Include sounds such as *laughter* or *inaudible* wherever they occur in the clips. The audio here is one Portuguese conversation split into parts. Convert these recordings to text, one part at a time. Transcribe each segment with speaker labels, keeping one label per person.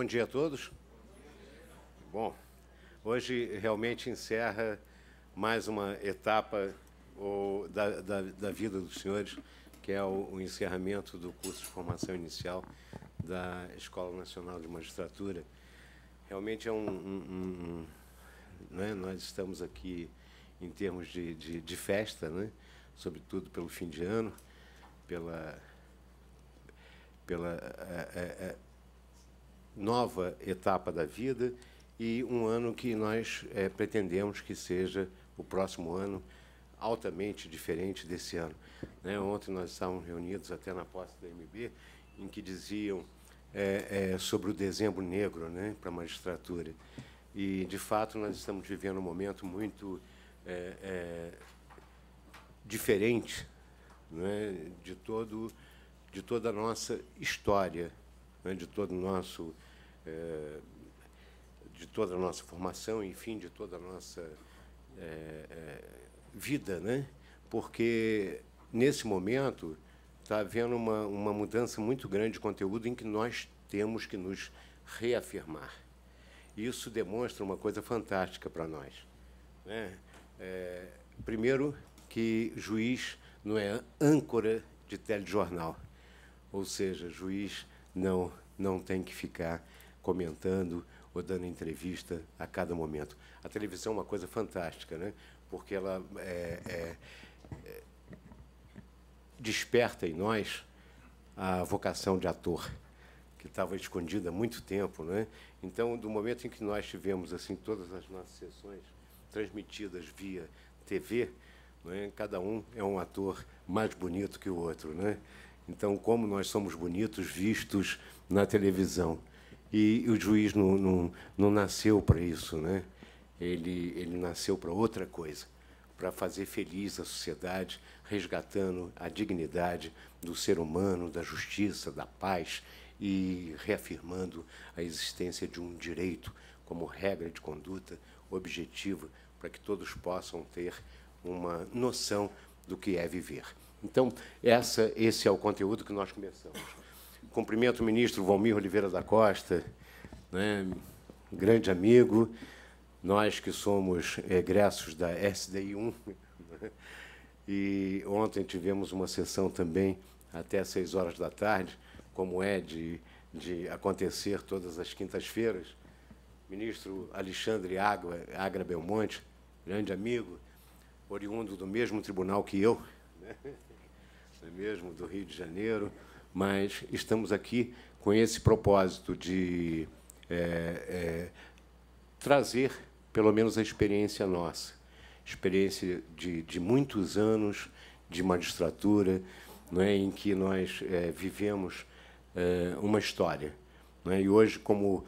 Speaker 1: Bom dia a todos. Bom, hoje realmente encerra mais uma etapa da, da, da, vida dos senhores, que é o, o, encerramento do curso de formação inicial da Escola Nacional de Magistratura. Realmente é um. um, um né? Nós estamos aqui em termos de, de, de festa, né? sobretudo pelo fim de ano, pela, pela é, é, nova etapa da vida e um ano que nós é, pretendemos que seja o próximo ano altamente diferente desse ano. Né? Ontem nós estávamos reunidos até na posse da MB, em que diziam é, é, sobre o dezembro negro né, para a magistratura. E, de fato, nós estamos vivendo um momento muito é, diferente né, de, todo, de toda a nossa história né, de todo nosso é, de toda a nossa formação, enfim, de toda a nossa é, é vida, né? Porque nesse momento está havendo uma, uma mudança muito grande de conteúdo em que nós temos que nos reafirmar. Isso demonstra uma coisa fantástica para nós, né? É, primeiro que juiz não é âncora de telejornal, ou seja, juiz não, não tem que ficar comentando ou dando entrevista a cada momento. A televisão é uma coisa fantástica, né? porque ela é, é, é, desperta em nós a vocação de ator que estava escondida há muito tempo, né? Então, do momento em que nós tivemos assim todas as nossas sessões transmitidas via TV, né? cada um é um ator mais bonito que o outro, né? Então, como nós somos bonitos vistos na televisão. E o juiz não, não, não nasceu para isso, né? Ele, ele nasceu para outra coisa, para fazer feliz a sociedade, resgatando a dignidade do ser humano, da justiça, da paz e reafirmando a existência de um direito como regra de conduta objetiva para que todos possam ter uma noção do que é viver. Então, essa, esse é o conteúdo que nós começamos. Cumprimento o ministro Valmir Oliveira da Costa, né, grande amigo, nós que somos egressos da SDI1. Né? E ontem tivemos uma sessão também até seis horas da tarde, como é de, de acontecer todas as quintas-feiras. Ministro Alexandre Agra, Agra Belmonte, grande amigo, oriundo do mesmo tribunal que eu, né? É mesmo, do Rio de Janeiro, mas estamos aqui com esse propósito de é, é, trazer, pelo menos, a experiência nossa, experiência de, de muitos anos de magistratura, não é, em que nós é, vivemos é, uma história. É? E hoje, como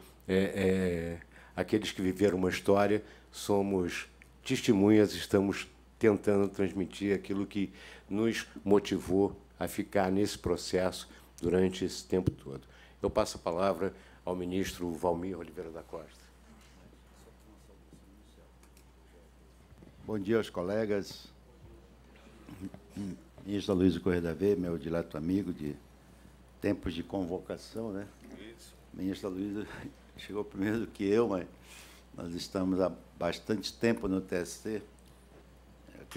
Speaker 1: aqueles que viveram uma história, somos testemunhas, estamos tentando transmitir aquilo que nos motivou a ficar nesse processo durante esse tempo todo. Eu passo a palavra ao ministro Valmir Oliveira da Costa.
Speaker 2: Bom dia aos colegas. Ministro Luiz Correia da Vê, meu dileto amigo de tempos de convocação, né? Isso. Ministro Luiz *laughs* chegou primeiro do que eu, mas nós estamos há bastante tempo no TST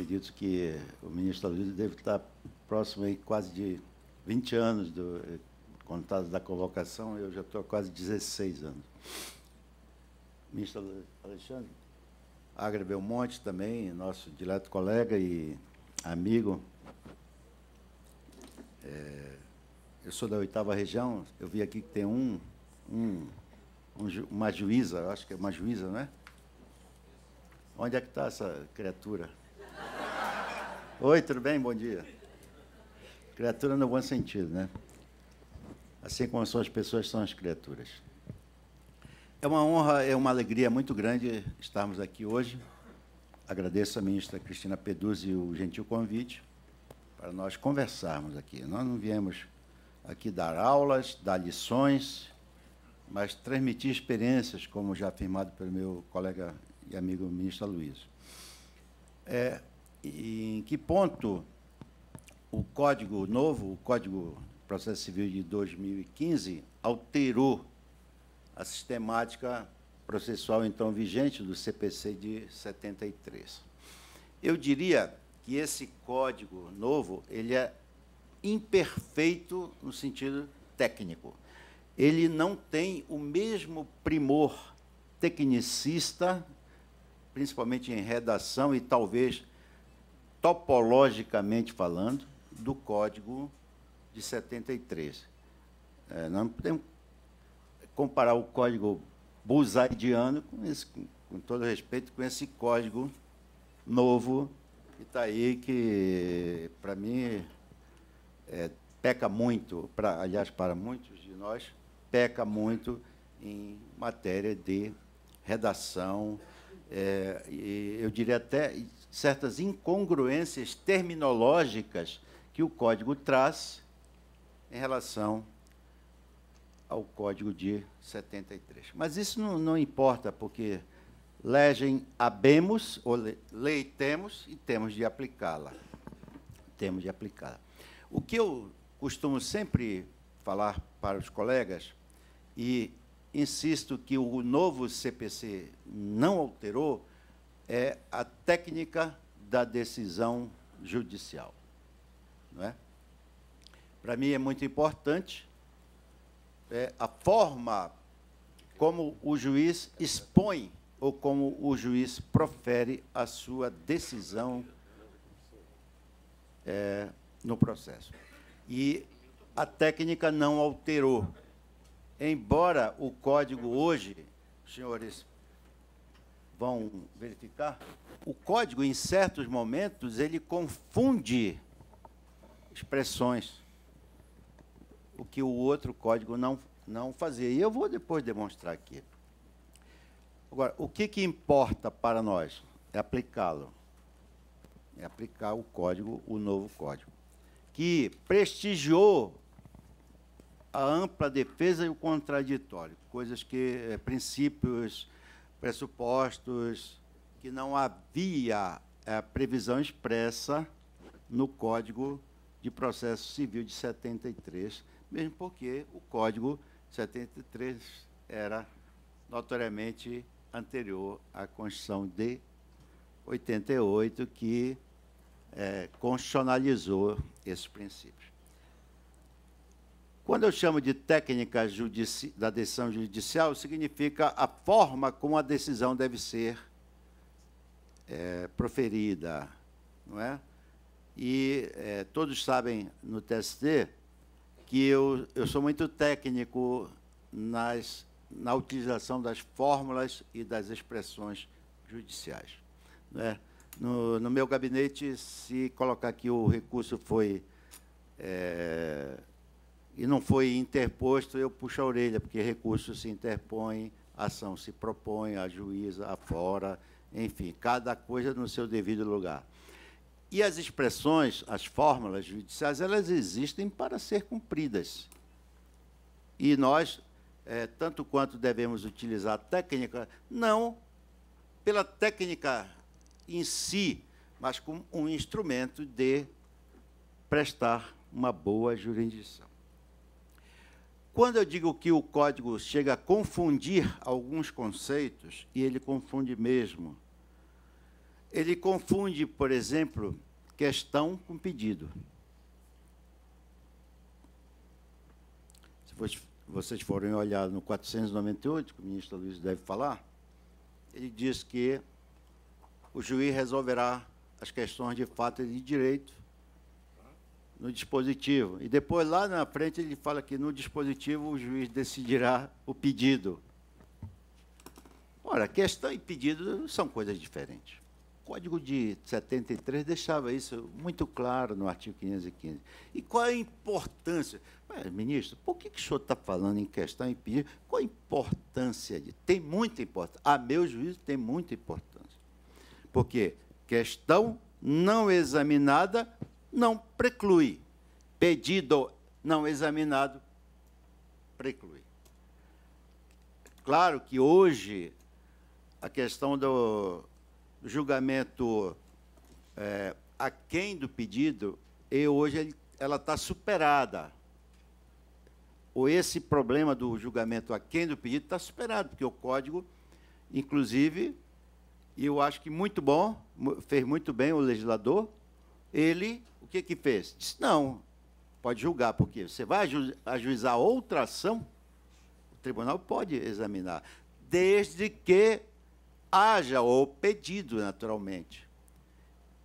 Speaker 2: acredito que o ministro Luiz deve estar próximo aí quase de 20 anos do contado da convocação, eu já estou há quase 16 anos. Ministro Alexandre, Agra Belmonte também, nosso dileto colega e amigo. É, eu sou da oitava região, eu vi aqui que tem um, um, um uma juíza, acho que é uma juíza, não é Onde é que está essa criatura? Oi, tudo bem? Bom dia. Criatura no bom sentido, né? Assim como são as pessoas, são as criaturas. É uma honra, é uma alegria muito grande estarmos aqui hoje. Agradeço a ministra Cristina Peduzzi o gentil convite para nós conversarmos aqui. Nós não viemos aqui dar aulas, dar lições, mas transmitir experiências, como já afirmado pelo meu colega e amigo ministro Luiz. É, em que ponto o Código Novo, o Código Processo Civil de 2015, alterou a sistemática processual então vigente do CPC de 73. Eu diria que esse código novo ele é imperfeito no sentido técnico. Ele não tem o mesmo primor tecnicista, principalmente em redação e talvez topologicamente falando, do Código de 73. É, não podemos comparar o Código Busaidiano, com, esse, com todo respeito, com esse Código novo que está aí, que, para mim, é, peca muito, pra, aliás, para muitos de nós, peca muito em matéria de redação, é, eu diria até certas incongruências terminológicas que o código traz em relação ao código de 73. Mas isso não, não importa, porque legem habemos, ou lei temos, e temos de aplicá-la. Temos de aplicá-la. O que eu costumo sempre falar para os colegas, e insisto que o novo CPC não alterou, é a técnica da decisão judicial. Não é? Para mim é muito importante é, a forma como o juiz expõe ou como o juiz profere a sua decisão é, no processo. E a técnica não alterou. Embora o código hoje, senhores vão verificar, o código, em certos momentos, ele confunde expressões, o que o outro código não, não fazia. E eu vou depois demonstrar aqui. Agora, o que, que importa para nós? É aplicá-lo. É aplicar o código, o novo código, que prestigiou a ampla defesa e o contraditório, coisas que, eh, princípios pressupostos, que não havia é, previsão expressa no Código de Processo Civil de 73, mesmo porque o Código 73 era notoriamente anterior à Constituição de 88, que é, constitucionalizou esses princípios. Quando eu chamo de técnica da decisão judicial, significa a forma como a decisão deve ser é, proferida, não é? E é, todos sabem no TST que eu, eu sou muito técnico nas, na utilização das fórmulas e das expressões judiciais. Né? No, no meu gabinete, se colocar que o recurso foi é, e não foi interposto, eu puxo a orelha, porque recurso se interpõe, ação se propõe, a a fora, enfim, cada coisa no seu devido lugar. E as expressões, as fórmulas judiciais, elas existem para ser cumpridas. E nós, é, tanto quanto devemos utilizar a técnica, não pela técnica em si, mas como um instrumento de prestar uma boa jurisdição. Quando eu digo que o código chega a confundir alguns conceitos, e ele confunde mesmo, ele confunde, por exemplo, questão com pedido. Se vocês forem olhar no 498, que o ministro Luiz deve falar, ele diz que o juiz resolverá as questões de fato e de direito no dispositivo. E depois, lá na frente, ele fala que no dispositivo o juiz decidirá o pedido. Ora, questão e pedido são coisas diferentes. O Código de 73 deixava isso muito claro no artigo 515. E qual a importância? Mas, ministro, por que, que o senhor está falando em questão e pedido? Qual a importância disso? Tem muita importância. A meu juízo, tem muita importância. Porque questão não examinada não preclui. Pedido não examinado preclui. Claro que hoje a questão do julgamento é, aquém do pedido, e hoje ela está superada. Ou esse problema do julgamento aquém do pedido está superado, porque o código, inclusive, e eu acho que muito bom, fez muito bem o legislador, ele o que, que fez? Disse, não, pode julgar, porque você vai aju ajuizar outra ação, o tribunal pode examinar, desde que haja o pedido, naturalmente,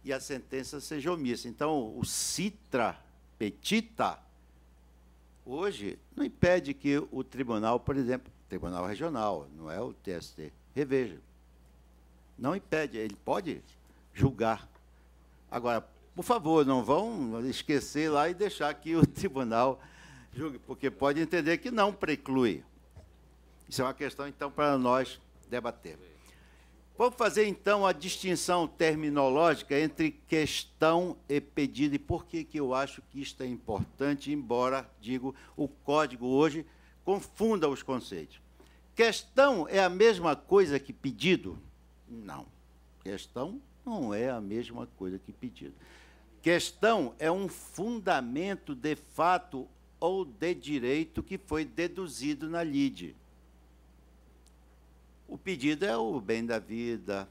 Speaker 2: e a sentença seja omissa. Então, o citra petita, hoje, não impede que o tribunal, por exemplo, tribunal regional, não é o TST, reveja. Não impede, ele pode julgar. Agora, por favor, não vão esquecer lá e deixar que o *laughs* tribunal julgue, porque pode entender que não preclui. Isso é uma questão, então, para nós debater. Vamos fazer, então, a distinção terminológica entre questão e pedido. E por que, que eu acho que isto é importante, embora, digo, o código hoje confunda os conceitos. Questão é a mesma coisa que pedido? Não. Questão não é a mesma coisa que pedido. Questão é um fundamento de fato ou de direito que foi deduzido na lide. O pedido é o bem da vida,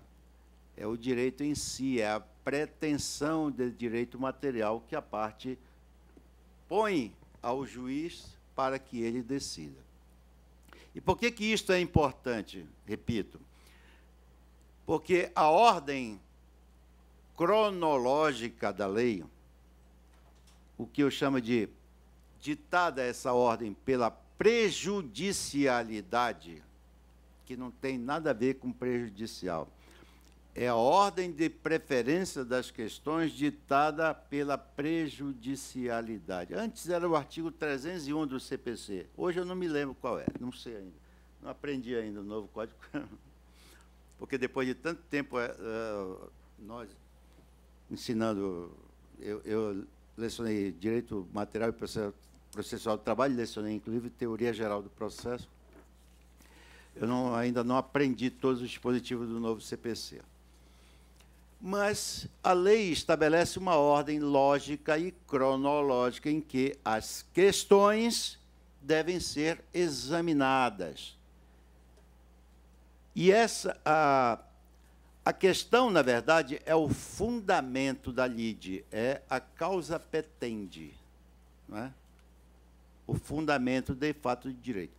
Speaker 2: é o direito em si, é a pretensão de direito material que a parte põe ao juiz para que ele decida. E por que, que isto é importante? Repito, porque a ordem cronológica da lei, o que eu chamo de ditada essa ordem pela prejudicialidade, que não tem nada a ver com prejudicial. É a ordem de preferência das questões ditada pela prejudicialidade. Antes era o artigo 301 do CPC. Hoje eu não me lembro qual é, não sei ainda. Não aprendi ainda o novo código, *laughs* porque depois de tanto tempo é, é, nós ensinando. Eu, eu lecionei direito material e processo, processual do trabalho, lecionei inclusive teoria geral do processo. Eu não, ainda não aprendi todos os dispositivos do novo CPC. Mas a lei estabelece uma ordem lógica e cronológica em que as questões devem ser examinadas. E essa a a questão, na verdade, é o fundamento da lide, é a causa petende, não é? o fundamento de fato de direito.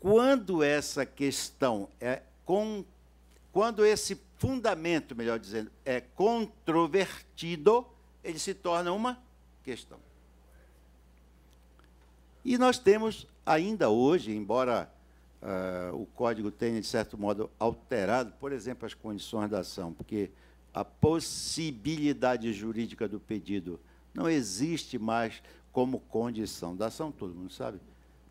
Speaker 2: Quando essa questão é com, quando esse fundamento, melhor dizendo, é controvertido, ele se torna uma questão. E nós temos ainda hoje, embora uh, o código tenha, de certo modo, alterado, por exemplo, as condições da ação, porque a possibilidade jurídica do pedido não existe mais como condição da ação, todo mundo sabe.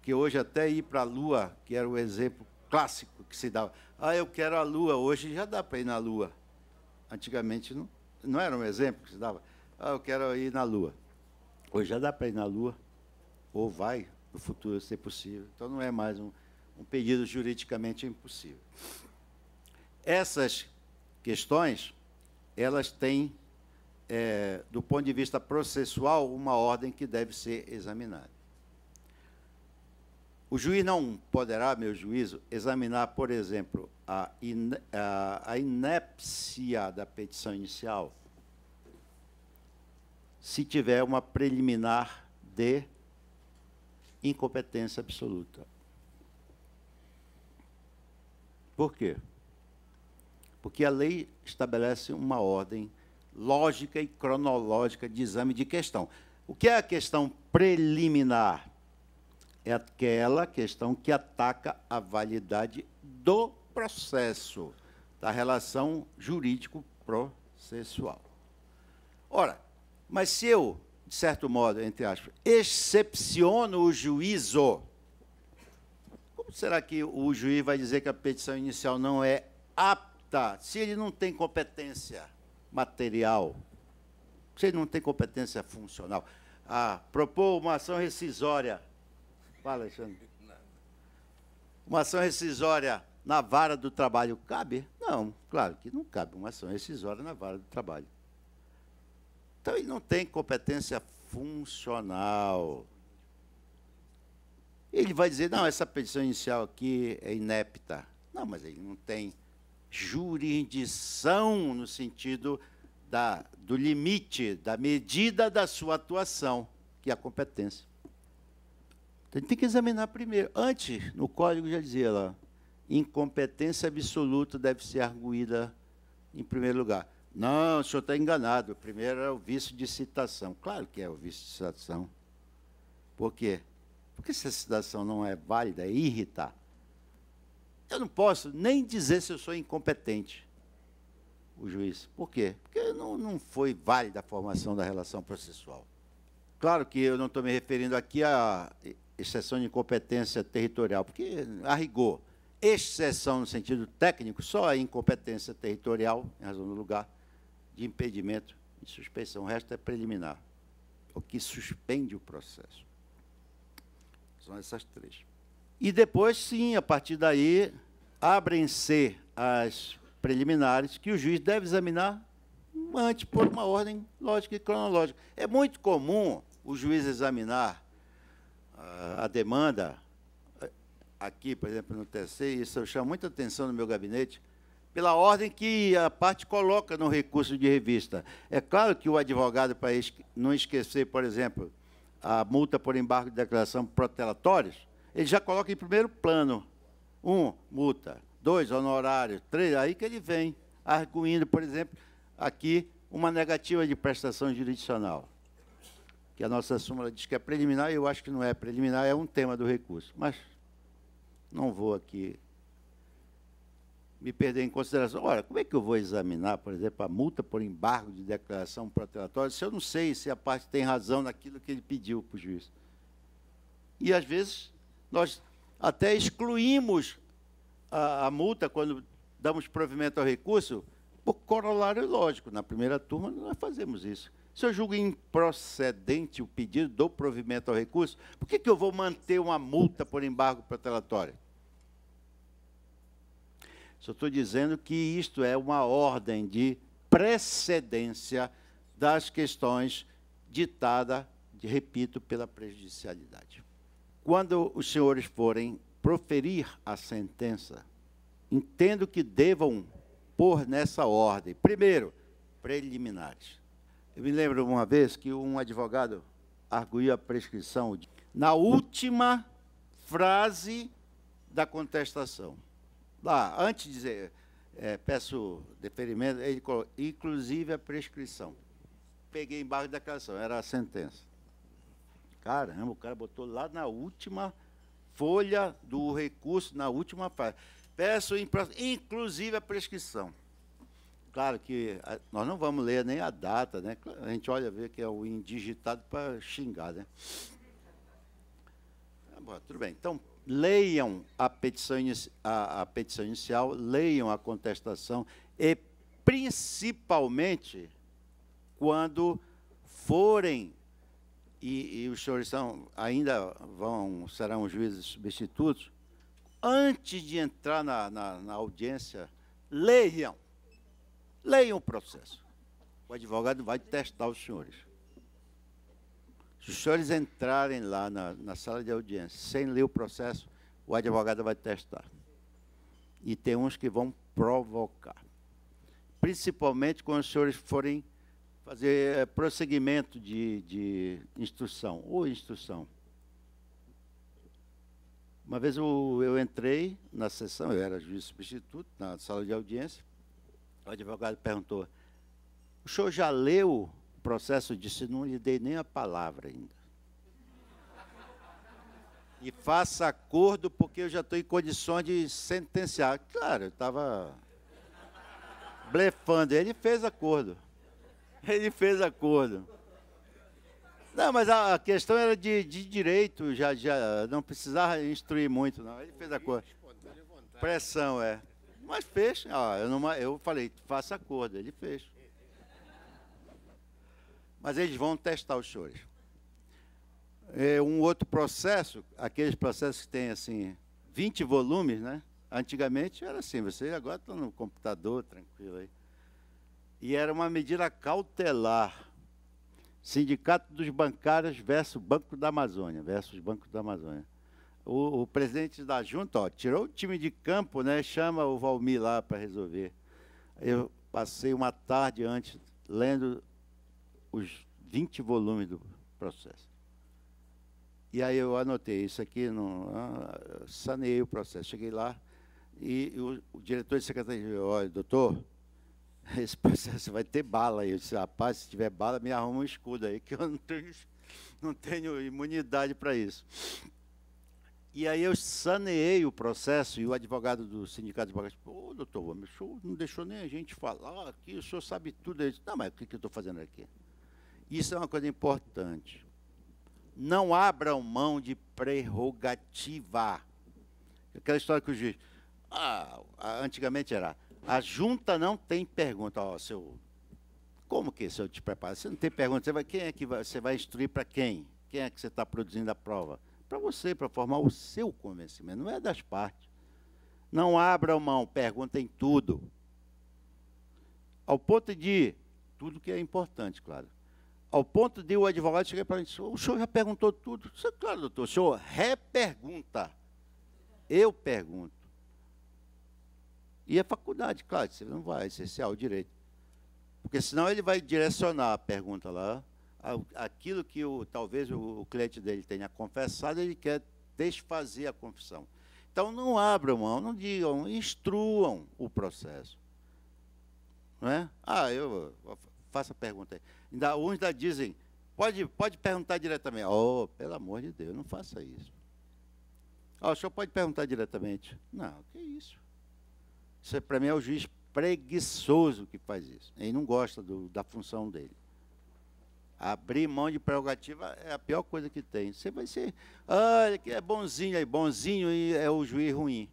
Speaker 2: Que hoje até ir para a Lua, que era o exemplo clássico que se dava, ah, eu quero a Lua, hoje já dá para ir na Lua. Antigamente não, não era um exemplo que se dava, ah, eu quero ir na Lua. Hoje já dá para ir na Lua, ou vai no futuro ser possível. Então não é mais um um pedido juridicamente impossível. Essas questões, elas têm, é, do ponto de vista processual, uma ordem que deve ser examinada. O juiz não poderá, meu juízo, examinar, por exemplo, a, in, a, a inépcia da petição inicial se tiver uma preliminar de incompetência absoluta por quê? Porque a lei estabelece uma ordem lógica e cronológica de exame de questão. O que é a questão preliminar? É aquela questão que ataca a validade do processo, da relação jurídico-processual. Ora, mas se eu, de certo modo, entre aspas, excepciono o juízo como será que o juiz vai dizer que a petição inicial não é apta se ele não tem competência material? Se ele não tem competência funcional? Ah, propor uma ação rescisória. Fala, Alexandre. Uma ação rescisória na vara do trabalho cabe? Não, claro que não cabe uma ação rescisória na vara do trabalho. Então, ele não tem competência funcional. Ele vai dizer, não, essa petição inicial aqui é inepta. Não, mas ele não tem jurisdição no sentido da, do limite, da medida da sua atuação, que é a competência. Então, ele tem que examinar primeiro. Antes, no código já dizia lá, incompetência absoluta deve ser arguída em primeiro lugar. Não, o senhor está enganado. Primeiro é o vício de citação. Claro que é o vício de citação. Por quê? Porque se a citação não é válida, é irritar. Eu não posso nem dizer se eu sou incompetente, o juiz. Por quê? Porque não, não foi válida a formação da relação processual. Claro que eu não estou me referindo aqui a exceção de incompetência territorial, porque, a rigor, exceção no sentido técnico só a incompetência territorial, em razão do lugar, de impedimento e suspeição. O resto é preliminar, é o que suspende o processo. São essas três. E depois, sim, a partir daí, abrem-se as preliminares que o juiz deve examinar antes por uma ordem lógica e cronológica. É muito comum o juiz examinar ah, a demanda eh, aqui, por exemplo, no TC, isso eu chamo muita atenção no meu gabinete, pela ordem que a parte coloca no recurso de revista. É claro que o advogado, para não esquecer, por exemplo, a multa por embargo de declaração protelatórios ele já coloca em primeiro plano. Um, multa. Dois, honorário. Três, aí que ele vem arguindo, por exemplo, aqui uma negativa de prestação jurisdicional, que a nossa súmula diz que é preliminar, e eu acho que não é preliminar, é um tema do recurso. Mas não vou aqui me perder em consideração. Olha, como é que eu vou examinar, por exemplo, a multa por embargo de declaração protelatória se eu não sei se a parte tem razão naquilo que ele pediu para o juiz? E, às vezes, nós até excluímos a, a multa quando damos provimento ao recurso por corolário lógico. Na primeira turma, nós fazemos isso. Se eu julgo improcedente o pedido do provimento ao recurso, por que, que eu vou manter uma multa por embargo protelatório? Só estou dizendo que isto é uma ordem de precedência das questões ditada, repito, pela prejudicialidade. Quando os senhores forem proferir a sentença, entendo que devam pôr nessa ordem. Primeiro, preliminares. Eu me lembro uma vez que um advogado arguiu a prescrição na última frase da contestação. Ah, antes de dizer, é, peço deferimento, ele colocou, inclusive a prescrição. Peguei embaixo da declaração, era a sentença. Caramba, o cara botou lá na última folha do recurso, na última fase. Peço, inclusive, a prescrição. Claro que nós não vamos ler nem a data, né? A gente olha ver que é o indigitado para xingar, né? Ah, bom, tudo bem. Então, leiam a petição, a, a petição inicial, leiam a contestação e, principalmente, quando forem e, e, os senhores são, ainda vão, serão juízes substitutos, antes de entrar na, na, na, audiência, leiam. Leiam o processo. O advogado vai testar os senhores. Se os senhores entrarem lá na, na sala de audiência sem ler o processo, o advogado vai testar. E tem uns que vão provocar. Principalmente quando os senhores forem fazer eh, prosseguimento de, de instrução ou instrução. Uma vez eu, eu, entrei na sessão, eu era juiz substituto, na sala de audiência, o advogado perguntou, o senhor já leu processo disse: não lhe dei nem a palavra ainda. E faça acordo, porque eu já estou em condições de sentenciar. Claro, eu estava blefando. Ele fez acordo. Ele fez acordo. Não, mas a questão era de, de direito, já, já não precisava instruir muito, não. Ele fez acordo. Pressão, é. Mas fez. Ah, eu, não, eu falei, faça acordo. Ele fez mas eles vão testar os chores. É um outro processo, aqueles processos que têm assim 20 volumes, né? Antigamente era assim, vocês agora estão tá no computador, tranquilo aí. E era uma medida cautelar. Sindicato dos Bancários versus Banco da Amazônia, versus Banco da Amazônia. O, o, presidente da junta ó, tirou o time de campo, né, chama o Valmir lá para resolver. Eu passei uma tarde antes lendo os 20 volumes do processo. E aí eu anotei isso aqui, não, ah, sanei o processo. Cheguei lá e o, o diretor de secretaria olha, doutor, *laughs* esse processo vai ter bala. Aí eu disse, rapaz, se tiver bala, me arruma um escudo aí, que eu não tenho, *laughs* não tenho imunidade para isso. E aí eu saneei o processo e o advogado do sindicato de advogados disse, ô, doutor, o senhor não deixou nem a gente falar aqui, o senhor sabe tudo. Ele disse, não, mas o que, que eu estou fazendo aqui? Isso é uma coisa importante. Não abram mão de prerrogativa. Aquela história que o juiz. Ah, antigamente era. A junta não tem pergunta. oh, seu. Como que se eu te preparo? Você não tem pergunta. Você vai, quem é que vai, você vai instruir para quem? Quem é que você está produzindo a prova? Para você, para formar o seu convencimento. Não é das partes. Não abram mão. Perguntem tudo. Ao ponto de tudo que é importante, claro ao ponto de o advogado chegar para mim e disse, o senhor já perguntou tudo. disse, claro, doutor, o senhor repergunta. Eu pergunto. E a faculdade, claro, você não vai, essencial, o direito. Porque senão ele vai direcionar a pergunta lá. Aquilo que o, talvez o, o cliente dele tenha confessado, ele quer desfazer a confissão. Então não abram mão, não digam, instruam o processo. Não é? Ah, eu faça a pergunta aí. Ainda, uns ainda dizem, pode, pode perguntar diretamente. Oh, pelo amor de Deus, não faça isso. Oh, o senhor pode perguntar diretamente. Não, que isso. Isso, para mim, é o juiz preguiçoso que faz isso. Ele não gosta do, da função dele. Abrir mão de prerrogativa é a pior coisa que tem. Você vai ser, ah, é bonzinho aí, bonzinho e é o juiz ruim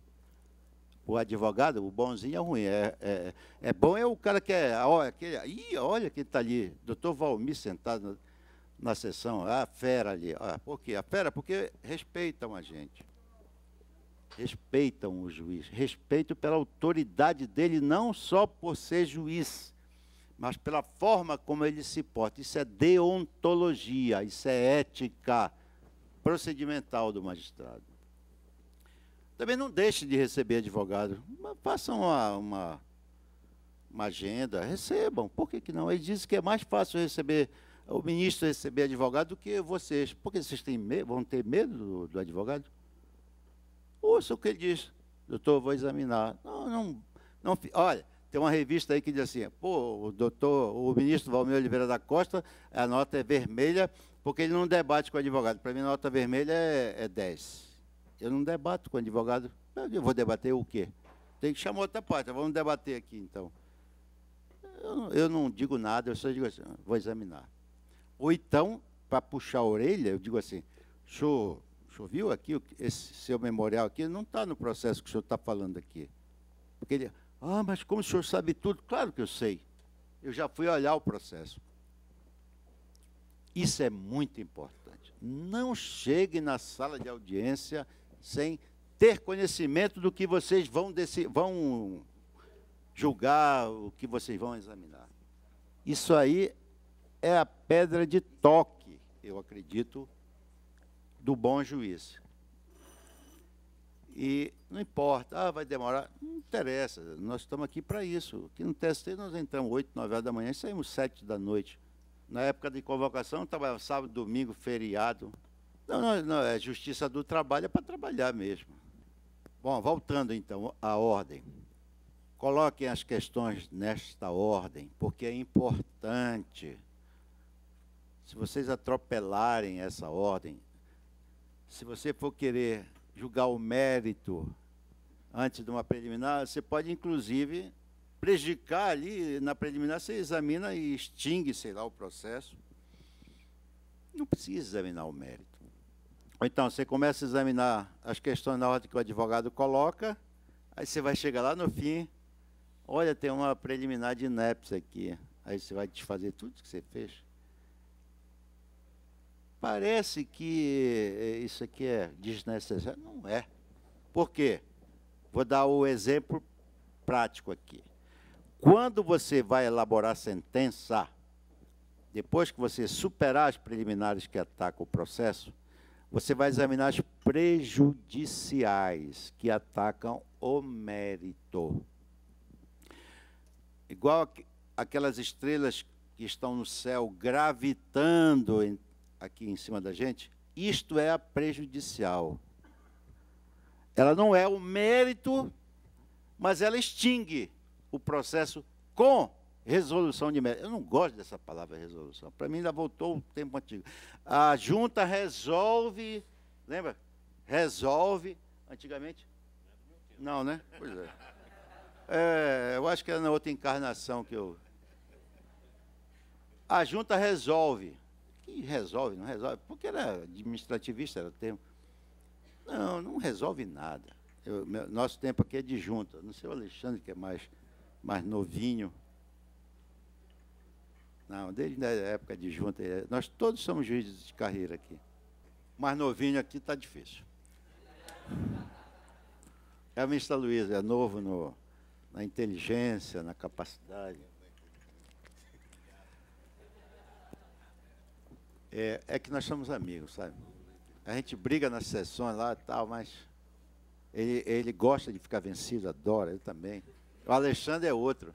Speaker 2: o advogado, o bonzinho é ruim. É, é, é bom é o cara que é. olha aquele, é, ih, olha quem está ali, doutor Valmir sentado na, na sessão, a fera ali. Ah, por quê? A fera, porque respeitam a gente. Respeitam o juiz. Respeito pela autoridade dele, não só por ser juiz, mas pela forma como ele se porta. Isso é deontologia, isso é ética procedimental do magistrado. Também não deixe de receber advogado. Façam uma, uma, uma agenda, recebam. Por que, que não? Ele diz que é mais fácil receber o ministro receber advogado do que vocês. Por que vocês têm medo, vão ter medo do, do advogado? Ouça o que ele diz. Doutor, vou examinar. Não, não, não. Olha, tem uma revista aí que diz assim, pô, o doutor, o ministro Valmir Oliveira da Costa, a nota é vermelha, porque ele não debate com o advogado. Para mim, a nota vermelha é, é 10. Eu não debato com advogado. Eu vou debater o quê? Tem que chamar outra parte. Vamos debater aqui, então. Eu, eu não digo nada, eu só digo assim, ah, vou examinar. Ou então, para puxar a orelha, eu digo assim, senhor, senhor viu aqui, esse seu memorial aqui, não está no processo que o senhor está falando aqui. Porque ele, ah, mas como o senhor sabe tudo? Claro que eu sei. Eu já fui olhar o processo. Isso é muito importante. Não chegue na sala de audiência sem ter conhecimento do que vocês vão, vão julgar, o que vocês vão examinar. Isso aí é a pedra de toque, eu acredito, do bom juiz. E não importa, ah, vai demorar, não interessa, nós estamos aqui para isso. Aqui no TST nós entramos 8, 9 horas da manhã e saímos 7 da noite. Na época de convocação, trabalhava sábado, domingo, feriado. Não, não, não é justiça do trabalho é para trabalhar mesmo. Bom, voltando então à ordem. Coloquem as questões nesta ordem, porque é importante. Se vocês atropelarem essa ordem, se você for querer julgar o mérito antes de uma preliminar, você pode inclusive prejudicar ali na preliminar, você examina e extingue, sei lá, o processo. Não precisa examinar o mérito. Então, você começa a examinar as questões na ordem que o advogado coloca, aí você vai chegar lá no fim, olha, tem uma preliminar de INEPS aqui. Aí você vai desfazer tudo que você fez. Parece que é, isso aqui é desnecessário. Não é. Por quê? Vou dar o um exemplo prático aqui. Quando você vai elaborar sentença, depois que você superar as preliminares que atacam o processo, você vai examinar as prejudiciais que atacam o mérito. Igual aquelas estrelas que estão no céu gravitando em, aqui em cima da gente, isto é a prejudicial. Ela não é o mérito, mas ela extingue o processo com Resolução de mérito. Eu não gosto dessa palavra resolução. Para mim ainda voltou o tempo antigo. A junta resolve, lembra? Resolve, antigamente? Não, né? Pois é. é. Eu acho que era é na outra encarnação que eu. A junta resolve. Que resolve, não resolve? Porque era administrativista, era o Não, não resolve nada. Eu, meu, nosso tempo aqui é de junta. Não sei o Alexandre, que é mais, mais novinho. Não, desde a época de junta, é, nós todos somos juízes de carreira aqui. Mas novinho aqui está difícil. *laughs* É a ministra Luiza, é novo no, na inteligência, na capacidade. É, é, que nós somos amigos, sabe? A gente briga nas sessões lá e tal, mas ele, ele gosta de ficar vencido, adora, eu também. O Alexandre é outro.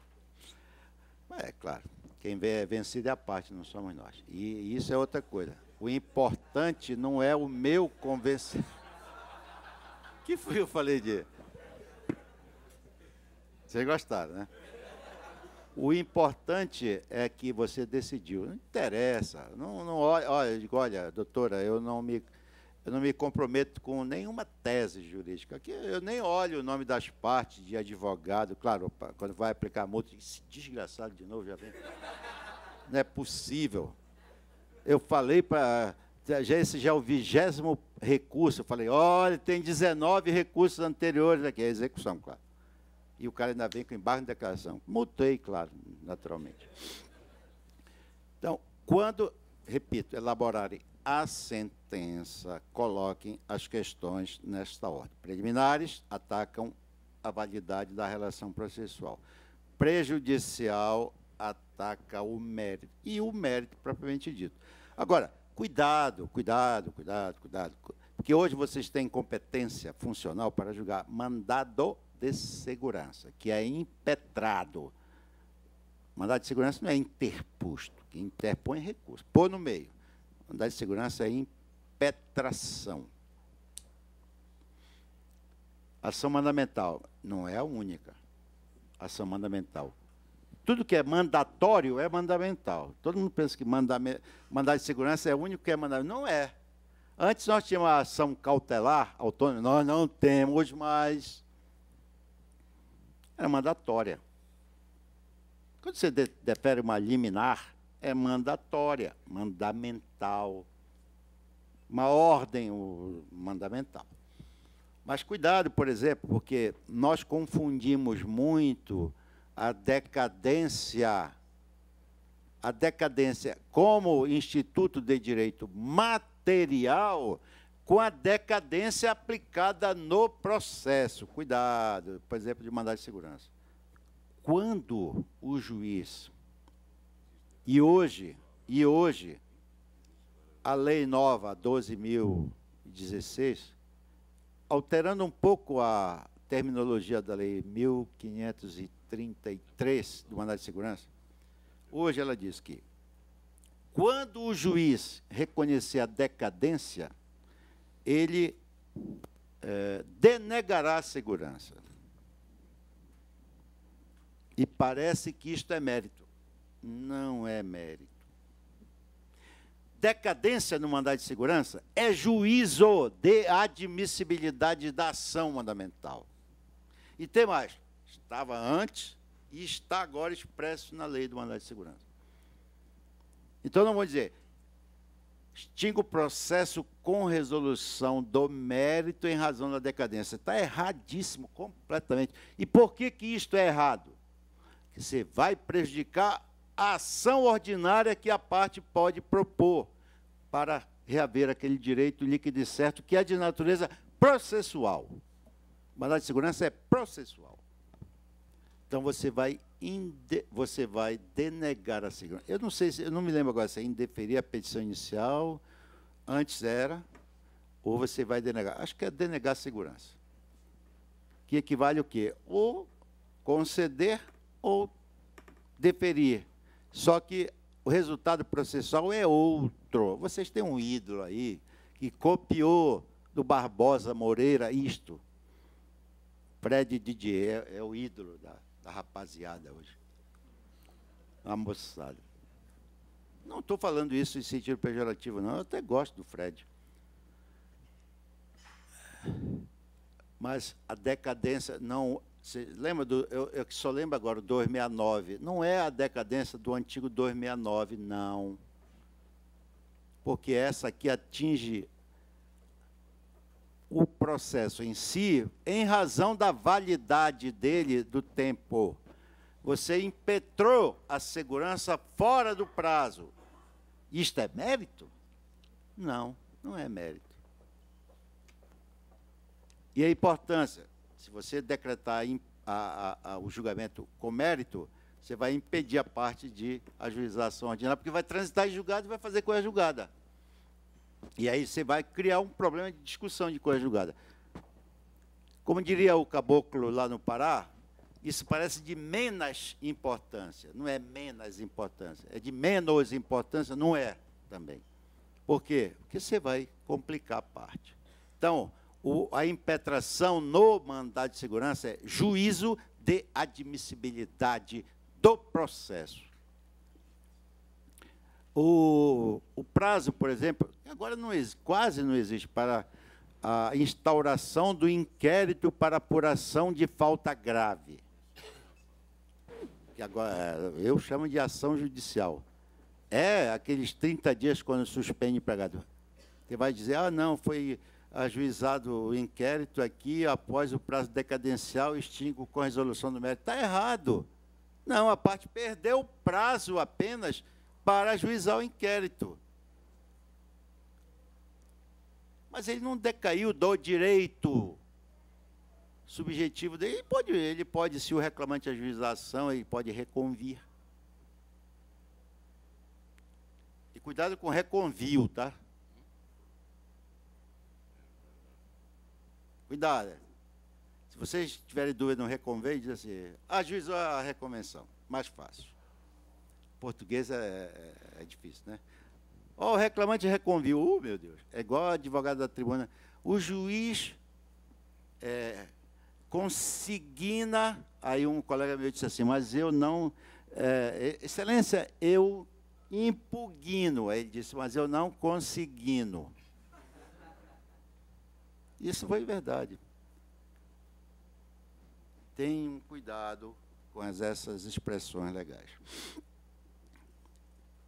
Speaker 2: Mas é claro. Quem é vencido é a parte, não somos nós. E isso é outra coisa. O importante não é o meu O *laughs* que foi que eu falei de? Vocês gostaram, né? O importante é que você decidiu. Não interessa. Não, não olha, digo, olha, doutora, eu não me eu não me comprometo com nenhuma tese jurídica. Aqui eu nem olho o nome das partes de advogado. Claro, quando vai aplicar a multa, esse desgraçado de novo já vem. Não é possível. Eu falei para. Já, esse já é o vigésimo recurso. Eu falei, olha, tem 19 recursos anteriores aqui. É execução, claro. E o cara ainda vem com embargo de declaração. Multei, claro, naturalmente. Então, quando, repito, elaborarem a sentença. Coloquem as questões nesta ordem. Preliminares atacam a validade da relação processual. Prejudicial ataca o mérito. E o mérito propriamente dito. Agora, cuidado, cuidado, cuidado, cuidado. Porque hoje vocês têm competência funcional para julgar mandado de segurança, que é impetrado. Mandado de segurança não é interposto, que interpõe é recurso. Pôr no meio. Andar de segurança é impetração. Ação mandamental não é a única. Ação mandamental. Tudo que é mandatório é mandamental. Todo mundo pensa que mandar, mandar de segurança é o único que é mandamental. Não é. Antes nós tínhamos a ação cautelar autônoma, nós não temos mais. Era mandatória. Quando você defere uma liminar, é mandatória, mandamental tal, uma ordem mandamental. Mas cuidado, por exemplo, porque nós confundimos muito a decadência, a decadência como instituto de direito material com a decadência aplicada no processo. Cuidado, por exemplo, de mandado de segurança. Quando o juiz e hoje, e hoje a lei nova 12.016, alterando um pouco a terminologia da lei 1533 do Mandato de Segurança, hoje ela diz que quando o juiz reconhecer a decadência, ele é, denegará a segurança. E parece que isto é mérito. Não é mérito. Decadência no mandado de segurança é juízo de admissibilidade da ação mandamental. E tem mais. Estava antes e está agora expresso na lei do mandado de segurança. Então, não vou dizer, extingue o processo com resolução do mérito em razão da decadência. Está erradíssimo completamente. E por que, que isto é errado? Que você vai prejudicar a ação ordinária que a parte pode propor para reaver aquele direito líquido e certo, que é de natureza processual. O mandado de segurança é processual. Então você vai, você vai denegar a segurança. Eu não sei se, eu não me lembro agora se é indeferir a petição inicial, antes era, ou você vai denegar. Acho que é denegar a segurança. Que equivale o quê? Ou conceder ou deferir só que o resultado processual é outro. Vocês têm um ídolo aí que copiou do Barbosa Moreira isto. Fred Didier é, é, o ídolo da, da rapaziada hoje. A moçada. Não estou falando isso em sentido pejorativo, não. Eu até gosto do Fred. Mas a decadência não você lembra do. Eu, eu só lembro agora, 269. Não é a decadência do antigo 269, não. Porque essa aqui atinge o processo em si em razão da validade dele do tempo. Você impetrou a segurança fora do prazo. Isto é mérito? Não, não é mérito. E a importância? Se você decretar a, a, a, o julgamento com mérito, você vai impedir a parte de ajuização ordinária, porque vai transitar em julgado e vai fazer coisa julgada. E aí você vai criar um problema de discussão de coisa julgada. Como diria o caboclo lá no Pará, isso parece de menos importância. Não é menos importância, é de menos importância, não é também. Por quê? Porque você vai complicar a parte. Então, o, a impetração no mandado de segurança é juízo de admissibilidade do processo. O, o prazo, por exemplo, agora não, quase não existe para a instauração do inquérito para apuração de falta grave. Que agora eu chamo de ação judicial. É aqueles 30 dias quando suspende o empregador. Você vai dizer, ah, não, foi ajuizado o inquérito aqui, após o prazo decadencial, extingo com resolução do mérito. Está errado. Não, a parte perdeu o prazo apenas para ajuizar o inquérito. Mas ele não decaiu do direito subjetivo dele. Ele pode, ele pode se o reclamante ajuizar a ação, ele pode reconvir. E cuidado com reconvio, tá? Cuidado. Se vocês tiverem dúvida no reconvém, diz assim, ajuiza a reconvenção. Mais fácil. Português é, é, é difícil, né? oh, o reclamante reconviu. Uh, meu Deus. É igual advogado da tribuna. O juiz é, consigna. Aí um colega meu disse assim, mas eu não. É, excelência, eu impugno. Aí ele disse, mas eu não consigno. Isso foi verdade. Tenham cuidado com essas expressões legais.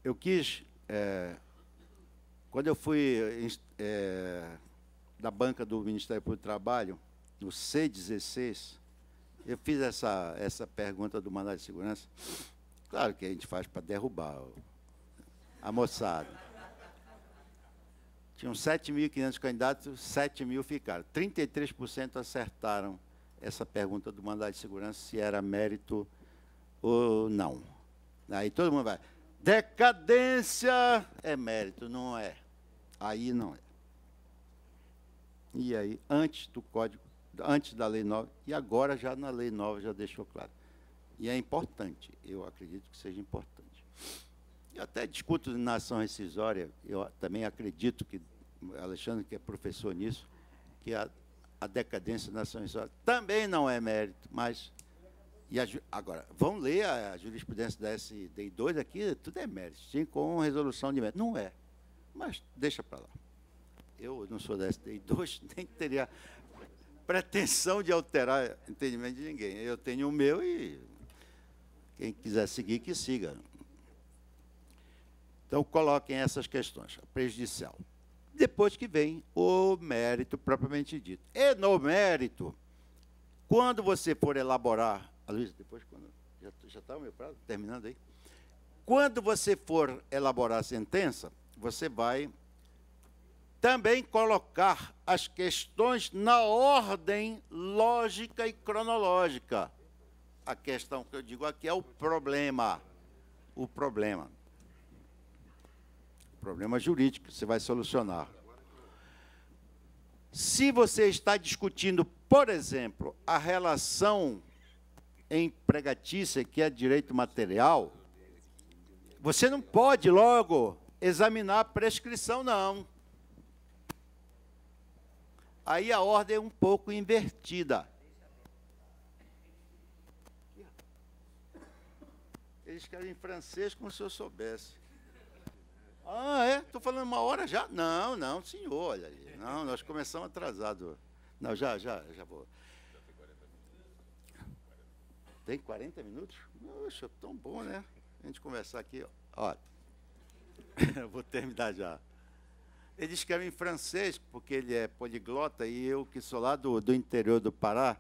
Speaker 2: Eu quis, é, quando eu fui é, da banca do Ministério do Trabalho, no C16, eu fiz essa, essa pergunta do mandato de segurança. Claro que a gente faz para derrubar a moçada. Tinham 7.500 candidatos, 7 mil ficaram. 33% acertaram essa pergunta do mandado de segurança, se era mérito ou não. Aí todo mundo vai, decadência é mérito, não é. Aí não é. E aí, antes do código, antes da lei nova, e agora já na lei nova já deixou claro. E é importante, eu acredito que seja importante. Eu até discuto nação rescisória, eu também acredito que, Alexandre, que é professor nisso, que a, a decadência na nação rescisória também não é mérito, mas. E a, agora, vão ler a, a jurisprudência da SDI2 aqui, tudo é mérito, sim, com resolução de mérito. Não é, mas deixa para lá. Eu não sou da SDI2, *laughs* nem teria pretensão de alterar o entendimento de ninguém. Eu tenho o meu e quem quiser seguir, que siga. Então, coloquem essas questões, prejudicial. Depois que vem o mérito propriamente dito. E no mérito, quando você for elaborar. A Luísa, depois, quando. Já está o meu prazo? Terminando aí. Quando você for elaborar a sentença, você vai também colocar as questões na ordem lógica e cronológica. A questão que eu digo aqui é o problema. O problema. Problema jurídico, você vai solucionar. Se você está discutindo, por exemplo, a relação empregatícia, que é direito material, você não pode logo examinar a prescrição, não. Aí a ordem é um pouco invertida. Eles querem francês como se eu soubesse. Ah, é? Estou falando uma hora já? Não, não, senhor, olha aí. Não, nós começamos atrasado. Não, já, já, já vou. Tem 40 minutos? Poxa, tão bom, né? A gente conversar aqui, ó. ó. *laughs* vou terminar já. Ele escreve em francês, porque ele é poliglota, e eu, que sou lá do, do interior do Pará,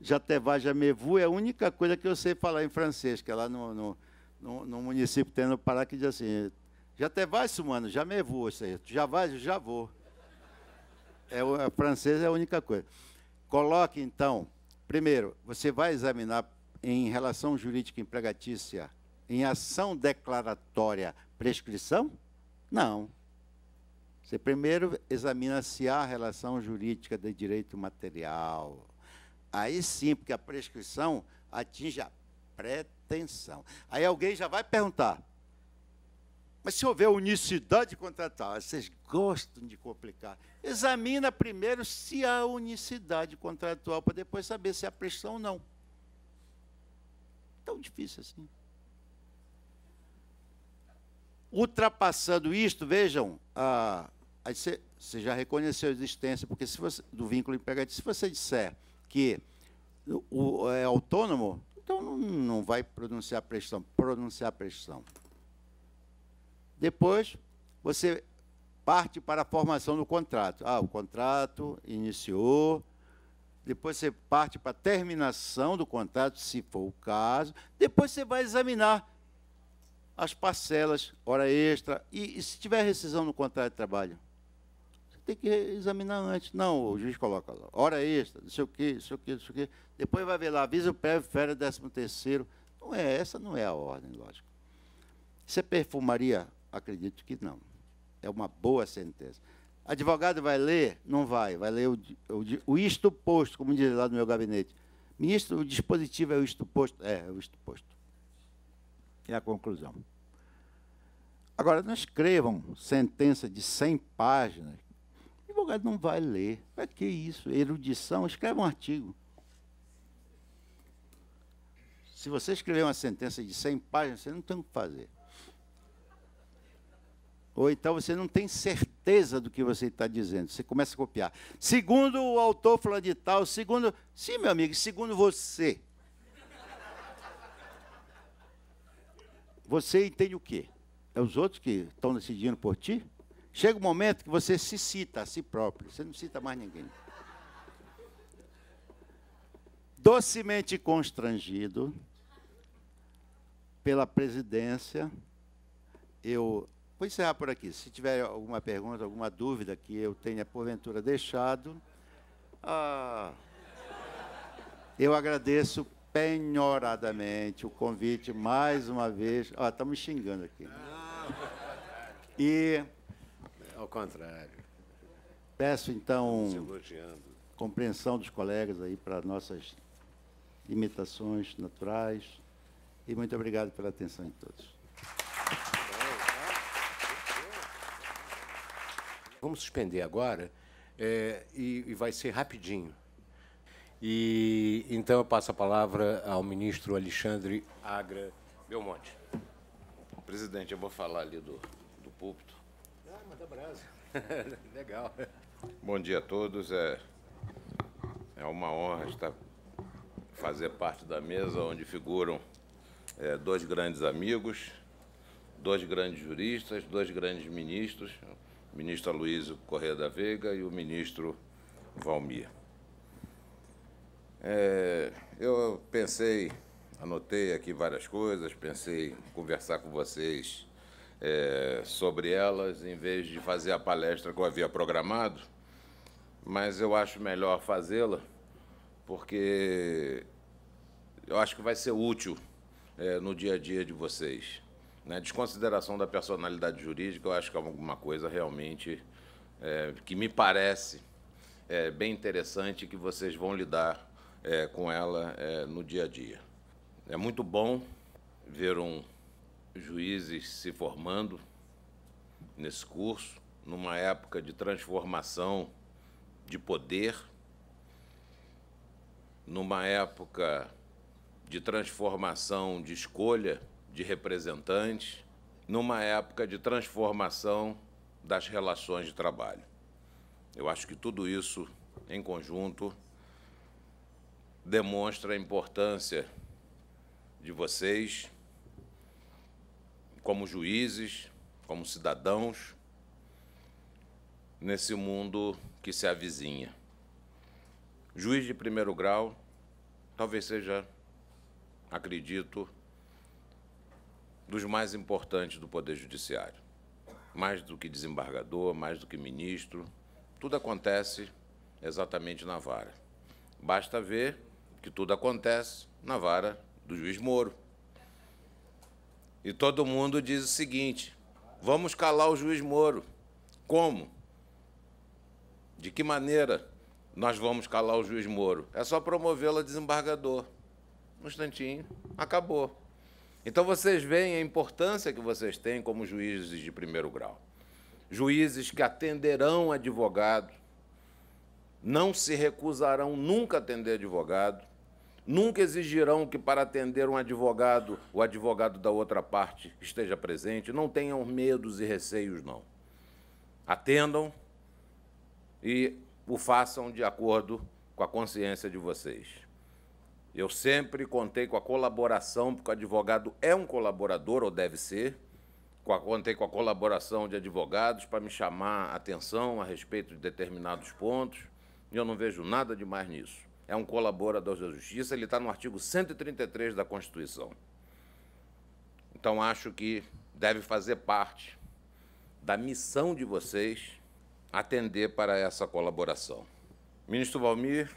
Speaker 2: Jatevá, Jamevu é a única coisa que eu sei falar em francês, que é lá no, no, no, no município tem no Pará que diz assim, já até vai, Sumano, já me vou, isso aí. Já vai, já vou. É, a francês é a única coisa. Coloque, então, primeiro, você vai examinar em relação jurídica empregatícia, em ação declaratória, prescrição? Não. Você primeiro examina se há relação jurídica de direito material. Aí sim, porque a prescrição atinge a pretensão. Aí alguém já vai perguntar: mas se houver unicidade contratual, vocês gostam de complicar. Examina primeiro se há unicidade contratual, para depois saber se há pressão ou não. Tão difícil assim. Ultrapassando isto, vejam, ah, você, você, já reconheceu a existência, porque se você, do vínculo empregatício, se você disser que o, é autônomo, então não, não vai pronunciar pressão, pronunciar pressão. Depois, você parte para a formação do contrato. Ah, o contrato iniciou, depois você parte para a terminação do contrato, se for o caso, depois você vai examinar as parcelas, hora extra, e, e se tiver rescisão no contrato de trabalho? Você tem que examinar antes. Não, o juiz coloca lá, hora extra, não sei o quê, não sei o quê, não sei o quê. Depois vai ver lá, aviso prévio, férias, décimo terceiro. Não é, essa não é a ordem, lógico. Isso é perfumaria Acredito que não. É uma boa sentença. Advogado vai ler? Não vai. Vai ler o, o, o isto posto, como diz lá no meu gabinete. Ministro, o dispositivo é o isto posto? É, é o isto posto. E é a conclusão. Agora, não escrevam sentença de 100 páginas. O advogado não vai ler. Para que isso? Erudição? Escreva um artigo. Se você escrever uma sentença de 100 páginas, você não tem o que fazer. Ou então você não tem certeza do que você está dizendo, você começa a copiar. Segundo o autor fulano de tal, segundo. Sim, meu amigo, segundo você. Você entende o quê? É os outros que estão decidindo por ti? Chega um momento que você se cita a si próprio, você não cita mais ninguém. Docemente constrangido pela presidência, eu Vou encerrar é, por aqui. Se tiver alguma pergunta, alguma dúvida que eu tenha porventura deixado, ah, eu agradeço penhoradamente o convite mais uma vez. Ah, estão tá me xingando aqui. E ao contrário. Peço então compreensão dos colegas aí para nossas limitações naturais e muito obrigado pela atenção de todos. Vamos suspender agora é,
Speaker 1: e, e, vai ser rapidinho. E então eu passo a palavra ao ministro Alexandre Agra Belmonte. Presidente, eu vou falar
Speaker 3: ali do, do púlpito.
Speaker 1: Ah, manda brasa. *laughs* Legal.
Speaker 3: Bom dia a todos. É, é uma honra estar fazer parte da mesa onde figuram é, dois grandes amigos, dois grandes juristas, dois grandes ministros, ministro Aloysio Correia da Veiga e o ministro Valmir. É, eu pensei, anotei aqui várias coisas, pensei em conversar com vocês é, sobre elas, em vez de fazer a palestra que eu havia programado, mas eu acho melhor fazê-la, porque eu acho que vai ser útil é, no dia a dia de vocês. Né? Desconsideração da personalidade jurídica, eu acho que é alguma coisa realmente é, que me parece é, bem interessante que vocês vão lidar é, com ela é, no dia a dia. É muito bom ver um juízes se formando nesse curso, numa época de transformação de poder, numa época de transformação de escolha de representantes, numa época de transformação das relações de trabalho. Eu acho que tudo isso, em conjunto, demonstra a importância de vocês, como juízes, como cidadãos, nesse mundo que se avizinha. Juiz de primeiro grau talvez seja, acredito, dos mais importantes do Poder Judiciário. Mais do que desembargador, mais do que ministro, tudo acontece exatamente na vara. Basta ver que tudo acontece na vara do juiz Moro. E todo mundo diz o seguinte: vamos calar o juiz Moro. Como? De que maneira nós vamos calar o juiz Moro? É só promovê-lo a desembargador. Um instantinho, acabou. Então vocês veem a importância que vocês têm como juízes de primeiro grau. Juízes que atenderão advogado, não se recusarão nunca a atender advogado, nunca exigirão que para atender um advogado, o advogado da outra parte esteja presente, não tenham medos e receios não. Atendam e o façam de acordo com a consciência de vocês. Eu sempre contei com a colaboração, porque o advogado é um colaborador, ou deve ser. Contei com a colaboração de advogados para me chamar a atenção a respeito de determinados pontos, e eu não vejo nada de mais nisso. É um colaborador da Justiça, ele está no artigo 133 da Constituição. Então, acho que deve fazer parte da missão de vocês atender para essa colaboração. Ministro Valmir,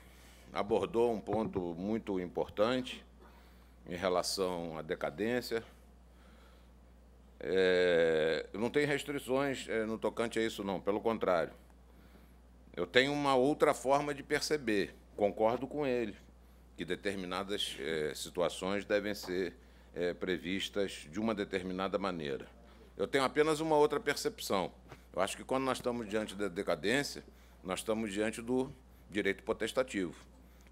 Speaker 3: abordou um ponto muito importante em relação à decadência. É, não tem restrições é, no tocante a isso, não, pelo contrário. Eu tenho uma outra forma de perceber, concordo com ele, que determinadas é, situações devem ser é, previstas de uma determinada maneira. Eu tenho apenas uma outra percepção. Eu acho que quando nós estamos diante da decadência, nós estamos diante do direito potestativo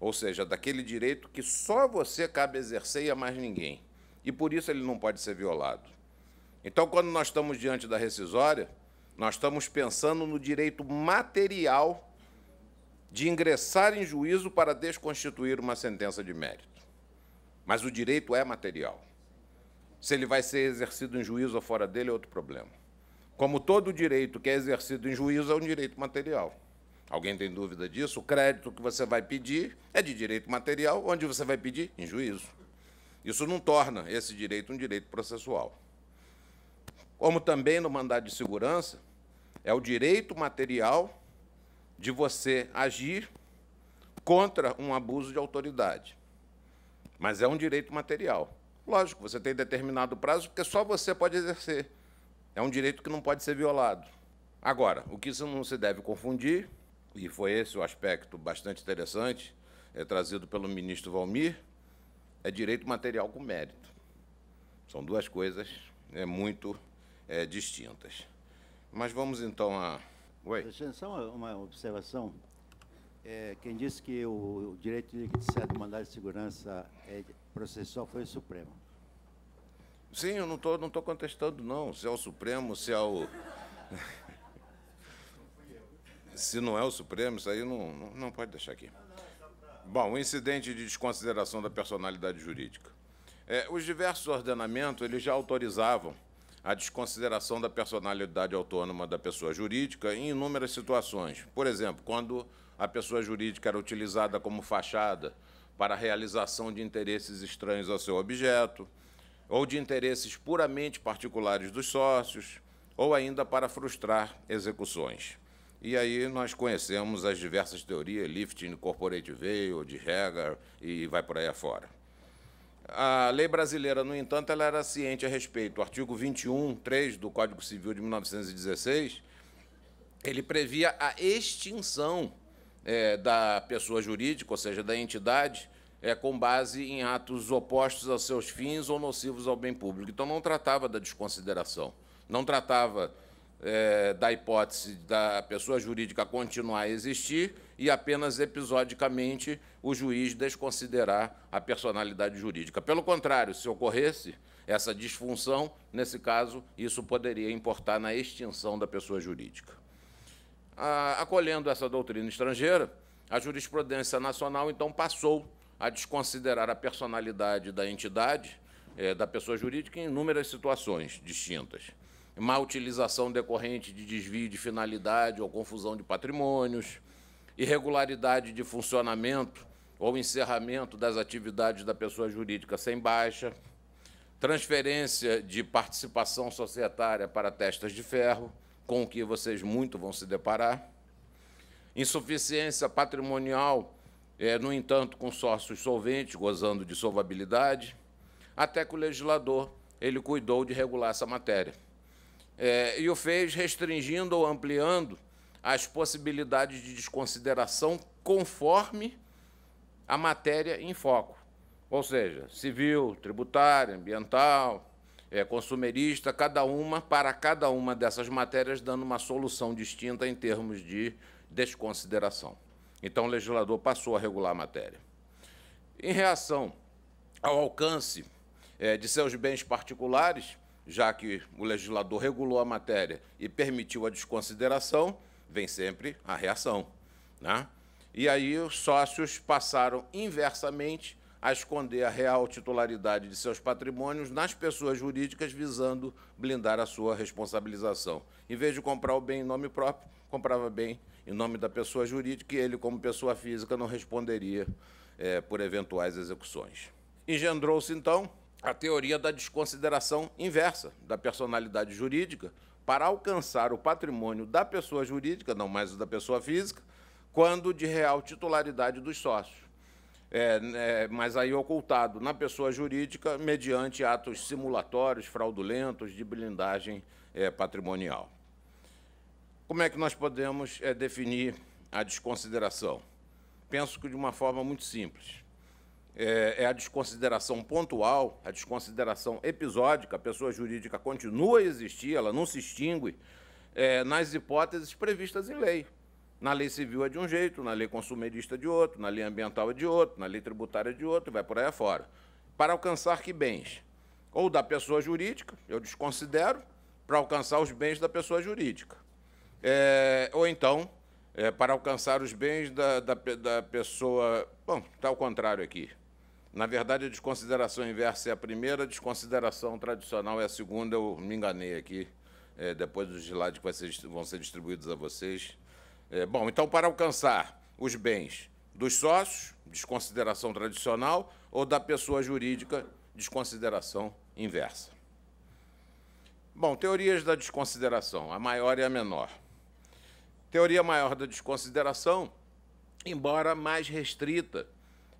Speaker 3: ou seja, daquele direito que só você cabe exercer e a mais ninguém. E por isso ele não pode ser violado. Então, quando nós estamos diante da rescisória, nós estamos pensando no direito material de ingressar em juízo para desconstituir uma sentença de mérito. Mas o direito é material. Se ele vai ser exercido em juízo ou fora dele é outro problema. Como todo direito que é exercido em juízo é um direito material. Alguém tem dúvida disso? O crédito que você vai pedir é de direito material, onde você vai pedir em juízo. Isso não torna esse direito um direito processual. Como também no mandado de segurança, é o direito material de você agir contra um abuso de autoridade. Mas é um direito material. Lógico, você tem determinado prazo, porque só você pode exercer. É um direito que não pode ser violado. Agora, o que isso não se deve confundir e foi esse o aspecto bastante interessante, é trazido pelo ministro Valmir, é direito material com mérito. São duas coisas é, muito é, distintas. Mas vamos então a. Oi. só uma, observação.
Speaker 2: É, quem disse que o, direito de certo mandado de segurança é
Speaker 3: processual foi o Supremo. Sim, eu não estou não tô contestando, não. Se é o Supremo, se é o. Se não é o Supremo, isso aí não, não, não pode deixar aqui. Bom, o incidente de desconsideração da personalidade jurídica. É, os diversos ordenamentos eles já autorizavam a desconsideração da personalidade autônoma da pessoa jurídica em inúmeras situações. Por exemplo, quando a pessoa jurídica era utilizada como fachada para a realização de interesses estranhos ao seu objeto, ou de interesses puramente particulares dos sócios, ou ainda para frustrar execuções. E aí nós conhecemos as diversas teorias, lifting, corporate veil, de Hegger e vai por aí afora. A lei brasileira, no entanto, ela era ciente a respeito. O artigo 21, 3 do Código Civil de 1916, ele previa a extinção é, da pessoa jurídica, ou seja, da entidade, é, com base em atos opostos aos seus fins ou nocivos ao bem público. Então, não tratava da desconsideração, não tratava é, da hipótese da pessoa jurídica continuar a existir e apenas episodicamente o juiz desconsiderar a personalidade jurídica. Pelo contrário, se ocorresse essa disfunção, nesse caso, isso poderia importar na extinção da pessoa jurídica. A, acolhendo essa doutrina estrangeira, a jurisprudência nacional então passou a desconsiderar a personalidade da entidade, é, da pessoa jurídica, em inúmeras situações distintas má utilização decorrente de desvio de finalidade ou confusão de patrimônios, irregularidade de funcionamento ou encerramento das atividades da pessoa jurídica sem baixa, transferência de participação societária para testas de ferro, com o que vocês muito vão se deparar, insuficiência patrimonial, é, no entanto, com sócios solventes, gozando de solvabilidade, até que o legislador ele cuidou de regular essa matéria é, e o fez restringindo ou ampliando as possibilidades de desconsideração conforme a matéria em foco, ou seja, civil, tributária, ambiental, é, consumerista, cada uma para cada uma dessas matérias dando uma solução distinta em termos de desconsideração. Então, o legislador passou a regular a matéria. Em reação ao alcance é, de seus bens particulares, já que o legislador regulou a matéria e permitiu a desconsideração, vem sempre a reação. Né? E aí os sócios passaram inversamente a esconder a real titularidade de seus patrimônios nas pessoas jurídicas, visando blindar a sua responsabilização. Em vez de comprar o bem em nome próprio, comprava bem em nome da pessoa jurídica e ele, como pessoa física, não responderia é, por eventuais execuções. Engendrou-se, então, a teoria da desconsideração inversa da personalidade jurídica para alcançar o patrimônio da pessoa jurídica, não mais o da pessoa física, quando de real titularidade dos sócios. É, é, mas aí ocultado na pessoa jurídica mediante atos simulatórios, fraudulentos, de blindagem é, patrimonial. Como é que nós podemos é, definir a desconsideração? Penso que de uma forma muito simples. É, é, a desconsideração pontual, a desconsideração episódica, a pessoa jurídica continua a existir, ela não se extingue, é, nas hipóteses previstas em lei. Na lei civil é de um jeito, na lei consumerista é de outro, na lei ambiental é de outro, na lei tributária é de outro, vai por aí afora. Para alcançar que bens? Ou da pessoa jurídica, eu desconsidero, para alcançar os bens da pessoa jurídica. É, ou então, é, para alcançar os bens da, da, da pessoa. Bom, está ao contrário aqui. Na verdade, a desconsideração inversa é a primeira, a desconsideração tradicional é a segunda. Eu me enganei aqui, é, depois dos slides que vão ser distribuídos a vocês. É, bom, então, para alcançar os bens dos sócios, desconsideração tradicional, ou da pessoa jurídica, desconsideração inversa. Bom, teorias da desconsideração, a maior e a menor. Teoria maior da desconsideração, embora mais restrita,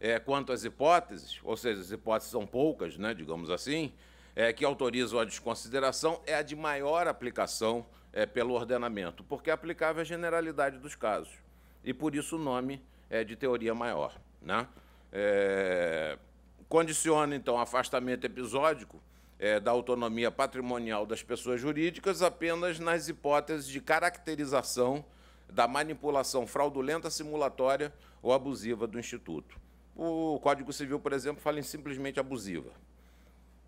Speaker 3: é, quanto às hipóteses, ou seja, as hipóteses são poucas, né, digamos assim, é, que autorizam a desconsideração, é a de maior aplicação é, pelo ordenamento, porque é aplicável à generalidade dos casos. E por isso o nome é de teoria maior. Né? É, condiciona, então, afastamento episódico é, da autonomia patrimonial das pessoas jurídicas apenas nas hipóteses de caracterização da manipulação fraudulenta, simulatória ou abusiva do Instituto. O Código Civil, por exemplo, fala em simplesmente abusiva.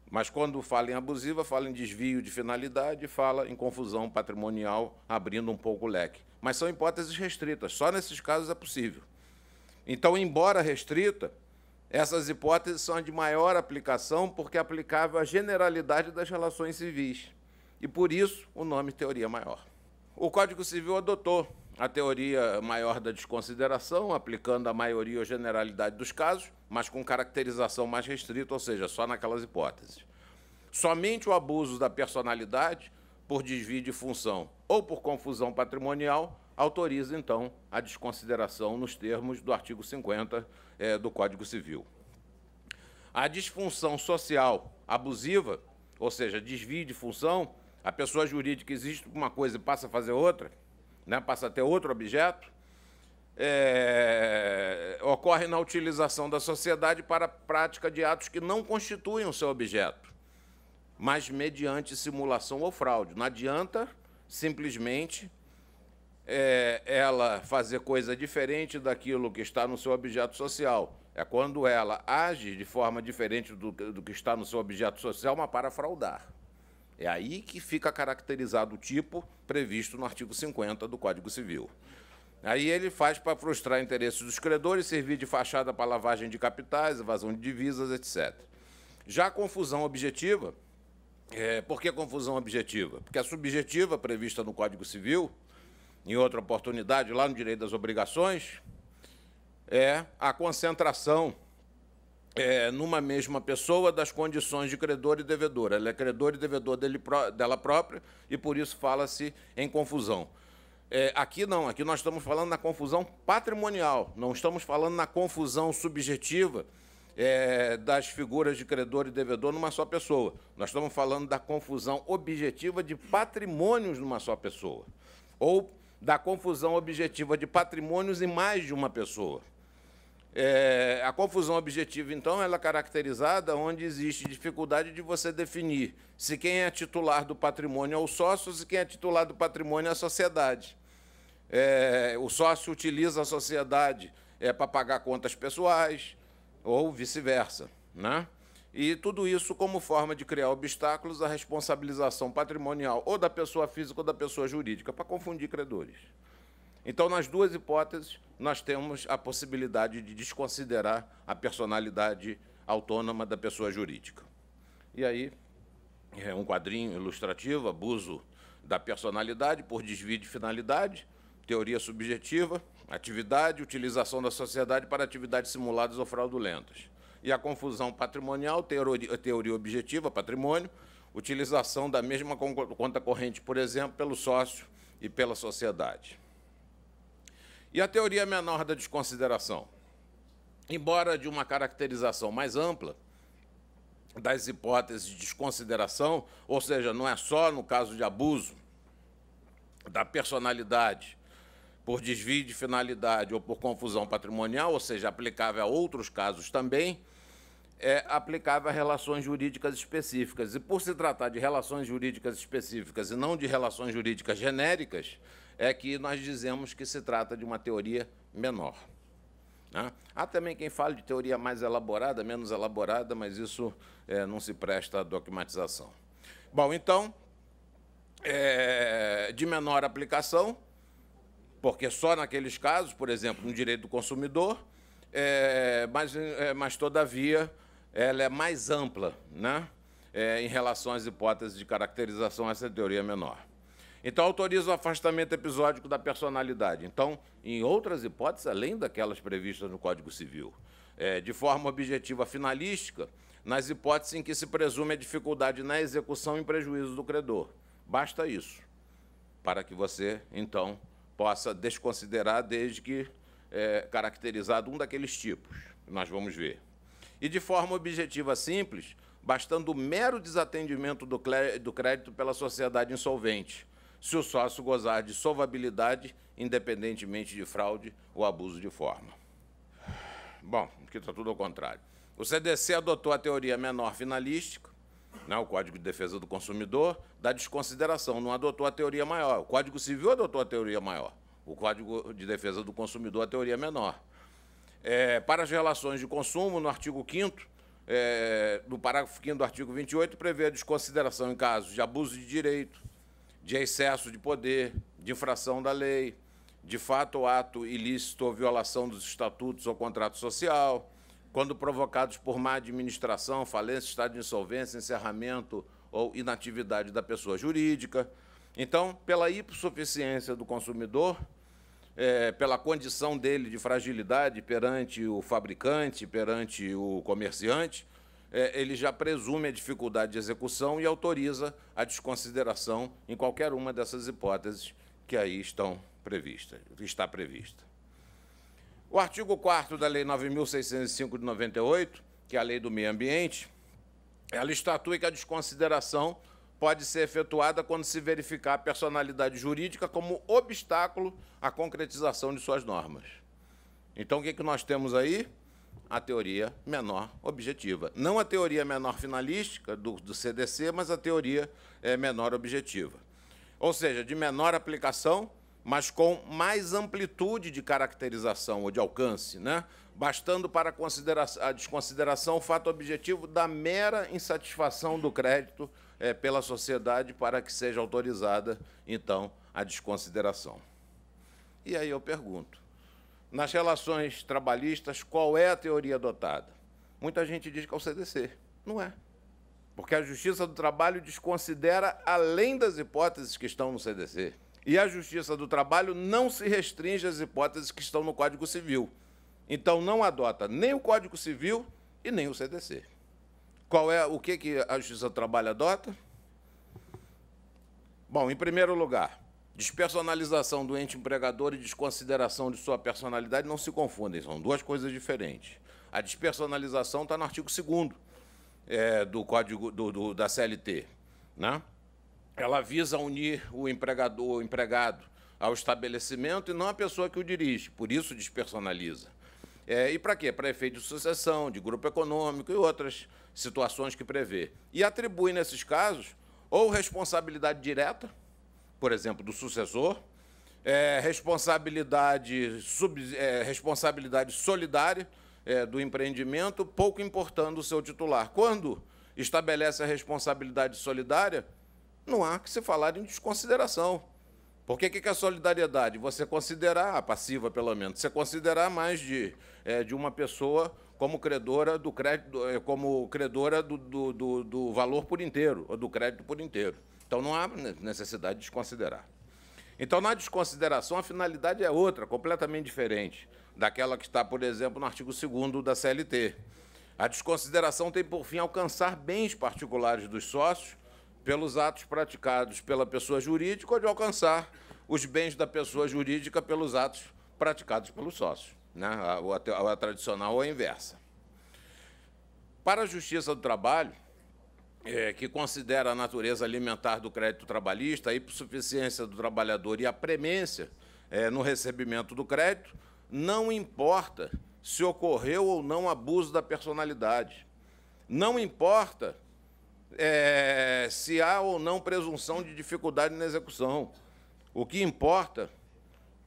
Speaker 3: Mas quando fala em abusiva, fala em desvio de finalidade, fala em confusão patrimonial, abrindo um pouco o leque. Mas são hipóteses restritas, só nesses casos é possível. Então, embora restrita, essas hipóteses são de maior aplicação porque é aplicável à generalidade das relações civis. E por isso o nome teoria maior. O Código Civil adotou a teoria maior da desconsideração, aplicando a maioria ou generalidade dos casos, mas com caracterização mais restrita, ou seja, só naquelas hipóteses. Somente o abuso da personalidade por desvio de função ou por confusão patrimonial autoriza, então, a desconsideração nos termos do artigo 50 é, do Código Civil. A disfunção social abusiva, ou seja, desvio de função, a pessoa jurídica existe uma coisa e passa a fazer outra, né, passa a ter outro objeto, é, ocorre na utilização da sociedade para a prática de atos que não constituem o seu objeto, mas mediante simulação ou fraude. Não adianta simplesmente é, ela fazer coisa diferente daquilo que está no seu objeto social. É quando ela age de forma diferente do, do que está no seu objeto social, mas para fraudar. É aí que fica caracterizado o tipo previsto no artigo 50 do Código Civil. Aí ele faz para frustrar interesses dos credores, servir de fachada para lavagem de capitais, evasão de divisas, etc. Já a confusão objetiva, é, por que confusão objetiva? Porque a subjetiva prevista no Código Civil, em outra oportunidade, lá no direito das obrigações, é a concentração é, numa mesma pessoa das condições de credor e devedor. Ela é credor e devedor dele, dela própria e por isso fala-se em confusão. É, aqui não, aqui nós estamos falando na confusão patrimonial, não estamos falando na confusão subjetiva é, das figuras de credor e devedor numa só pessoa. Nós estamos falando da confusão objetiva de patrimônios numa só pessoa, ou da confusão objetiva de patrimônios em mais de uma pessoa. É, a confusão objetiva, então, ela é caracterizada onde existe dificuldade de você definir se quem é titular do patrimônio é o sócio, se quem é titular do patrimônio é a sociedade. É, o sócio utiliza a sociedade é, para pagar contas pessoais ou vice-versa. Né? E tudo isso como forma de criar obstáculos à responsabilização patrimonial ou da pessoa física ou da pessoa jurídica, para confundir credores. Então, nas duas hipóteses, nós temos a possibilidade de desconsiderar a personalidade autônoma da pessoa jurídica. E aí, é um quadrinho ilustrativo, abuso da personalidade por desvio de finalidade, teoria subjetiva, atividade, utilização da sociedade para atividades simuladas ou fraudulentas. E a confusão patrimonial, teoria, teoria objetiva, patrimônio, utilização da mesma conta corrente, por exemplo, pelo sócio e pela sociedade. E a teoria menor da desconsideração? Embora de uma caracterização mais ampla das hipóteses de desconsideração, ou seja, não é só no caso de abuso da personalidade por desvio de finalidade ou por confusão patrimonial, ou seja, aplicável a outros casos também, é aplicável a relações jurídicas específicas. E por se tratar de relações jurídicas específicas e não de relações jurídicas genéricas, é que nós dizemos que se trata de uma teoria menor. Né? Há também quem fala de teoria mais elaborada, menos elaborada, mas isso é, não se presta à dogmatização. Bom, então, é, de menor aplicação, porque só naqueles casos, por exemplo, no direito do consumidor, é, mas, é, mas, todavia, ela é mais ampla né? É, em relação às hipóteses de caracterização a essa teoria é menor. Então, autoriza o afastamento episódico da personalidade. Então, em outras hipóteses, além daquelas previstas no Código Civil, é, de forma objetiva finalística, nas hipóteses em que se presume a dificuldade na execução em prejuízo do credor. Basta isso, para que você, então, possa desconsiderar, desde que é, caracterizado um daqueles tipos. Nós vamos ver. E de forma objetiva simples, bastando o mero desatendimento do crédito pela sociedade insolvente, se o sócio gozar de solvabilidade, independentemente de fraude ou abuso de forma. Bom, aqui está tudo ao contrário. O CDC adotou a teoria menor finalística, né, o Código de Defesa do Consumidor, da desconsideração, não adotou a teoria maior. O Código Civil adotou a teoria maior, o Código de Defesa do Consumidor, a teoria menor. É, para as relações de consumo, no artigo 5 é, parágrafo 5 do artigo 28, prevê a desconsideração em casos de abuso de direito, de excesso de poder, de infração da lei, de fato ou ato ilícito ou violação dos estatutos ou contrato social, quando provocados por má administração, falência, estado de insolvência, encerramento ou inatividade da pessoa jurídica. Então, pela hipossuficiência do consumidor, é, pela condição dele de fragilidade perante o fabricante, perante o comerciante, é, ele já presume a dificuldade de execução e autoriza a desconsideração em qualquer uma dessas hipóteses que aí estão previstas, está prevista. O artigo 4 da Lei 9.605 de 98, que é a Lei do Meio Ambiente, ela estatui que a desconsideração pode ser efetuada quando se verificar a personalidade jurídica como obstáculo à concretização de suas normas. Então, o que, é que nós temos aí? a teoria menor objetiva. Não a teoria menor finalística do, do CDC, mas a teoria é, menor objetiva. Ou seja, de menor aplicação, mas com mais amplitude de caracterização ou de alcance, né? bastando para a, a desconsideração o fato objetivo da mera insatisfação do crédito é, pela sociedade para que seja autorizada, então, a desconsideração. E aí eu pergunto, nas relações trabalhistas, qual é a teoria adotada? Muita gente diz que é o CDC. Não é. Porque a Justiça do Trabalho desconsidera além das hipóteses que estão no CDC. E a Justiça do Trabalho não se restringe às hipóteses que estão no Código Civil. Então não adota nem o Código Civil e nem o CDC. Qual é o que, que a Justiça do Trabalho adota? Bom, em primeiro lugar, Despersonalização do ente empregador e desconsideração de sua personalidade não se confundem, são duas coisas diferentes. A despersonalização está no artigo 2 é, do Código do, do, da CLT. Né? Ela visa unir o empregador, o empregado ao estabelecimento e não a pessoa que o dirige, por isso despersonaliza. É, e para quê? Para efeito de sucessão, de grupo econômico e outras situações que prevê. E atribui, nesses casos, ou responsabilidade direta, por exemplo, do sucessor, é, responsabilidade, sub, é, responsabilidade solidária é, do empreendimento, pouco importando o seu titular. Quando estabelece a responsabilidade solidária, não há que se falar em desconsideração. Porque o que é solidariedade? Você considerar, a passiva pelo menos, você considerar mais de, é, de uma pessoa como credora do crédito, é, como credora do, do, do, do valor por inteiro, ou do crédito por inteiro. Então não há necessidade de desconsiderar. Então, na desconsideração, a finalidade é outra, completamente diferente daquela que está, por exemplo, no artigo 2 da CLT. A desconsideração tem por fim alcançar bens particulares dos sócios pelos atos praticados pela pessoa jurídica ou de alcançar os bens da pessoa jurídica pelos atos praticados pelos sócios, né? a tradicional ou a inversa. Para a Justiça do Trabalho, é, que considera a natureza alimentar do crédito trabalhista, a hipossuficiência do trabalhador e a premência é, no recebimento do crédito, não importa se ocorreu ou não abuso da personalidade. Não importa é, se há ou não presunção de dificuldade na execução. O que importa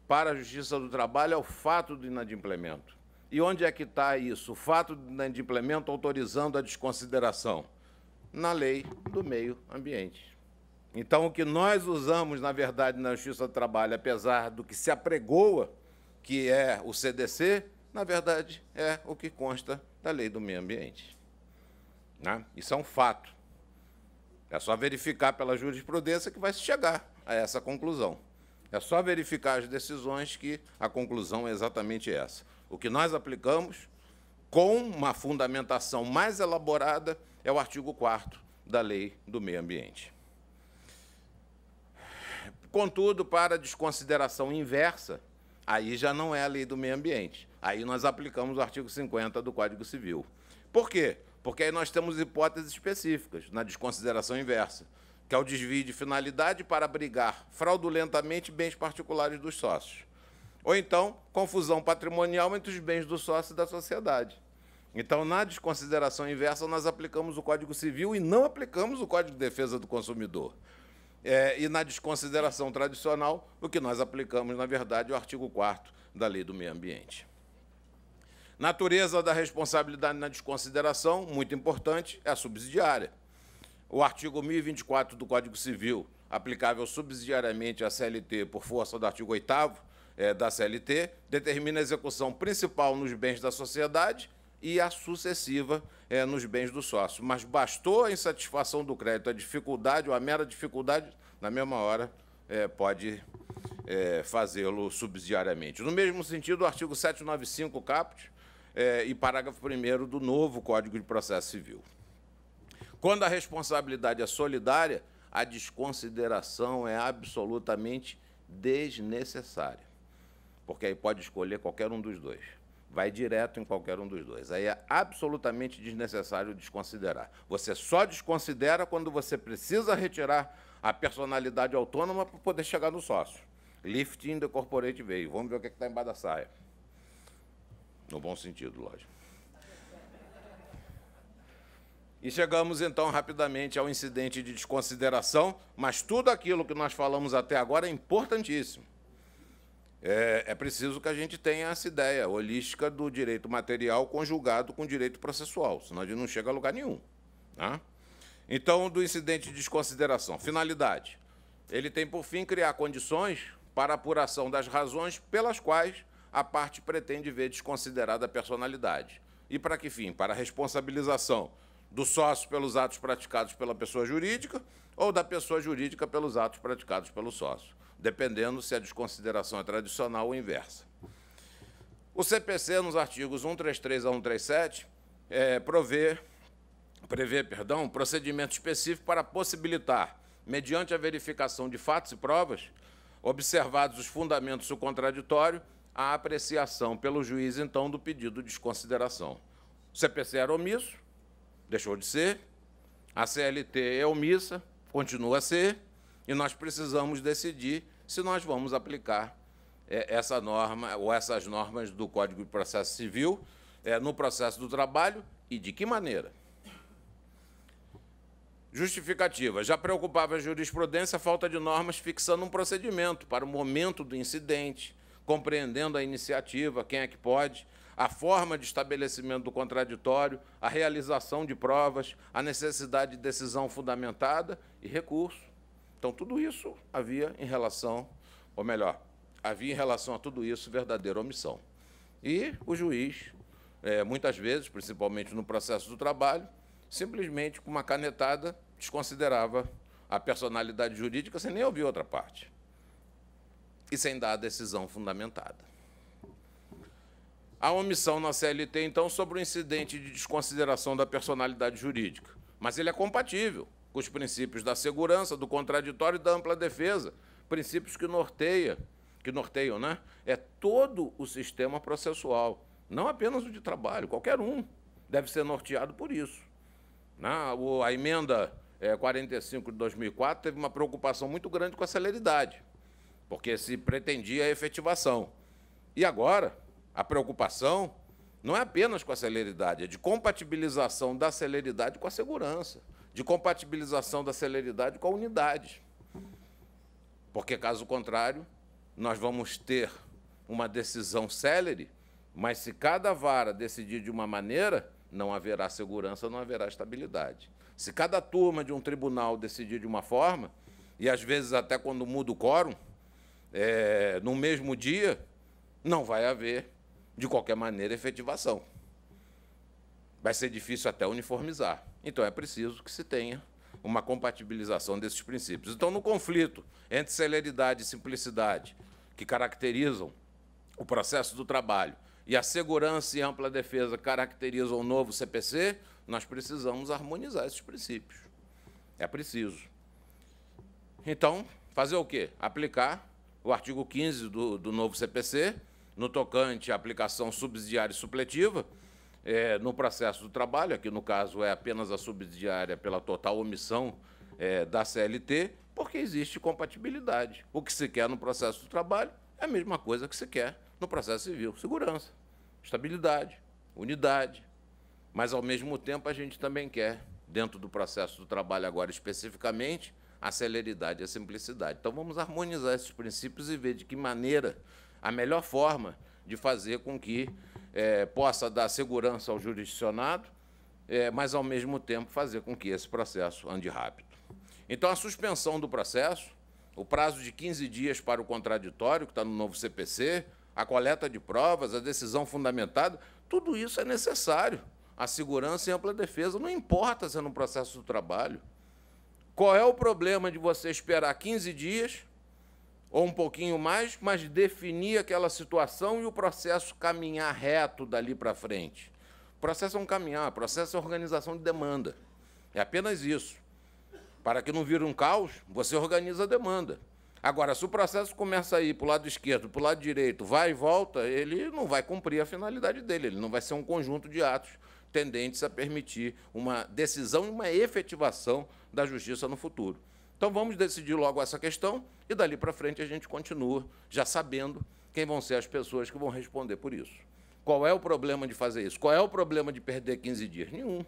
Speaker 3: para a Justiça do Trabalho é o fato do inadimplemento. E onde é que está isso? O fato do inadimplemento autorizando a desconsideração na lei do meio ambiente. Então, o que nós usamos, na verdade, na Justiça do Trabalho, apesar do que se apregoa, que é o CDC, na verdade, é o que consta da lei do meio ambiente. Né? Isso é um fato. É só verificar pela jurisprudência que vai se chegar a essa conclusão. É só verificar as decisões que a conclusão é exatamente essa. O que nós aplicamos, com uma fundamentação mais elaborada, é o artigo 4 da Lei do Meio Ambiente. Contudo, para desconsideração inversa, aí já não é a Lei do Meio Ambiente. Aí nós aplicamos o artigo 50 do Código Civil. Por quê? Porque aí nós temos hipóteses específicas na desconsideração inversa, que é o desvio de finalidade para abrigar fraudulentamente bens particulares dos sócios. Ou então, confusão patrimonial entre os bens do sócio e da sociedade. Então, na desconsideração inversa, nós aplicamos o Código Civil e não aplicamos o Código de Defesa do Consumidor. É, e na desconsideração tradicional, o que nós aplicamos, na verdade, é o artigo 4 da Lei do Meio Ambiente. Natureza da responsabilidade na desconsideração, muito importante, é a subsidiária. O artigo 1024 do Código Civil, aplicável subsidiariamente à CLT por força do artigo 8 é, da CLT, determina a execução principal nos bens da sociedade e a sucessiva é, nos bens do sócio. Mas bastou a insatisfação do crédito, a dificuldade ou a mera dificuldade, na mesma hora é, pode é, fazê-lo subsidiariamente. No mesmo sentido, o artigo 795 caput é, e parágrafo 1 do novo Código de Processo Civil. Quando a responsabilidade é solidária, a desconsideração é absolutamente desnecessária, porque aí pode escolher qualquer um dos dois vai direto em qualquer um dos dois. Aí é absolutamente desnecessário desconsiderar. Você só desconsidera quando você precisa retirar a personalidade autônoma para poder chegar no sócio. Lifting the corporate veio. Vamos ver o que é está embaixo da saia. No bom sentido, lógico. E chegamos então rapidamente ao incidente de desconsideração, mas tudo aquilo que nós falamos até agora é importantíssimo é, é preciso que a gente tenha essa ideia holística do direito material conjugado com direito processual, senão a gente não chega a lugar nenhum. Né? Então, do incidente de desconsideração. Finalidade. Ele tem por fim criar condições para apuração das razões pelas quais a parte pretende ver desconsiderada a personalidade. E para que fim? Para a responsabilização do sócio pelos atos praticados pela pessoa jurídica ou da pessoa jurídica pelos atos praticados pelo sócio dependendo se a desconsideração é tradicional ou inversa. O CPC, nos artigos 133 a 137, é, provê, prevê perdão, procedimento específico para possibilitar, mediante a verificação de fatos e provas, observados os fundamentos do contraditório, a apreciação pelo juiz, então, do pedido de desconsideração. O CPC era omisso, deixou de ser, a CLT é omissa, continua a ser, e nós precisamos decidir se nós vamos aplicar é, essa norma ou essas normas do Código de Processo Civil é, no processo do trabalho e de que maneira. Justificativa. Já preocupava a jurisprudência a falta de normas fixando um procedimento para o momento do incidente, compreendendo a iniciativa, quem é que pode, a forma de estabelecimento do contraditório, a realização de provas, a necessidade de decisão fundamentada e recurso. Então, tudo isso havia em relação, ou melhor, havia em relação a tudo isso verdadeira omissão. E o juiz, é, muitas vezes, principalmente no processo do trabalho, simplesmente com uma canetada desconsiderava a personalidade jurídica sem nem ouvir outra parte e sem dar a decisão fundamentada. A omissão na CLT, então, sobre o incidente de desconsideração da personalidade jurídica, mas ele é compatível com os princípios da segurança, do contraditório e da ampla defesa, princípios que norteia, que norteiam, né? É todo o sistema processual, não apenas o de trabalho, qualquer um deve ser norteado por isso. Na, né? o, a emenda é, 45 de 2004 teve uma preocupação muito grande com a celeridade, porque se pretendia a efetivação. E agora, a preocupação não é apenas com a celeridade, é de compatibilização da celeridade com a segurança de compatibilização da celeridade com a unidade. Porque, caso contrário, nós vamos ter uma decisão célere, mas se cada vara decidir de uma maneira, não haverá segurança, não haverá estabilidade. Se cada turma de um tribunal decidir de uma forma, e às vezes até quando muda o quórum, é, no mesmo dia, não vai haver, de qualquer maneira, efetivação. Vai ser difícil até uniformizar. Então é preciso que se tenha uma compatibilização desses princípios. Então, no conflito entre celeridade e simplicidade, que caracterizam o processo do trabalho, e a segurança e ampla defesa caracterizam o novo CPC, nós precisamos harmonizar esses princípios. É preciso. Então, fazer o quê? Aplicar o artigo 15 do, do novo CPC, no tocante à aplicação subsidiária e supletiva, é, no processo do trabalho, aqui no caso é apenas a subsidiária pela total omissão é, da CLT, porque existe compatibilidade. O que se quer no processo do trabalho é a mesma coisa que se quer no processo civil: segurança, estabilidade, unidade. Mas, ao mesmo tempo, a gente também quer, dentro do processo do trabalho, agora especificamente, a celeridade e a simplicidade. Então, vamos harmonizar esses princípios e ver de que maneira a melhor forma de fazer com que é, possa dar segurança ao jurisdicionado, é, mas, ao mesmo tempo, fazer com que esse processo ande rápido. Então, a suspensão do processo, o prazo de 15 dias para o contraditório, que está no novo CPC, a coleta de provas, a decisão fundamentada, tudo isso é necessário. A segurança e ampla defesa, não importa se é no processo do trabalho. Qual é o problema de você esperar 15 dias ou um pouquinho mais, mas definir aquela situação e o processo caminhar reto dali para frente. O processo é um caminhar, o processo é organização de demanda. É apenas isso. Para que não vire um caos, você organiza a demanda. Agora, se o processo começa a ir para o lado esquerdo, para o lado direito, vai e volta, ele não vai cumprir a finalidade dele, ele não vai ser um conjunto de atos tendentes a permitir uma decisão e uma efetivação da justiça no futuro. Então vamos decidir logo essa questão e dali para frente a gente continua já sabendo quem vão ser as pessoas que vão responder por isso. Qual é o problema de fazer isso? Qual é o problema de perder 15 dias? Nenhum.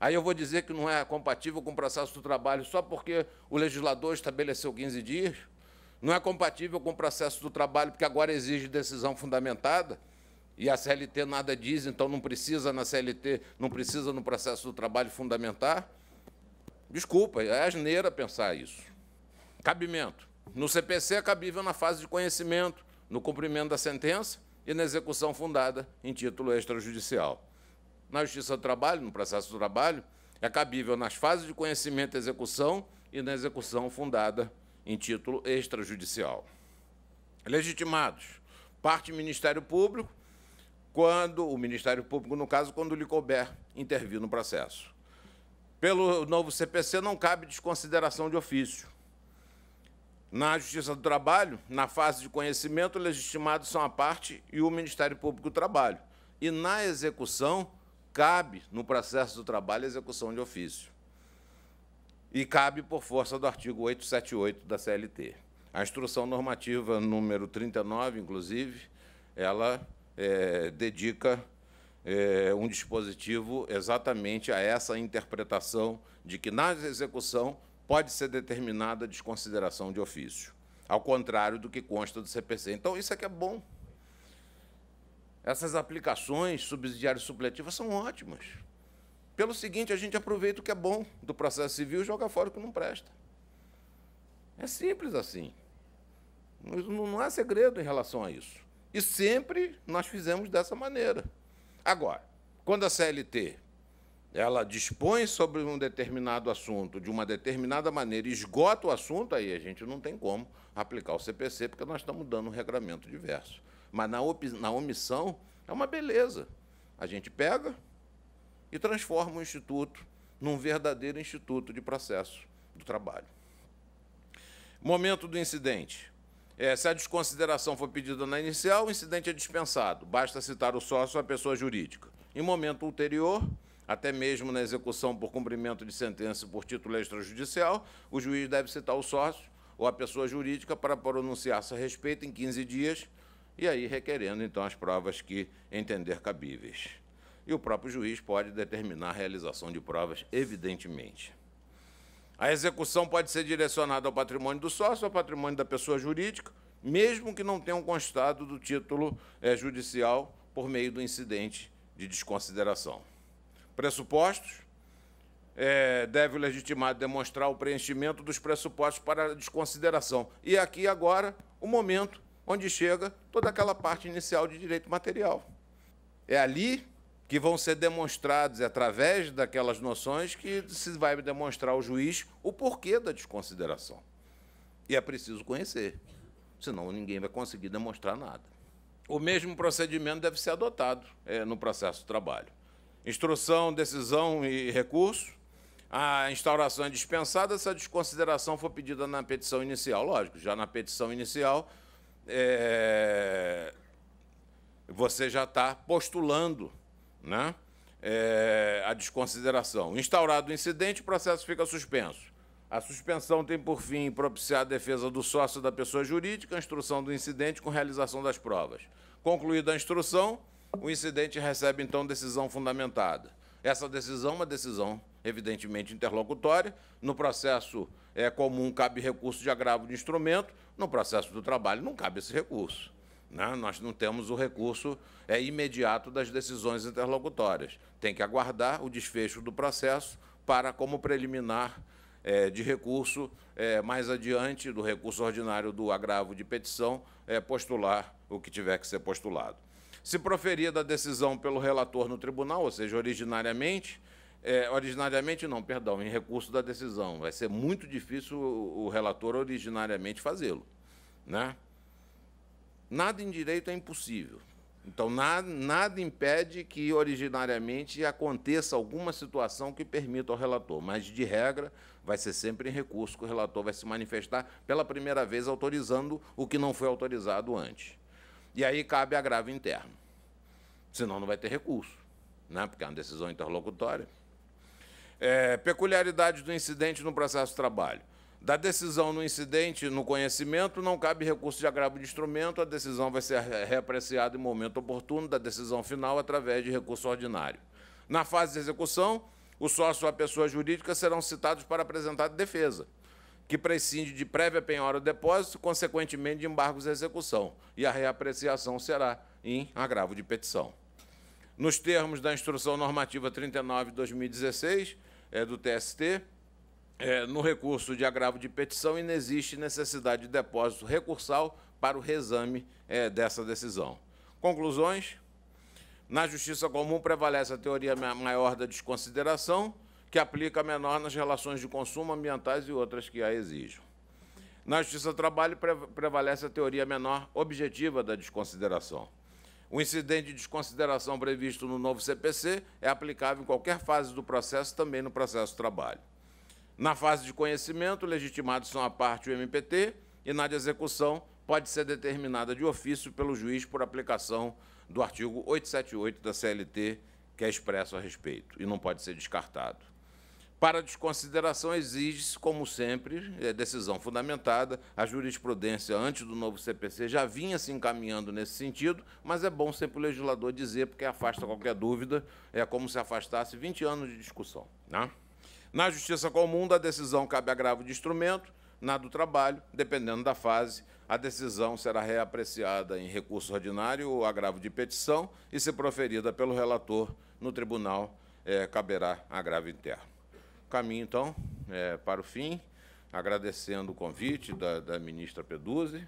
Speaker 3: Aí eu vou dizer que não é compatível com o processo do trabalho só porque o legislador estabeleceu 15 dias? Não é compatível com o processo do trabalho porque agora exige decisão fundamentada? E a CLT nada diz, então não precisa na CLT, não precisa no processo do trabalho fundamentar? Desculpa, é asneira pensar isso. Cabimento. No CPC é cabível na fase de conhecimento, no cumprimento da sentença e na execução fundada em título extrajudicial. Na Justiça do Trabalho, no processo do trabalho, é cabível nas fases de conhecimento e execução e na execução fundada em título extrajudicial. Legitimados. Parte Ministério Público, quando o Ministério Público, no caso, quando lhe couber intervir no processo. Pelo novo CPC, não cabe desconsideração de ofício. Na Justiça do Trabalho, na fase de conhecimento, legitimados são a parte e o Ministério Público do Trabalho. E na execução, cabe no processo do trabalho a execução de ofício. E cabe por força do artigo 878 da CLT. A instrução normativa número 39, inclusive, ela é, dedica é, um dispositivo exatamente a essa interpretação de que, na execução, pode ser determinada desconsideração de ofício, ao contrário do que consta do CPC. Então, isso é que é bom. Essas aplicações subsidiárias supletivas são ótimas. Pelo seguinte, a gente aproveita o que é bom do processo civil e joga fora o que não presta. É simples assim. Não há segredo em relação a isso. E sempre nós fizemos dessa maneira. Agora, quando a CLT ela dispõe sobre um determinado assunto de uma determinada maneira, esgota o assunto, aí a gente não tem como aplicar o CPC, porque nós estamos dando um regramento diverso. Mas na, na omissão é uma beleza. A gente pega e transforma o Instituto num verdadeiro Instituto de Processo do Trabalho. Momento do incidente. É, se a desconsideração for pedida na inicial, o incidente é dispensado. Basta citar o sócio ou a pessoa jurídica. Em momento ulterior, até mesmo na execução por cumprimento de sentença por título extrajudicial, o juiz deve citar o sócio ou a pessoa jurídica para pronunciar-se a respeito em 15 dias e aí requerendo, então, as provas que entender cabíveis. E o próprio juiz pode determinar a realização de provas, evidentemente. A execução pode ser direcionada ao patrimônio do sócio, ao patrimônio da pessoa jurídica, mesmo que não tenham constado do título é, judicial por meio do incidente de desconsideração. Pressupostos. É, deve o legitimado demonstrar o preenchimento dos pressupostos para a desconsideração. E aqui agora o momento onde chega toda aquela parte inicial de direito material. É ali que vão ser demonstrados através daquelas noções que se vai demonstrar ao juiz o porquê da desconsideração. E é preciso conhecer, senão ninguém vai conseguir demonstrar nada. O mesmo procedimento deve ser adotado é, no processo de trabalho. Instrução, decisão e recurso. A instauração é dispensada se a desconsideração for pedida na petição inicial. Lógico, já na petição inicial, é, você já está postulando né? É, a desconsideração. Instaurado o incidente, o processo fica suspenso. A suspensão tem por fim propiciar a defesa do sócio da pessoa jurídica, a instrução do incidente com realização das provas. Concluída a instrução, o incidente recebe então decisão fundamentada. Essa decisão é uma decisão, evidentemente, interlocutória. No processo é comum cabe recurso de agravo de instrumento, no processo do trabalho não cabe esse recurso. Né? Nós não temos o recurso é, imediato das decisões interlocutórias. Tem que aguardar o desfecho do processo para, como preliminar é, de recurso, é, mais adiante, do recurso ordinário do agravo de petição, é, postular o que tiver que ser postulado. Se proferida a decisão pelo relator no tribunal, ou seja, originariamente, é, originariamente não, perdão, em recurso da decisão. Vai ser muito difícil o, o relator originariamente fazê-lo. Né? Nada em direito é impossível. Então, nada, nada, impede que, originariamente, aconteça alguma situação que permita ao relator, mas, de regra, vai ser sempre em recurso que o relator vai se manifestar pela primeira vez autorizando o que não foi autorizado antes. E aí cabe agravo interno, senão não vai ter recurso, né? porque é uma decisão interlocutória. É, peculiaridade do incidente no processo de trabalho. Da decisão no incidente, no conhecimento, não cabe recurso de agravo de instrumento, a decisão vai ser reapreciada em momento oportuno da decisão final através de recurso ordinário. Na fase de execução, o sócio ou a pessoa jurídica serão citados para apresentar defesa, que prescinde de prévia penhora ou depósito, consequentemente de embargos de execução, e a reapreciação será em agravo de petição. Nos termos da Instrução Normativa 39-2016, é, do TST, é, no recurso de agravo de petição e não existe necessidade de depósito recursal para o reexame é, dessa decisão. Conclusões? Na justiça comum prevalece a teoria maior da desconsideração, que aplica menor nas relações de consumo ambientais e outras que a exijam. Na justiça do trabalho prevalece a teoria menor objetiva da desconsideração. O incidente de desconsideração previsto no novo CPC é aplicável em qualquer fase do processo, também no processo do trabalho. Na fase de conhecimento, legitimados são a parte o MPT e na de execução pode ser determinada de ofício pelo juiz por aplicação do artigo 878 da CLT, que é expresso a respeito e não pode ser descartado. Para desconsideração, exige-se, como sempre, é, decisão fundamentada. A jurisprudência antes do novo CPC já vinha se encaminhando nesse sentido, mas é bom sempre o legislador dizer, porque afasta qualquer dúvida, é como se afastasse 20 anos de discussão. Né? Na justiça comum, da decisão cabe agravo de instrumento, na do trabalho, dependendo da fase, a decisão será reapreciada em recurso ordinário ou agravo de petição e, se proferida pelo relator no tribunal, é, caberá agravo interno. Caminho, então, é, para o fim, agradecendo o convite da, da ministra Peduzzi.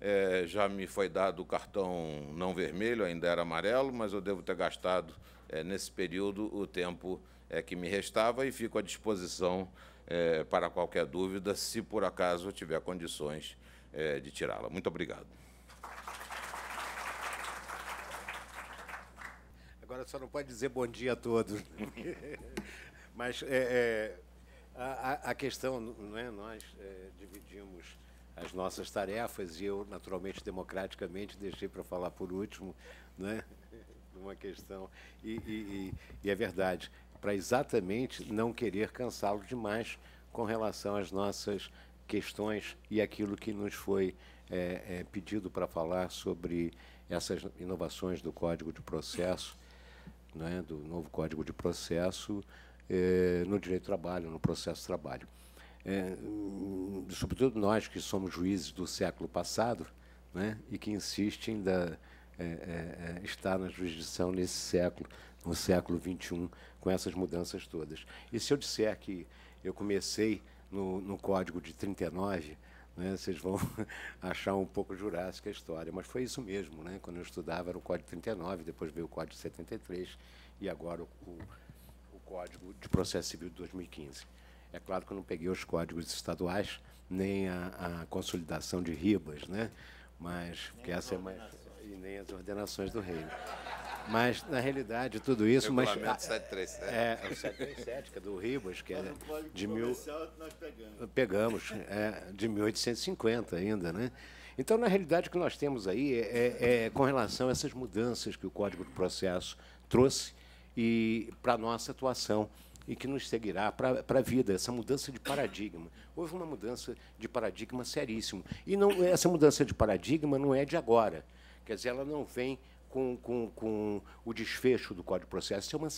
Speaker 3: É, já me foi dado o cartão não vermelho, ainda era amarelo, mas eu devo ter gastado, nesse período, o tempo é, que me restava e fico à disposição é, para qualquer dúvida, se por acaso tiver condições é, de tirá-la. Muito obrigado.
Speaker 1: Agora só não pode dizer bom dia a todos. Né? *laughs* Mas é, é a, a, questão, não é? Nós é, dividimos as nossas tarefas e eu, naturalmente, democraticamente, deixei para falar por último, né? *laughs* uma questão. E, e, e, e é verdade para exatamente não querer cansá-lo demais com relação às nossas questões e aquilo que nos foi é, é, pedido para falar sobre essas inovações do Código de Processo, né, do novo Código de Processo, é, no direito do trabalho, no processo do trabalho. É, sobretudo nós que somos juízes do século passado né, e que insistem da, é, é, estar na jurisdição nesse século, no século XXI com essas mudanças todas. E se eu disser que eu comecei no, no código de 39, né, vocês vão *laughs* achar um pouco jurássica a história, mas foi isso mesmo. Né? Quando eu estudava era o código 39, depois veio o código 73 e agora o, o, o código de processo civil de 2015. É claro que eu não peguei os códigos estaduais, nem a, a consolidação de ribas, né? mas que essa é mais e nem as ordenações do reino. Mas, na realidade, tudo isso. Mas, 73, ah, né? É, é o 737, que é do Ribas, que é de mil. Nós pegamos. pegamos é, de 1850 ainda, né? Então, na realidade, o que nós temos aí é, é, é com relação a essas mudanças que o Código de Processo trouxe e para a nossa atuação e que nos seguirá para a vida, essa mudança de paradigma. Houve uma mudança de paradigma seríssima. E não, essa mudança de paradigma não é de agora Quer dizer, ela não vem com, com, com o desfecho do Código de Processo. É, uma,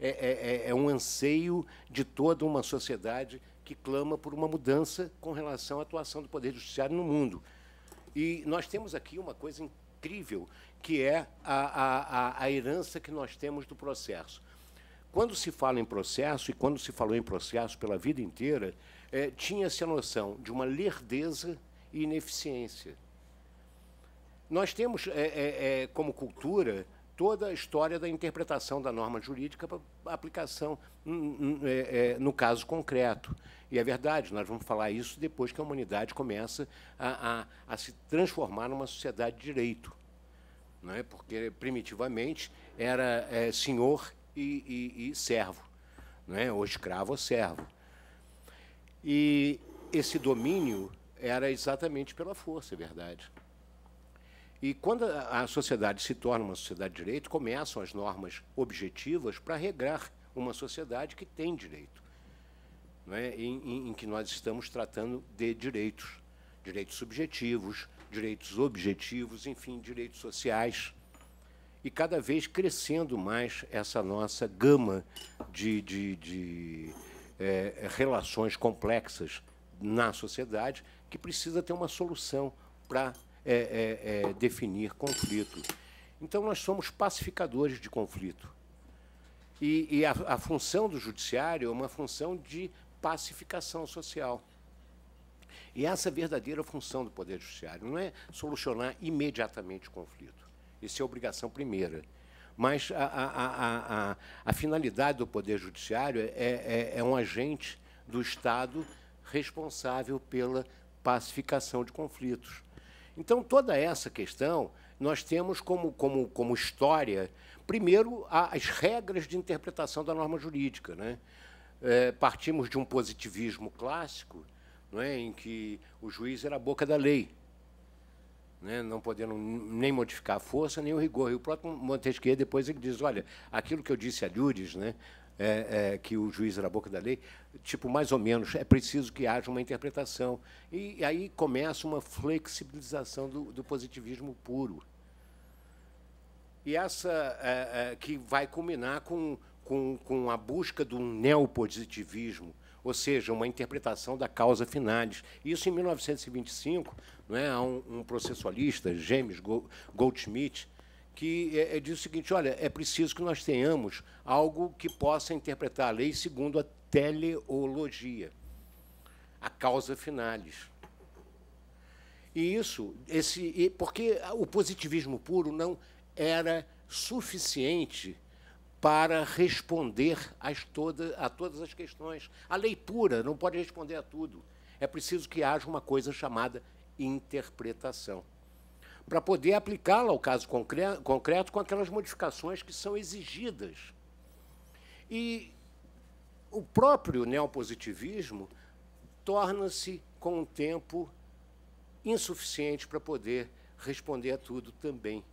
Speaker 1: é, é, é, é um anseio de toda uma sociedade que clama por uma mudança com relação à atuação do Poder Judiciário no mundo. E nós temos aqui uma coisa incrível, que é a, a, a herança que nós temos do processo. Quando se fala em processo, e quando se falou em processo pela vida inteira, é, tinha-se a noção de uma lerdeza e ineficiência. Nós temos é, é, é, como cultura toda a história da interpretação da norma jurídica para aplicação hum, hum, é, é, no caso concreto. E é verdade, nós vamos falar isso depois que a humanidade começa a, a, a se transformar numa sociedade de direito. Não é? Porque, primitivamente, era é, senhor e, e, e, servo, não é? ou escravo ou servo. E esse domínio era exatamente pela força, é verdade. E quando a sociedade se torna uma sociedade de direito, começam as normas objetivas para regrar uma sociedade que tem direito, né, em, em, em que nós estamos tratando de direitos, direitos subjetivos, direitos objetivos, enfim, direitos sociais e cada vez crescendo mais essa nossa gama de, de, de é, relações complexas na sociedade que precisa ter uma solução para é, é, é, definir conflito. Então, nós somos pacificadores de conflito. E, e a, a função do judiciário é uma função de pacificação social. E essa é a verdadeira função do Poder Judiciário não é solucionar imediatamente o conflito. Isso é a obrigação primeira. Mas a, a, a, a finalidade do Poder Judiciário é, é, é, é, um agente do Estado responsável pela pacificação de conflitos. Então, toda essa questão nós temos como, como, como história, primeiro, as regras de interpretação da norma jurídica. Né? É, partimos de um positivismo clássico, é em que o juiz era a boca da lei, né, não podendo nem modificar a força nem o rigor. E o próprio Montesquieu depois ele diz, olha, aquilo que eu disse a Lures, né, é, é, que o juiz era a boca da lei, tipo, mais ou menos, é preciso que haja uma interpretação. E, e aí começa uma flexibilização do, do positivismo puro. E essa é, é que vai culminar com, com, com a busca de um neopositivismo, ou seja, uma interpretação da causa finales. Isso em 1925, né, há um, um processualista, James Goldschmidt, que é, é, diz o seguinte: olha, é preciso que nós tenhamos algo que possa interpretar a lei segundo a teleologia, a causa finalis. E isso, esse, porque o positivismo puro não era suficiente para responder às toda, a todas as questões. A lei pura não pode responder a tudo. É preciso que haja uma coisa chamada interpretação para poder aplicá-la ao caso concreto, com aquelas modificações que são exigidas. E o próprio neopositivismo torna-se, com o tempo, insuficiente para poder responder a tudo também.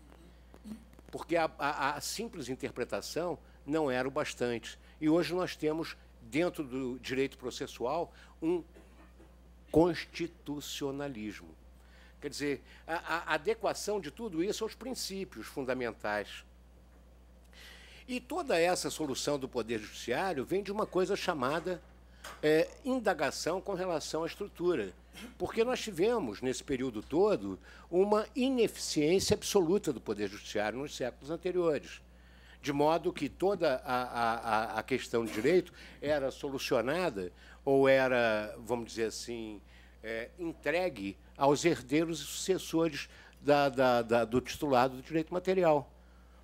Speaker 1: Porque a, a, a simples interpretação não era o bastante. E hoje nós temos, dentro do direito processual, um constitucionalismo Quer dizer, a, a adequação de tudo isso aos princípios fundamentais. E toda essa solução do Poder Judiciário vem de uma coisa chamada é, indagação com relação à estrutura. Porque nós tivemos, nesse período todo, uma ineficiência absoluta do Poder Judiciário nos séculos anteriores. De modo que toda a, a, a questão de direito era solucionada ou era, vamos dizer assim, é, entregue aos herdeiros e sucessores da, da, da, do titulado do direito material,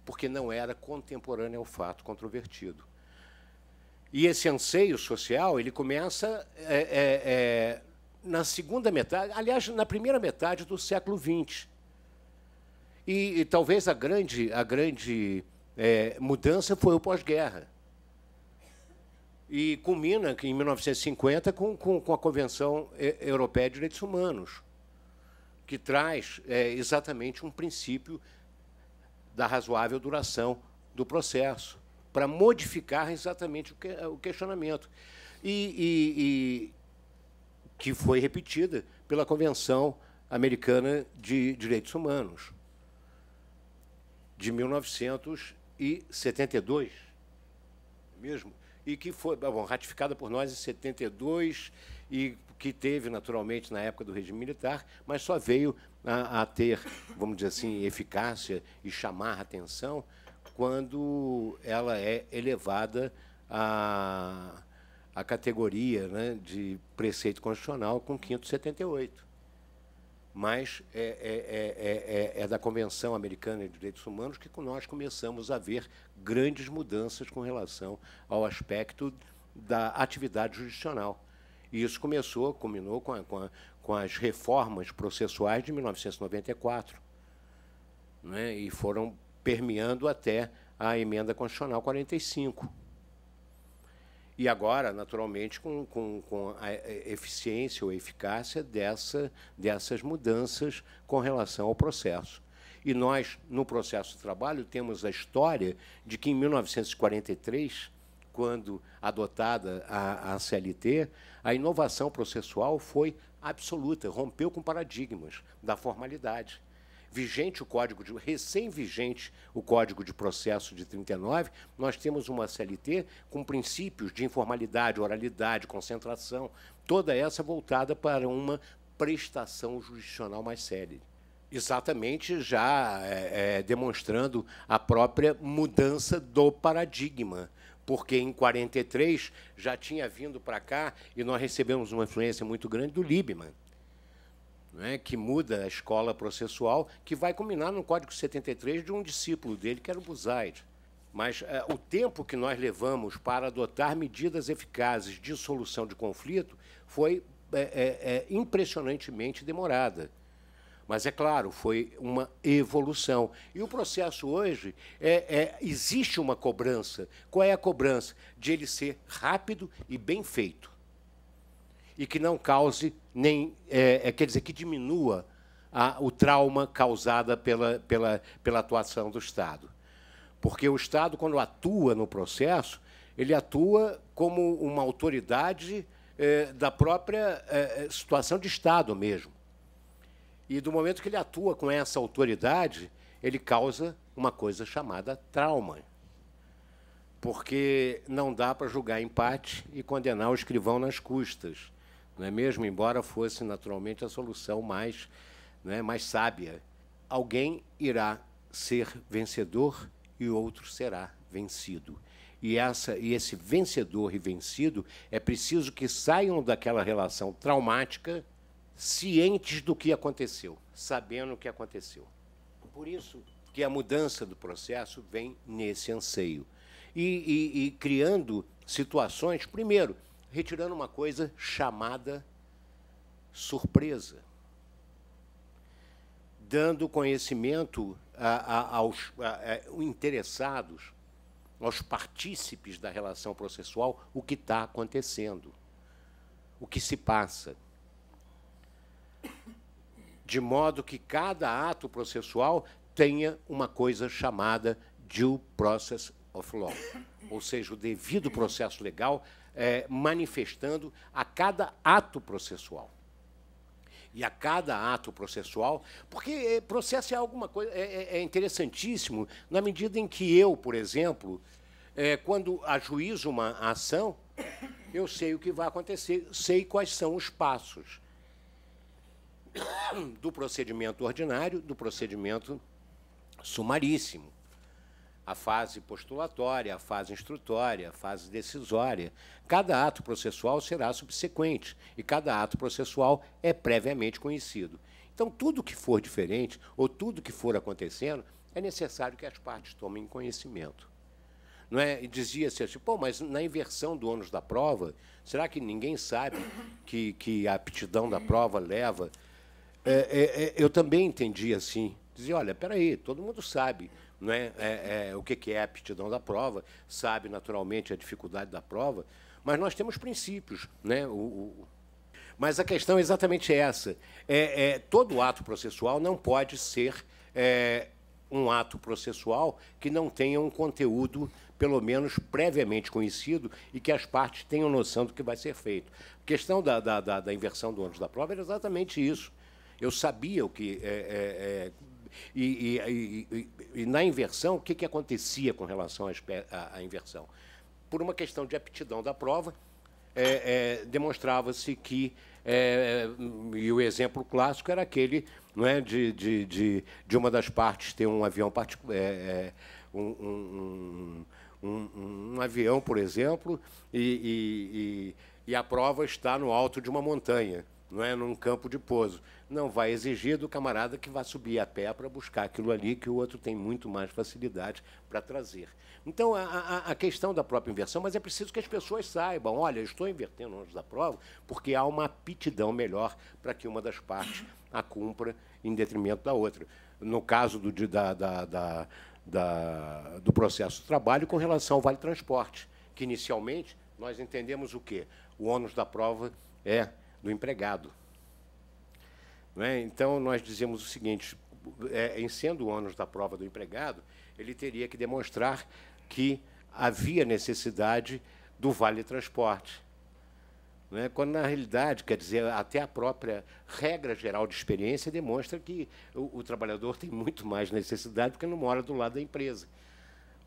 Speaker 1: porque não era contemporâneo ao fato controvertido. E esse anseio social ele começa é, é, é, na segunda metade, aliás, na primeira metade do século XX. E, e talvez a grande, a grande é, mudança foi o pós-guerra. E culmina, em 1950, com, com, com a Convenção é, Europeia de Direitos Humanos, que traz é, exatamente um princípio da razoável duração do processo, para modificar exatamente o, que, o questionamento. E, e, e, que foi repetida pela Convenção Americana de Direitos Humanos, de 1972, mesmo, e que foi bom, ratificada por nós em 72 e que teve naturalmente na época do regime militar, mas só veio a, a ter, vamos dizer assim, eficácia e chamar atenção quando ela é elevada à, à categoria né, de preceito constitucional com 578. Mas é, é, é, é, da Convenção Americana de Direitos Humanos que nós começamos a ver grandes mudanças com relação ao aspecto da atividade judicial. E isso começou, culminou com, a, com, a, com as reformas processuais de 1994, né, e foram permeando até a emenda constitucional 45. E agora, naturalmente, com, com, com a eficiência ou eficácia dessa, dessas mudanças com relação ao processo. E nós, no processo de trabalho, temos a história de que, em 1943, quando adotada a, a CLT, a inovação processual foi absoluta, rompeu com paradigmas da formalidade vigente o código de recém-vigente o código de processo de 39, nós temos uma CLT com princípios de informalidade, oralidade, concentração, toda essa voltada para uma prestação jurisdicional mais séria. Exatamente, já é, é demonstrando a própria mudança do paradigma porque em 43 já tinha vindo para cá e nós recebemos uma influência muito grande do Liebman, né, que muda a escola processual, que vai culminar no Código 73 de um discípulo dele, que era o Buzaid. Mas é, o tempo que nós levamos para adotar medidas eficazes de solução de conflito foi é, é, impressionantemente demorada. Mas é claro, foi uma evolução. E o processo hoje é, é, existe uma cobrança. Qual é a cobrança? De ele ser rápido e bem feito. E que não cause nem. É, é quer dizer, que diminua a, o trauma causado pela, pela, pela atuação do Estado. Porque o Estado, quando atua no processo, ele atua como uma autoridade é, da própria é, situação de Estado mesmo e do momento que ele atua com essa autoridade, ele causa uma coisa chamada trauma. Porque não dá para julgar empate e condenar o escrivão nas custas, não é mesmo? Embora fosse naturalmente a solução mais, né, mais sábia. Alguém irá ser vencedor e outro será vencido. E, essa, e esse vencedor e vencido é preciso que saiam daquela relação traumática cientes do que aconteceu, sabendo o que aconteceu. Por isso que a mudança do processo vem nesse anseio. E, e, e criando situações, primeiro, retirando uma coisa chamada surpresa, dando conhecimento a, a, aos a, interessados, aos partícipes da relação processual, o que está acontecendo, o que se passa de modo que cada ato processual tenha uma coisa chamada due process of law, ou seja, o devido processo legal é, manifestando a cada ato processual. E a cada ato processual, porque é, processo é alguma coisa, é, é, é interessantíssimo na medida em que eu, por exemplo, é, quando ajuizo uma ação, eu sei o que vai acontecer, sei quais são os passos. *coughs* do procedimento ordinário, do procedimento sumaríssimo. A fase postulatória, a fase instrutória, a fase decisória. Cada ato processual será subsequente e cada ato processual é previamente conhecido. Então, tudo que for diferente ou tudo que for acontecendo, é necessário que as partes tomem conhecimento. Não é? E dizia-se assim, pô, mas na inversão do ônus da prova, será que ninguém sabe que, que a aptidão da prova leva é, é, é, eu também entendi assim. Dizia, olha, peraí, todo mundo sabe não é, é, é o que é a aptidão da prova, sabe naturalmente a dificuldade da prova, mas nós temos princípios. Né, o, o, mas a questão é exatamente essa. É, todo ato processual não pode ser um ato processual que não tenha um conteúdo, pelo menos previamente conhecido, e que as partes tenham noção do que vai ser feito. A questão da, da, da, da inversão do ônus da prova era exatamente isso. Eu sabia o que. É, é, é e, e, e, e, na inversão, o que, que acontecia com relação à, inversão? Por uma questão de aptidão da prova, é, é, demonstrava-se que. e o exemplo clássico era aquele não é, de, de, de, de uma das partes ter um avião particular. Um, um, um, um, avião, por exemplo, e, e, e, a prova está no alto de uma montanha não é num campo de pouso. Não vai exigir do camarada que vá subir a pé para buscar aquilo ali que o outro tem muito mais facilidade para trazer. Então, a, a, a, questão da própria inversão, mas é preciso que as pessoas saibam: olha, estou invertendo antes da prova porque há uma aptidão melhor para que uma das partes a cumpra em detrimento da outra. No caso do, da, da, da, da do processo de trabalho, com relação ao vale-transporte, que inicialmente nós entendemos o quê? O ônus da prova é do empregado. É? Então, nós dizemos o seguinte: é, em sendo o ônus da prova do empregado, ele teria que demonstrar que havia necessidade do vale-transporte. É? Né? Quando, na realidade, quer dizer, até a própria regra geral de experiência demonstra que o, o trabalhador tem muito mais necessidade porque não mora do lado da empresa.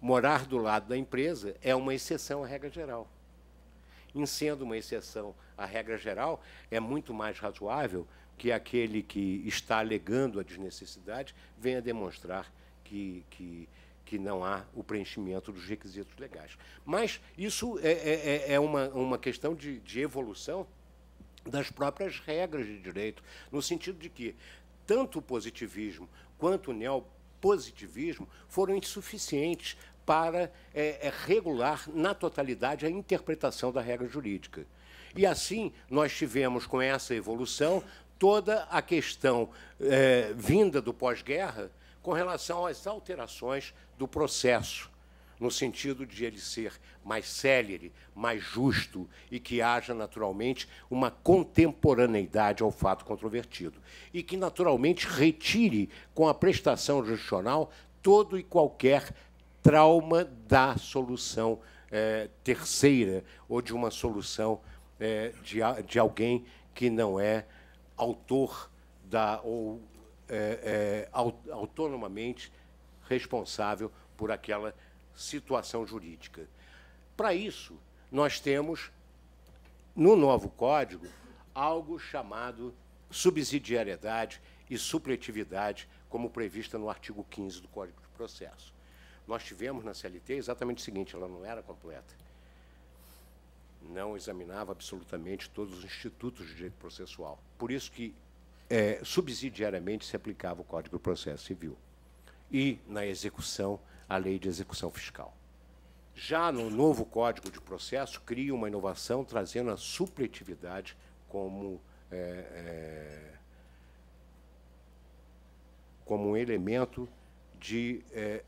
Speaker 1: Morar do lado da empresa é uma exceção à regra geral em sendo uma exceção à regra geral, é muito mais razoável que aquele que está alegando a desnecessidade venha demonstrar que, que, que não há o preenchimento dos requisitos legais. Mas isso é, é, é, é uma, uma questão de, de evolução das próprias regras de direito, no sentido de que tanto o positivismo quanto o neopositivismo foram insuficientes para é, é, regular na totalidade a interpretação da regra jurídica. E assim nós tivemos, com essa evolução, toda a questão é, vinda do pós-guerra com relação às alterações do processo, no sentido de ele ser mais célere, mais justo e que haja, naturalmente, uma contemporaneidade ao fato controvertido. E que, naturalmente, retire com a prestação jurisdicional todo e qualquer trauma da solução é, terceira ou de uma solução é, de, de alguém que não é autor da ou é, autonomamente responsável por aquela situação jurídica. Para isso, nós temos no novo código algo chamado subsidiariedade e supletividade, como prevista no artigo 15 do Código de Processo nós tivemos na CLT exatamente o seguinte: ela não era completa. Não examinava absolutamente todos os institutos de direito processual. Por isso que, é, subsidiariamente, se aplicava o Código do Processo Civil. E, na execução, a lei de execução fiscal. Já no novo Código de Processo, cria uma inovação trazendo a supletividade como, é, é, como um elemento de é,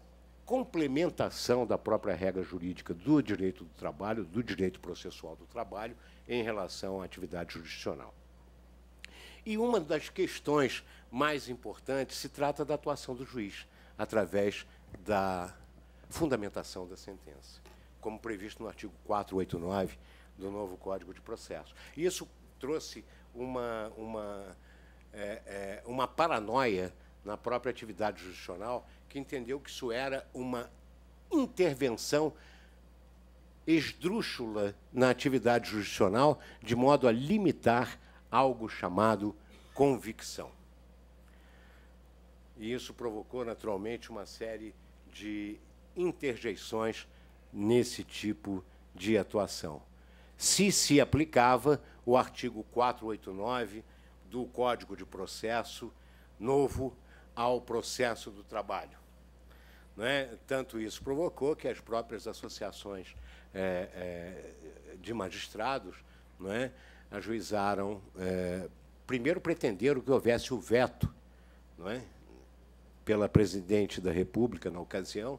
Speaker 1: complementação da própria regra jurídica do direito do trabalho, do direito processual do trabalho, em relação à atividade jurisdicional. E uma das questões mais importantes se trata da atuação do juiz, através da fundamentação da sentença, como previsto no artigo 489 do novo Código de Processo. Isso trouxe uma, uma, é, é, uma paranoia na própria atividade jurisdicional que entendeu que isso era uma intervenção esdrúxula na atividade jurisdicional, de modo a limitar algo chamado convicção. E isso provocou, naturalmente, uma série de interjeições nesse tipo de atuação. Se se aplicava o artigo 489 do Código de Processo Novo ao processo do trabalho. Né? Tanto isso provocou que as próprias associações é, é, de magistrados é ajuizaram, é, primeiro pretenderam que houvesse o veto é pela presidente da República, na ocasião,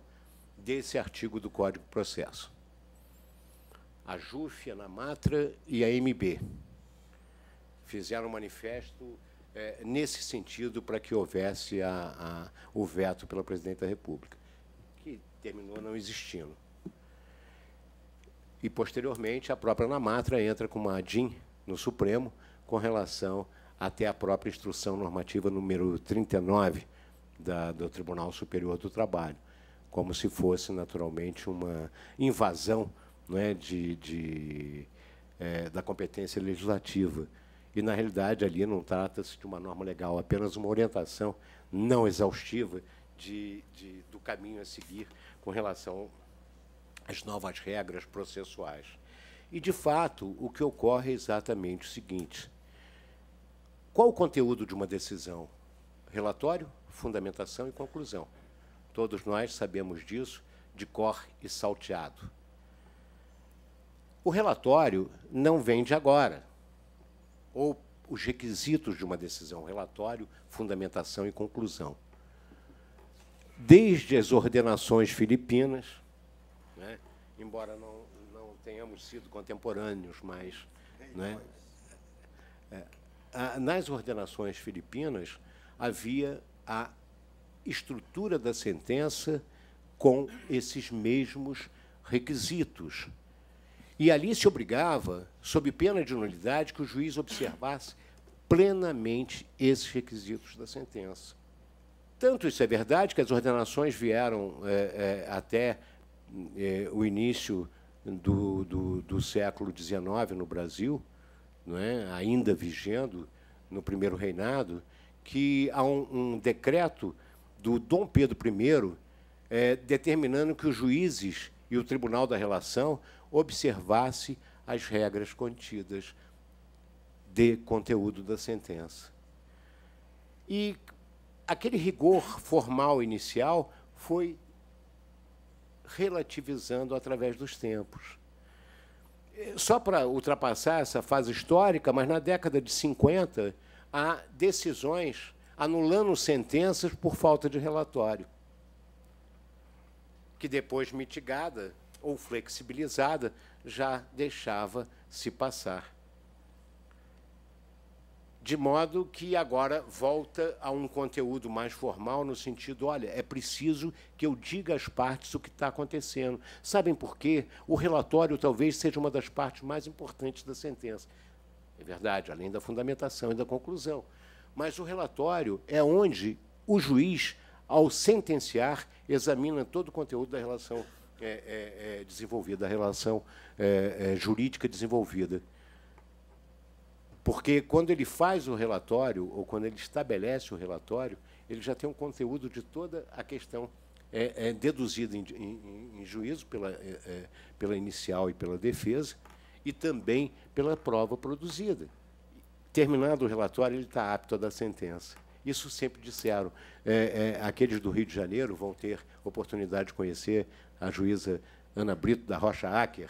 Speaker 1: desse artigo do Código de Processo. A JUF, a Namatra e a MB fizeram um manifesto é, nesse sentido para que houvesse a, a, o veto pela presidente da República terminou não existindo. E, posteriormente, a própria namatra entra com uma ADIM no Supremo com relação até a própria instrução normativa número 39 da, do Tribunal Superior do Trabalho, como se fosse, naturalmente, uma invasão é de, de é, da competência legislativa. E, na realidade, ali não trata-se de uma norma legal, apenas uma orientação não exaustiva de, de, do caminho a seguir com relação às novas regras processuais. E, de fato, o que ocorre é exatamente o seguinte: qual o conteúdo de uma decisão? Relatório, fundamentação e conclusão. Todos nós sabemos disso de cor e salteado. O relatório não vem de agora, ou os requisitos de uma decisão, relatório, fundamentação e conclusão desde as ordenações filipinas, né? embora não, não tenhamos sido contemporâneos, mas né? É, nas ordenações filipinas havia a estrutura da sentença com esses mesmos requisitos. E ali se obrigava, sob pena de nulidade, que o juiz observasse plenamente esses requisitos da sentença. Tanto isso é verdade que as ordenações vieram é, é, até é, o início do, do, do século XIX no Brasil, não é? ainda vigendo no primeiro reinado, que há um, um decreto do Dom Pedro I é, determinando que os juízes e o Tribunal da Relação observasse as regras contidas de conteúdo da sentença. E aquele rigor formal inicial foi relativizando através dos tempos. Só para ultrapassar essa fase histórica, mas na década de 50 há decisões anulando sentenças por falta de relatório, que depois mitigada ou flexibilizada já deixava se passar. De modo que agora volta a um conteúdo mais formal, no sentido: olha, é preciso que eu diga às partes o que está acontecendo. Sabem por quê? O relatório talvez seja uma das partes mais importantes da sentença. É verdade, além da fundamentação e da conclusão. Mas o relatório é onde o juiz, ao sentenciar, examina todo o conteúdo da relação é, é, é, desenvolvida, da relação é, é, jurídica desenvolvida. Porque quando ele faz o relatório, ou quando ele estabelece o relatório, ele já tem um conteúdo de toda a questão é, é deduzida em, em, em, juízo pela, é, é, pela inicial e pela defesa, e também pela prova produzida. Terminado o relatório, ele está apto a dar sentença. Isso sempre disseram. É, é, aqueles do Rio de Janeiro vão ter oportunidade de conhecer a juíza Ana Brito da Rocha Acker,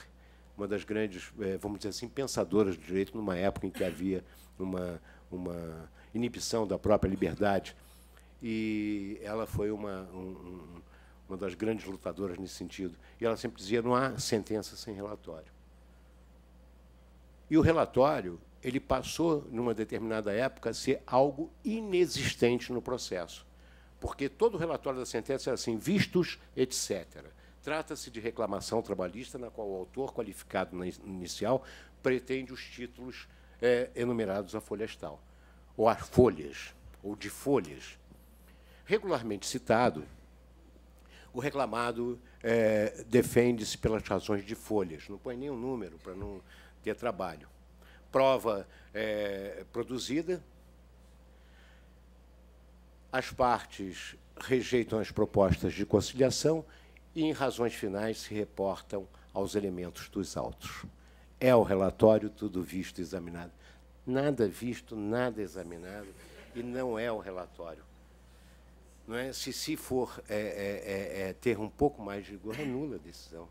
Speaker 1: uma das grandes, eh, vamos dizer assim, pensadoras de direito, numa época em que havia uma, uma inibição da própria liberdade. E ela foi uma, um, uma das grandes lutadoras nesse sentido. E ela sempre dizia: não há sentença sem relatório. E o relatório ele passou, numa determinada época, a ser algo inexistente no processo. Porque todo o relatório da sentença era assim, vistos, etc. Trata-se de reclamação trabalhista na qual o autor qualificado inicial pretende os títulos é, enumerados à folha estal, ou a folhas, ou de folhas. Regularmente citado, o reclamado é, defende-se pelas razões de folhas, não põe nenhum número para não ter trabalho. Prova é, produzida, as partes rejeitam as propostas de conciliação e, em razões finais, se reportam aos elementos dos autos. É o relatório tudo visto e examinado. Nada visto, nada examinado, e não é o relatório. Não é? Se, se for é, é, é, é, ter um pouco mais de rigor, anula a decisão.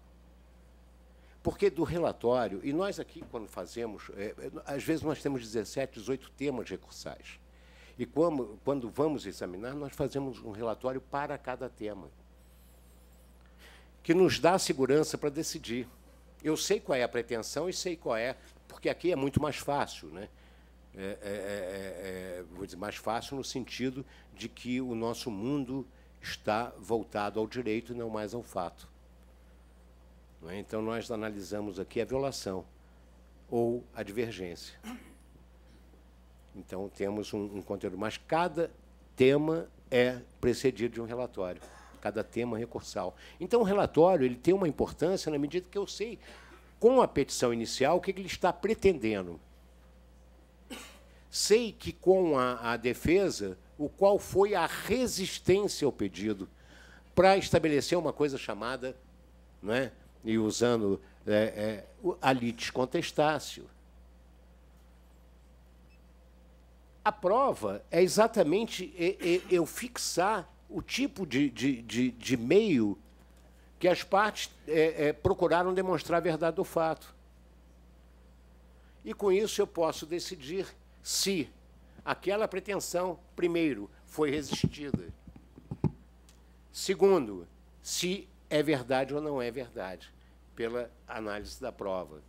Speaker 1: Porque do relatório, e nós aqui, quando fazemos, é, é, às vezes nós temos 17, 18 temas recursais. E como, quando vamos examinar, nós fazemos um relatório para cada tema que nos dá segurança para decidir. Eu sei qual é a pretensão e sei qual é, porque aqui é muito mais fácil, né? É é, é, é, é, vou dizer, mais fácil no sentido de que o nosso mundo está voltado ao direito e não mais ao fato. Não é? então, nós analisamos aqui a violação ou a divergência. Então, temos um, um conteúdo, mas cada tema é precedido de um relatório cada tema recursal. Então, o relatório ele tem uma importância na medida que eu sei, com a petição inicial, o que ele está pretendendo. Sei que, com a, a defesa, o qual foi a resistência ao pedido para estabelecer uma coisa chamada, não é? e usando é, é, a litis contestácio. A prova é exatamente é, é, eu fixar o tipo de, de, de, de meio que as partes é, é, procuraram demonstrar a verdade do fato. E com isso eu posso decidir se aquela pretensão, primeiro, foi resistida. Segundo, se é verdade ou não é verdade, pela análise da prova.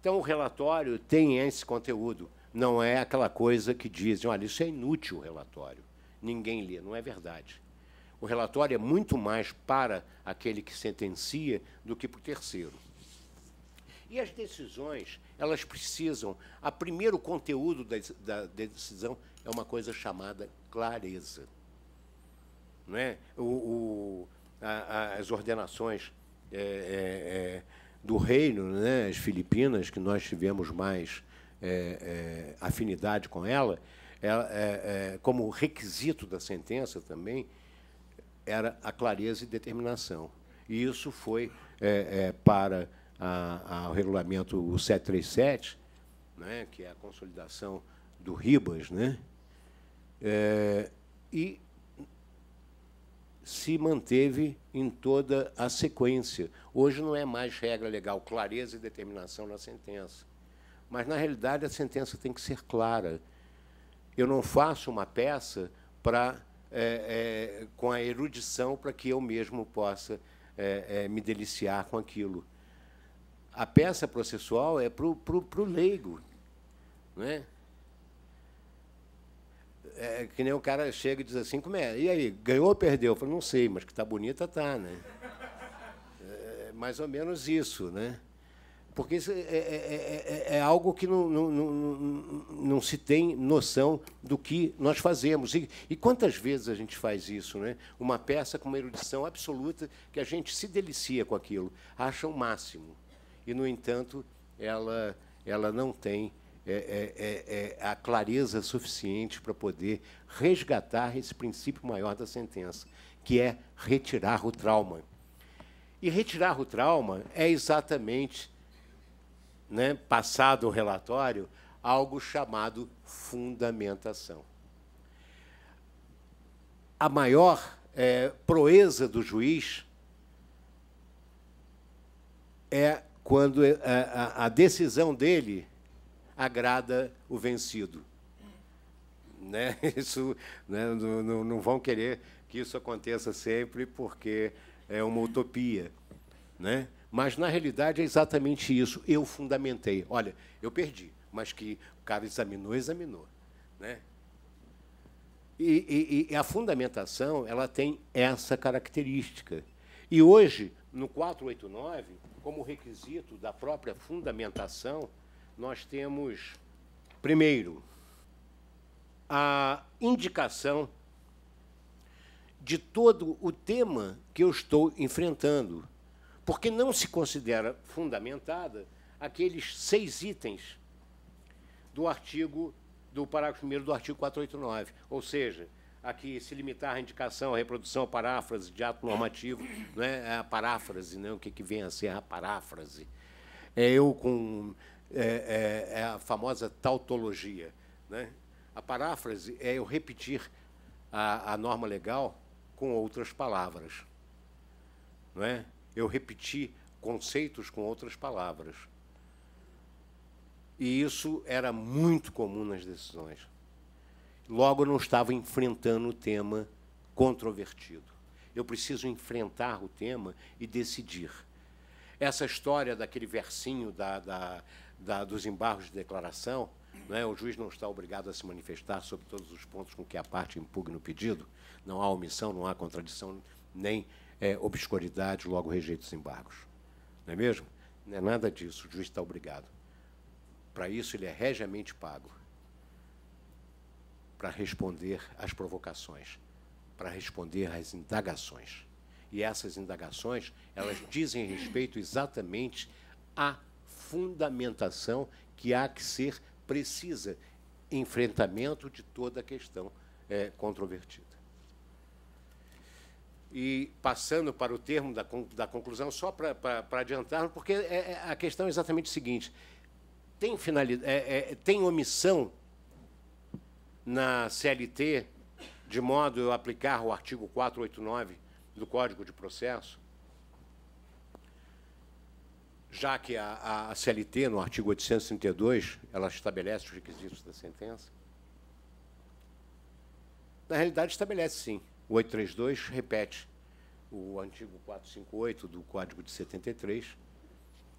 Speaker 1: Então, o relatório tem esse conteúdo. Não é aquela coisa que dizem, olha, isso é inútil o relatório. Ninguém lê, não é verdade. O relatório é muito mais para aquele que sentencia do que para o terceiro. E as decisões, elas precisam. A primeiro conteúdo da, da, da decisão é uma coisa chamada clareza. Não é? o, o a, a, as ordenações é, é, é do reino, né, as Filipinas, que nós tivemos mais é, é afinidade com ela, ela é, como requisito da sentença também, era a clareza e determinação. E isso foi é, é, para o regulamento 737, né, que é a consolidação do Ribas, né, é, e se manteve em toda a sequência. Hoje não é mais regra legal clareza e determinação na sentença. Mas, na realidade, a sentença tem que ser clara. Eu não faço uma peça para é, é, com a erudição para que eu mesmo possa é, é me deliciar com aquilo. A peça processual é para o pro, pro leigo. Né? É, que nem o cara chega e diz assim, como é? E aí, ganhou ou perdeu? Eu falo, não sei, mas que está bonita, tá, né? É mais ou menos isso, né? porque isso é, é, é, algo que não, não, não, não, se tem noção do que nós fazemos. E, e, quantas vezes a gente faz isso? Né? Uma peça com uma erudição absoluta que a gente se delicia com aquilo, acha o máximo. E, no entanto, ela, ela não tem a clareza suficiente para poder resgatar esse princípio maior da sentença, que é retirar o trauma. E retirar o trauma é exatamente né, passado o relatório, algo chamado fundamentação. A maior é, proeza do juiz é quando é, a, a decisão dele agrada o vencido. Né? *laughs* Isso, né, não, não vão querer que isso aconteça sempre, porque é uma utopia. Né? Mas, na realidade, é exatamente isso. Eu fundamentei. Olha, eu perdi, mas que o cara examinou, examinou. Né? E, e, e a fundamentação ela tem essa característica. E hoje, no 489, como requisito da própria fundamentação, nós temos, primeiro, a indicação de todo o tema que eu estou enfrentando porque não se considera fundamentada aqueles seis itens do artigo do parágrafo 1 do artigo 489, ou seja, a que se limitar a indicação, a reprodução, a paráfrase de ato normativo, é a paráfrase, né, o que, que vem a ser a paráfrase. É eu com é, é, é a famosa tautologia. Né? A paráfrase é eu repetir a, a norma legal com outras palavras. Não é? eu repeti conceitos com outras palavras. E isso era muito comum nas decisões. Logo, eu não estava enfrentando o tema controvertido. Eu preciso enfrentar o tema e decidir. Essa história daquele versinho da, da, da, dos embargos de declaração, né, o juiz não está obrigado a se manifestar sobre todos os pontos com que a parte impugna o pedido, não há omissão, não há contradição, nem é, obscuridade, logo rejeita os embargos. Não é mesmo? Não é nada disso, o juiz está obrigado. Para isso, ele é regiamente pago para responder às provocações, para responder às indagações. E essas indagações, elas dizem respeito exatamente à fundamentação que há que ser precisa, enfrentamento de toda a questão é, controvertida e passando para o termo da, da conclusão, só para, para, para adiantar, porque é, é, a questão é exatamente a seguinte: tem, finalidade, é, é, tem omissão na CLT de modo a aplicar o artigo 489 do Código de Processo? Já que a, a CLT, no artigo 832, ela estabelece os requisitos da sentença? Na realidade, estabelece sim. O 832 repete o antigo 458 do Código de 73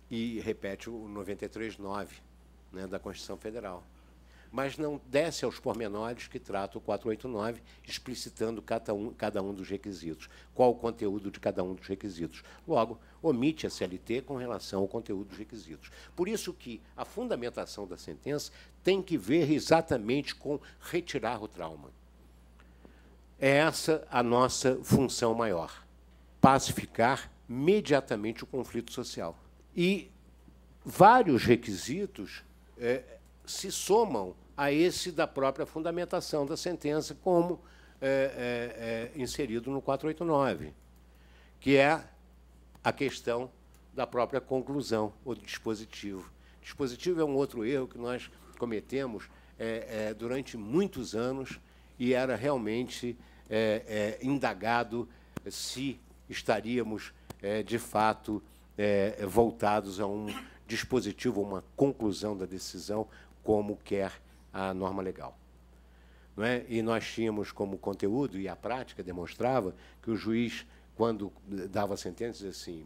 Speaker 1: e repete o 939 né, da Constituição Federal. Mas não desce aos pormenores que trata o 489, explicitando cada um, cada um dos requisitos, qual o conteúdo de cada um dos requisitos. Logo, omite a CLT com relação ao conteúdo dos requisitos. Por isso que a fundamentação da sentença tem que ver exatamente com retirar o trauma. É essa a nossa função maior: pacificar imediatamente o conflito social. E vários requisitos é, se somam a esse da própria fundamentação da sentença, como é, é, é inserido no 489, que é a questão da própria conclusão ou do dispositivo. Dispositivo é um outro erro que nós cometemos é, é, durante muitos anos e era realmente é, é, indagado se estaríamos, é, de fato, é, voltados a um dispositivo, uma conclusão da decisão, como quer a norma legal. Não é? E nós tínhamos como conteúdo, e a prática demonstrava, que o juiz, quando dava a sentença, dizia assim: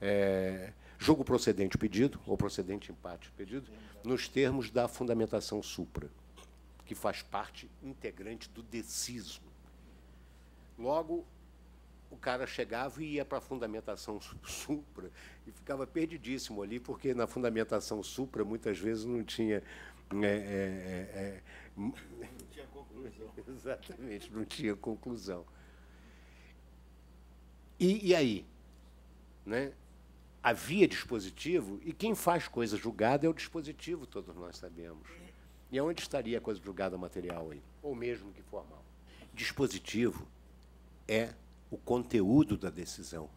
Speaker 1: é, julgo procedente pedido, ou procedente empate pedido, nos termos da fundamentação supra, que faz parte integrante do deciso. Logo, o cara chegava e ia para a fundamentação supra e ficava perdidíssimo ali, porque na fundamentação supra muitas vezes não tinha. Né, é, é, é, não tinha conclusão. *laughs* Exatamente, não tinha conclusão. E, e aí? Né? Havia dispositivo, e quem faz coisa julgada é o dispositivo, todos nós sabemos. E onde estaria a coisa julgada material aí? Ou mesmo que formal? Dispositivo é o conteúdo da decisão.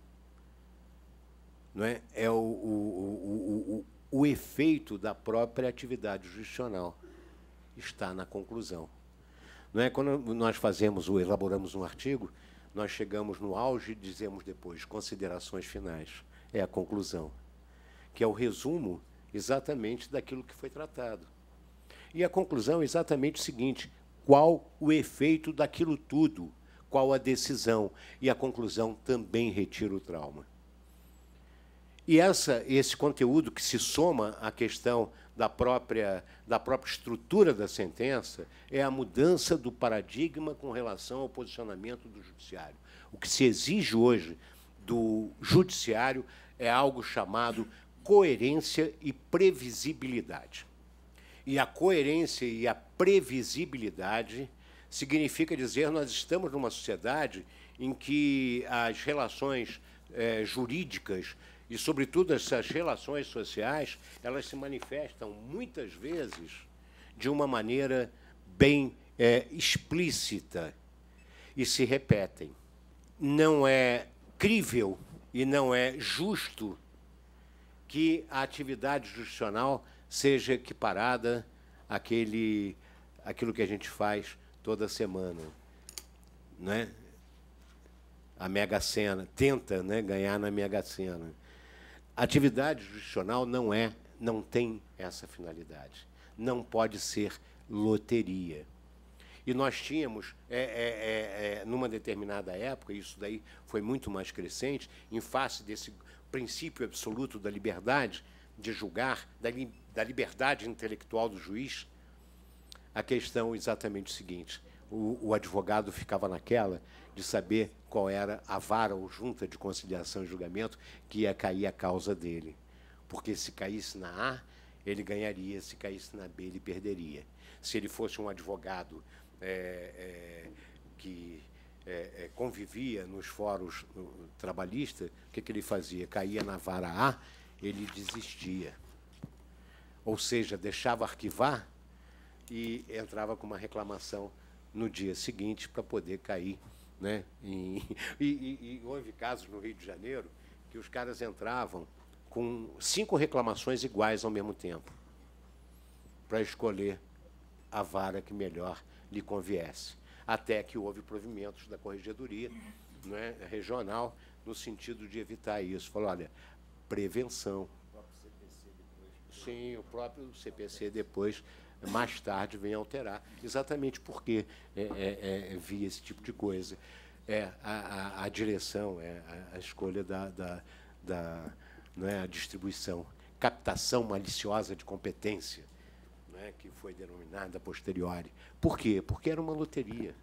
Speaker 1: Não é é o, o, o, o efeito da própria atividade jurisdicional. Está na conclusão. Não é quando nós fazemos ou elaboramos um artigo, nós chegamos no auge e dizemos depois considerações finais. É a conclusão, que é o resumo exatamente daquilo que foi tratado. E a conclusão é exatamente o seguinte: qual o efeito daquilo tudo qual a decisão. E a conclusão também retira o trauma. E essa, esse conteúdo que se soma à questão da própria, da própria estrutura da sentença é a mudança do paradigma com relação ao posicionamento do judiciário. O que se exige hoje do judiciário é algo chamado coerência e previsibilidade. E a coerência e a previsibilidade significa dizer nós estamos numa sociedade em que as relações é, jurídicas e, sobretudo, essas relações sociais, elas se manifestam muitas vezes de uma maneira bem é, explícita e se repetem. Não é crível e não é justo que a atividade judicial seja equiparada àquele, àquilo que a gente faz toda semana, né? A Mega Sena tenta, né, ganhar na Mega Sena. Atividade jurisdicional não é, não tem essa finalidade. Não pode ser loteria. E nós tínhamos, é, é, é, é numa determinada época, isso daí foi muito mais crescente, em face desse princípio absoluto da liberdade de julgar, da, li, da liberdade intelectual do juiz, a questão é exatamente o seguinte: o, o advogado ficava naquela de saber qual era a vara ou junta de conciliação e julgamento que ia cair a causa dele. Porque se caísse na A, ele ganharia, se caísse na B, ele perderia. Se ele fosse um advogado é, é, que é, é convivia nos fóruns no, trabalhistas, o que, que ele fazia? Caía na vara A, ele desistia. Ou seja, deixava arquivar e entrava com uma reclamação no dia seguinte para poder cair. Né? E, *laughs* e, e, e houve casos no Rio de Janeiro que os caras entravam com cinco reclamações iguais ao mesmo tempo para escolher a vara que melhor lhe conviesse. Até que houve provimentos da corregedoria né, regional no sentido de evitar isso. Falou, olha, prevenção. O
Speaker 2: próprio CPC depois.
Speaker 1: Sim, o próprio CPC depois mais tarde vem alterar, exatamente porque é, é, é, via esse tipo de coisa. É a, a, a direção, é a, a escolha da, da, da não é, a distribuição, captação maliciosa de competência, não é, que foi denominada posteriori. Por quê? Porque era uma loteria.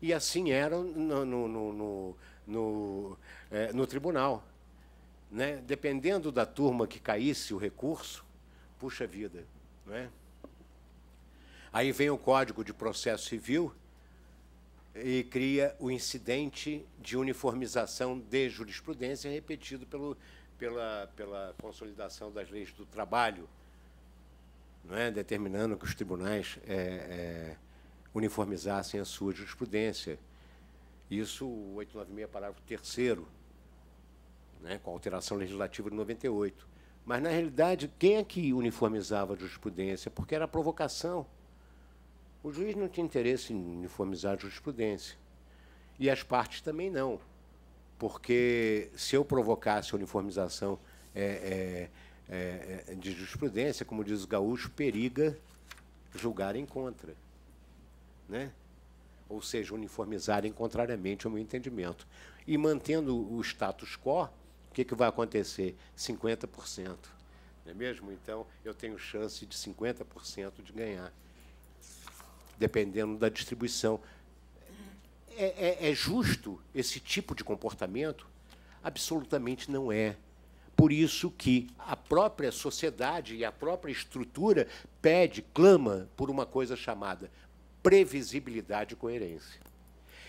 Speaker 1: E assim era no, no, no, no, é, no tribunal. Né? Dependendo da turma que caísse o recurso, puxa vida, não é? Aí vem o Código de Processo Civil e cria o incidente de uniformização de jurisprudência, repetido pelo, pela, pela consolidação das leis do trabalho, não é? determinando que os tribunais é, é, uniformizassem a sua jurisprudência. Isso, o 896, parágrafo 3 né, com a alteração legislativa de 98. Mas, na realidade, quem é que uniformizava a jurisprudência? Porque era provocação. O juiz não tinha interesse em uniformizar a jurisprudência. E as partes também não. Porque se eu provocasse a uniformização é, é, é, é de jurisprudência, como diz o gaúcho, periga julgar em contra. Né? Ou seja, uniformizarem contrariamente ao meu entendimento. E mantendo o status quo, o que, que vai acontecer? 50%. Não é mesmo? Então, eu tenho chance de 50% de ganhar dependendo da distribuição. É, é, é justo esse tipo de comportamento? Absolutamente não é. Por isso que a própria sociedade e a própria estrutura pede, clama por uma coisa chamada previsibilidade e coerência.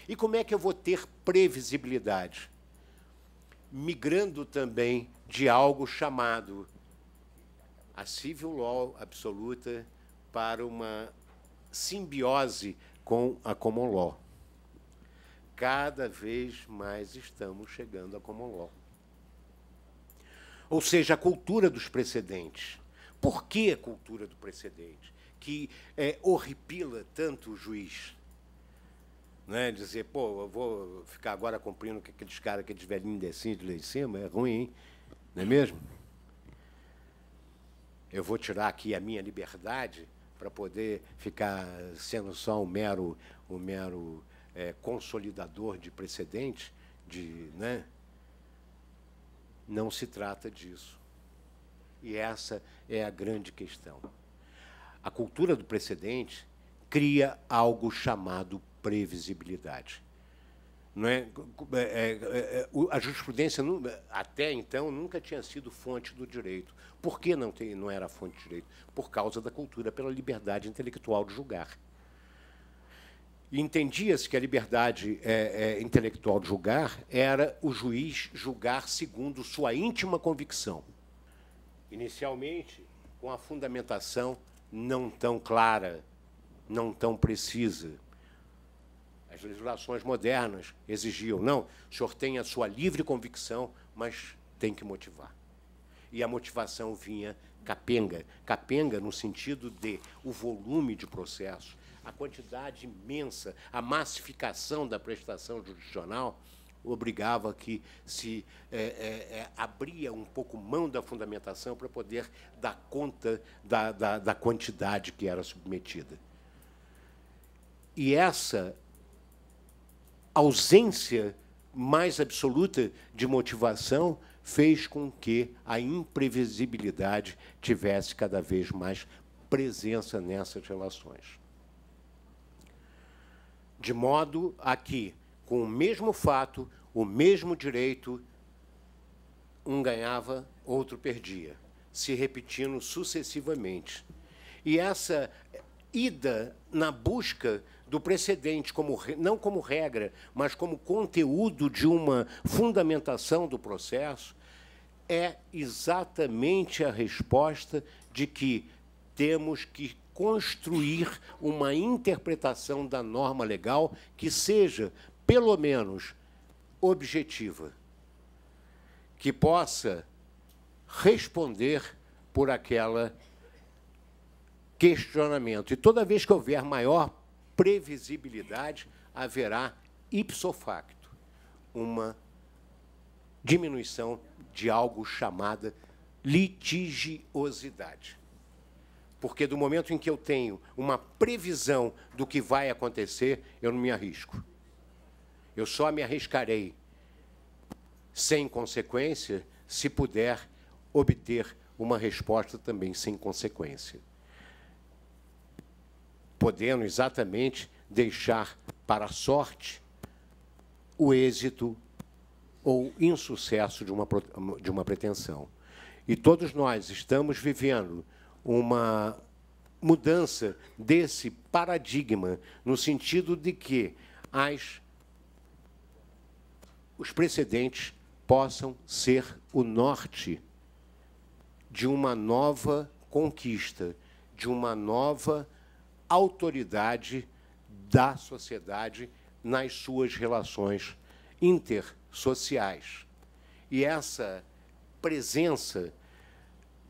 Speaker 1: E como é que eu vou ter previsibilidade? Migrando também de algo chamado a civil law absoluta para uma simbiose com a common law. Cada vez mais estamos chegando à common law. Ou seja, a cultura dos precedentes. Por que a cultura do precedente? Que é, horripila tanto o juiz. Né? Dizer, pô, eu vou ficar agora cumprindo com aqueles caras, aqueles velhinhos de lá em cima, é ruim, hein? Não é mesmo? Eu vou tirar aqui a minha liberdade para poder ficar sendo só um mero, um mero é, consolidador de precedentes, de, né? não se trata disso. E essa é a grande questão. A cultura do precedente cria algo chamado previsibilidade. Não é? é, é, é a jurisprudência, até então, nunca tinha sido fonte do direito. Por que não, tem, não era fonte do direito? Por causa da cultura, pela liberdade intelectual de julgar. Entendia-se que a liberdade é, é, intelectual de julgar era o juiz julgar segundo sua íntima convicção. Inicialmente, com a fundamentação não tão clara, não tão precisa as legislações modernas exigiam. Não, o senhor tem a sua livre convicção, mas tem que motivar. E a motivação vinha capenga. Capenga no sentido de o volume de processos, a quantidade imensa, a massificação da prestação jurisdicional obrigava que se é, é, é, abria um pouco mão da fundamentação para poder dar conta da, da, da quantidade que era submetida. E essa ausência mais absoluta de motivação fez com que a imprevisibilidade tivesse cada vez mais presença nessas relações. De modo a que, com o mesmo fato, o mesmo direito, um ganhava, outro perdia, se repetindo sucessivamente. E essa ida na busca do precedente, como, não como regra, mas como conteúdo de uma fundamentação do processo, é exatamente a resposta de que temos que construir uma interpretação da norma legal que seja, pelo menos, objetiva, que possa responder por aquela questionamento. E toda vez que houver maior previsibilidade, haverá ipso facto uma diminuição de algo chamada litigiosidade. Porque do momento em que eu tenho uma previsão do que vai acontecer, eu não me arrisco. Eu só me arriscarei sem consequência se puder obter uma resposta também sem consequência podendo exatamente deixar para a sorte o êxito ou insucesso de uma, de uma pretensão. E todos nós estamos vivendo uma mudança desse paradigma, no sentido de que as, os precedentes possam ser o norte de uma nova conquista, de uma nova autoridade da sociedade nas suas relações intersociais. E essa presença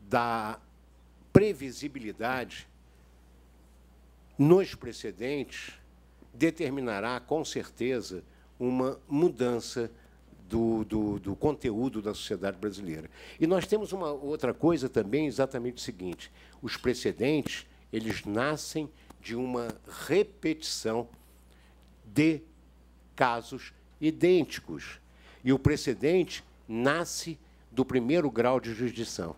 Speaker 1: da previsibilidade nos precedentes determinará, com certeza, uma mudança do, do, do, conteúdo da sociedade brasileira. E nós temos uma outra coisa também exatamente o seguinte: os precedentes eles nascem de uma repetição de casos idênticos. E o precedente nasce do primeiro grau de jurisdição,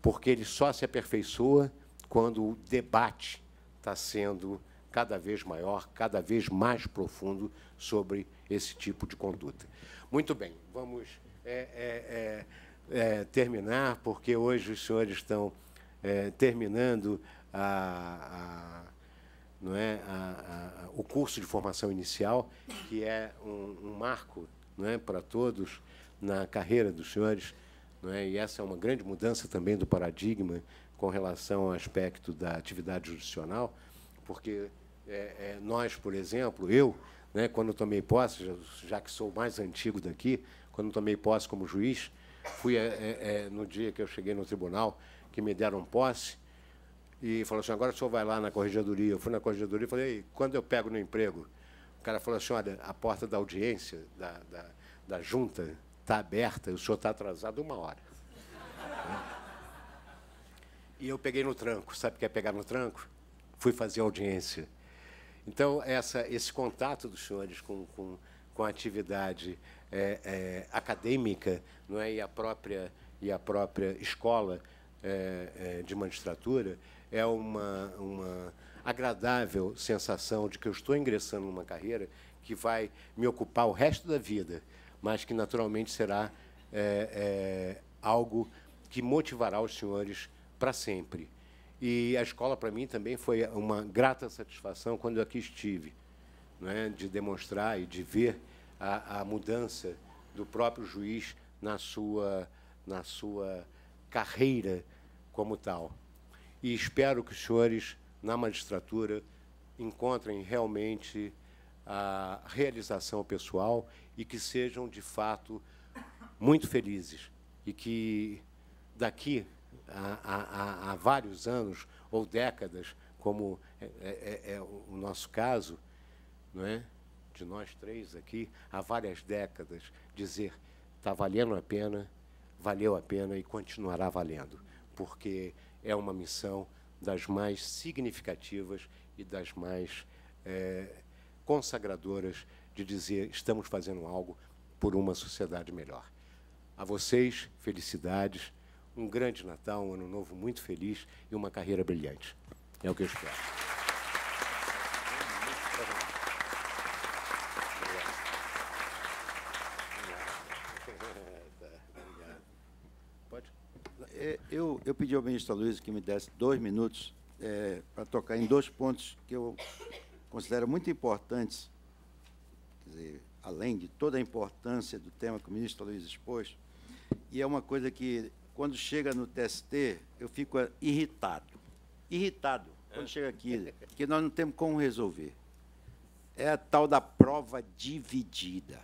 Speaker 1: porque ele só se aperfeiçoa quando o debate está sendo cada vez maior, cada vez mais profundo sobre esse tipo de conduta. Muito bem, vamos é, é, é, é terminar, porque hoje os senhores estão é, terminando a, a não é, a, a, o curso de formação inicial, que é um, um marco não é, para todos na carreira dos senhores. Não é, e essa é uma grande mudança também do paradigma com relação ao aspecto da atividade judicional porque é, é, nós, por exemplo, eu, né, quando tomei posse, já, já, que sou mais antigo daqui, quando tomei posse como juiz, fui é, é, é, no dia que eu cheguei no tribunal, que me deram posse, e falou assim, agora o senhor vai lá na corregedoria. Eu fui na corregedoria e falei, quando eu pego no emprego? O cara falou assim, olha, a porta da audiência, da, da, da junta, está aberta, o senhor está atrasado uma hora. *laughs* e eu peguei no tranco. Sabe o que é pegar no tranco? Fui fazer audiência. Então, essa, esse contato dos senhores com, com, com a atividade é, é, acadêmica não é? e, a própria, e a própria escola é, é de magistratura é uma, uma agradável sensação de que eu estou ingressando numa carreira que vai me ocupar o resto da vida, mas que naturalmente será é, é, algo que motivará os senhores para sempre. E a escola, para mim, também foi uma grata satisfação quando eu aqui estive, é? de demonstrar e de ver a, a mudança do próprio juiz na sua, na sua carreira como tal e espero que os senhores, na magistratura, encontrem realmente a realização pessoal e que sejam, de fato, muito felizes e que daqui a, a, a vários anos ou décadas, como é, é, é, é o nosso caso, não é? de nós três aqui, há várias décadas, dizer está valendo a pena, valeu a pena e continuará valendo, porque é uma missão das mais significativas e das mais é, consagradoras de dizer estamos fazendo algo por uma sociedade melhor. A vocês, felicidades, um grande Natal, um ano novo muito feliz e uma carreira brilhante. É o que eu espero.
Speaker 2: Eu, eu pedi ao ministro Luiz que me desse dois minutos é, para tocar em dois pontos que eu considero muito importantes, dizer, além de toda a importância do tema que o ministro Luiz expôs, e é uma coisa que, quando chega no TST, eu fico é, irritado. Irritado quando chega aqui, que nós não temos como resolver. É a tal da prova dividida.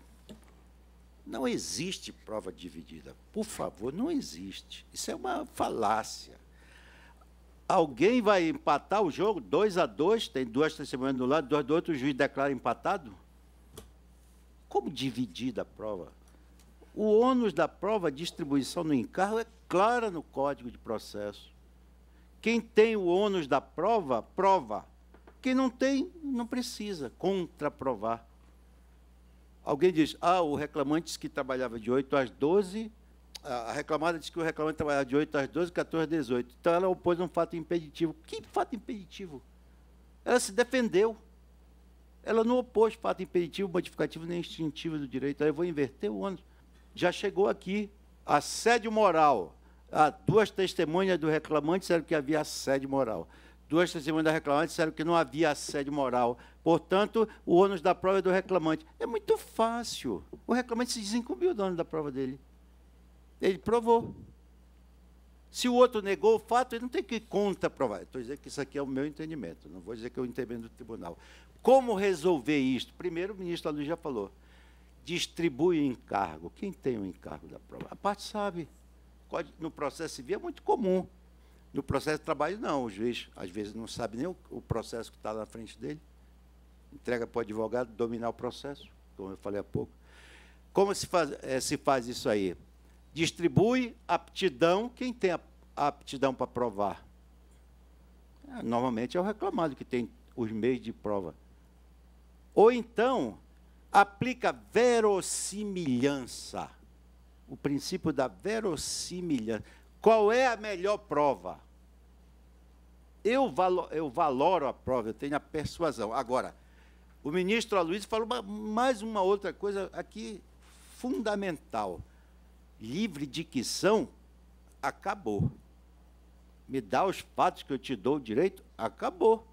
Speaker 2: Não existe prova dividida. Por favor, não existe. Isso é uma falácia. Alguém vai empatar o jogo 2 a 2 tem duas testemunhas do lado, duas do outro, o juiz declara empatado? Como dividida a prova? O ônus da prova de distribuição no encargo é clara no Código de Processo. Quem tem o ônus da prova, prova. Quem não tem, não precisa contraprovar. Alguém diz, ah, o reclamante disse que trabalhava de 8 às 12, a reclamada disse que o reclamante trabalhava de 8 às 12, 14 às 18. Então ela opôs um fato impeditivo. Que fato impeditivo? Ela se defendeu. Ela não opôs fato impeditivo, modificativo nem instintivo do direito. Aí eu vou inverter o ônus. Já chegou aqui. Assédio moral. As ah, duas testemunhas do reclamante disseram que havia assédio moral. Duas testemunhas da reclamante disseram que não havia assédio moral. Portanto, o ônus da prova é do reclamante. É muito fácil. O reclamante se desincumbiu do ônus da prova dele. Ele provou. Se o outro negou o fato, ele não tem que contraprovar. Estou dizendo que isso aqui é o meu entendimento, não vou dizer que eu entendimento do tribunal. Como resolver isto? Primeiro, o ministro Luiz já falou. Distribui encargo. Quem tem o encargo da prova? A parte sabe. No processo civil é muito comum. No processo de trabalho, não. O juiz, às vezes, não sabe nem o, processo que está na frente dele. Entrega para o advogado dominar o processo, como eu falei há pouco. Como se faz, é, se faz isso aí? Distribui aptidão, quem tem a, a aptidão para provar? É, normalmente é o reclamado que tem os meios de prova. Ou então, aplica verossimilhança. O princípio da verossimilhança qual é a melhor prova? Eu, valo, eu valoro a prova, eu tenho a persuasão. Agora, o ministro Aloysio falou mais uma outra coisa aqui fundamental. Livre dicção acabou. Me dá os fatos que eu te dou o direito, acabou.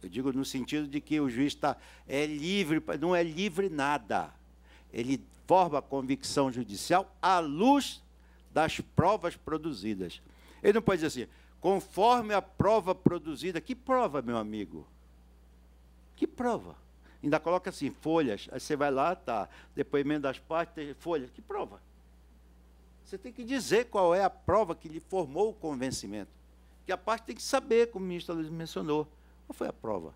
Speaker 2: Eu digo no sentido de que o juiz está é livre, não é livre nada. Ele forma a convicção judicial à luz das provas produzidas. Ele não pode dizer assim, conforme a prova produzida. Que prova, meu amigo? Que prova? Ainda coloca assim, folhas. Aí você vai lá, tá. Depoimento das partes, folhas. Que prova? Você tem que dizer qual é a prova que lhe formou o convencimento. Que a parte tem que saber, como o ministro mencionou. Qual foi a prova?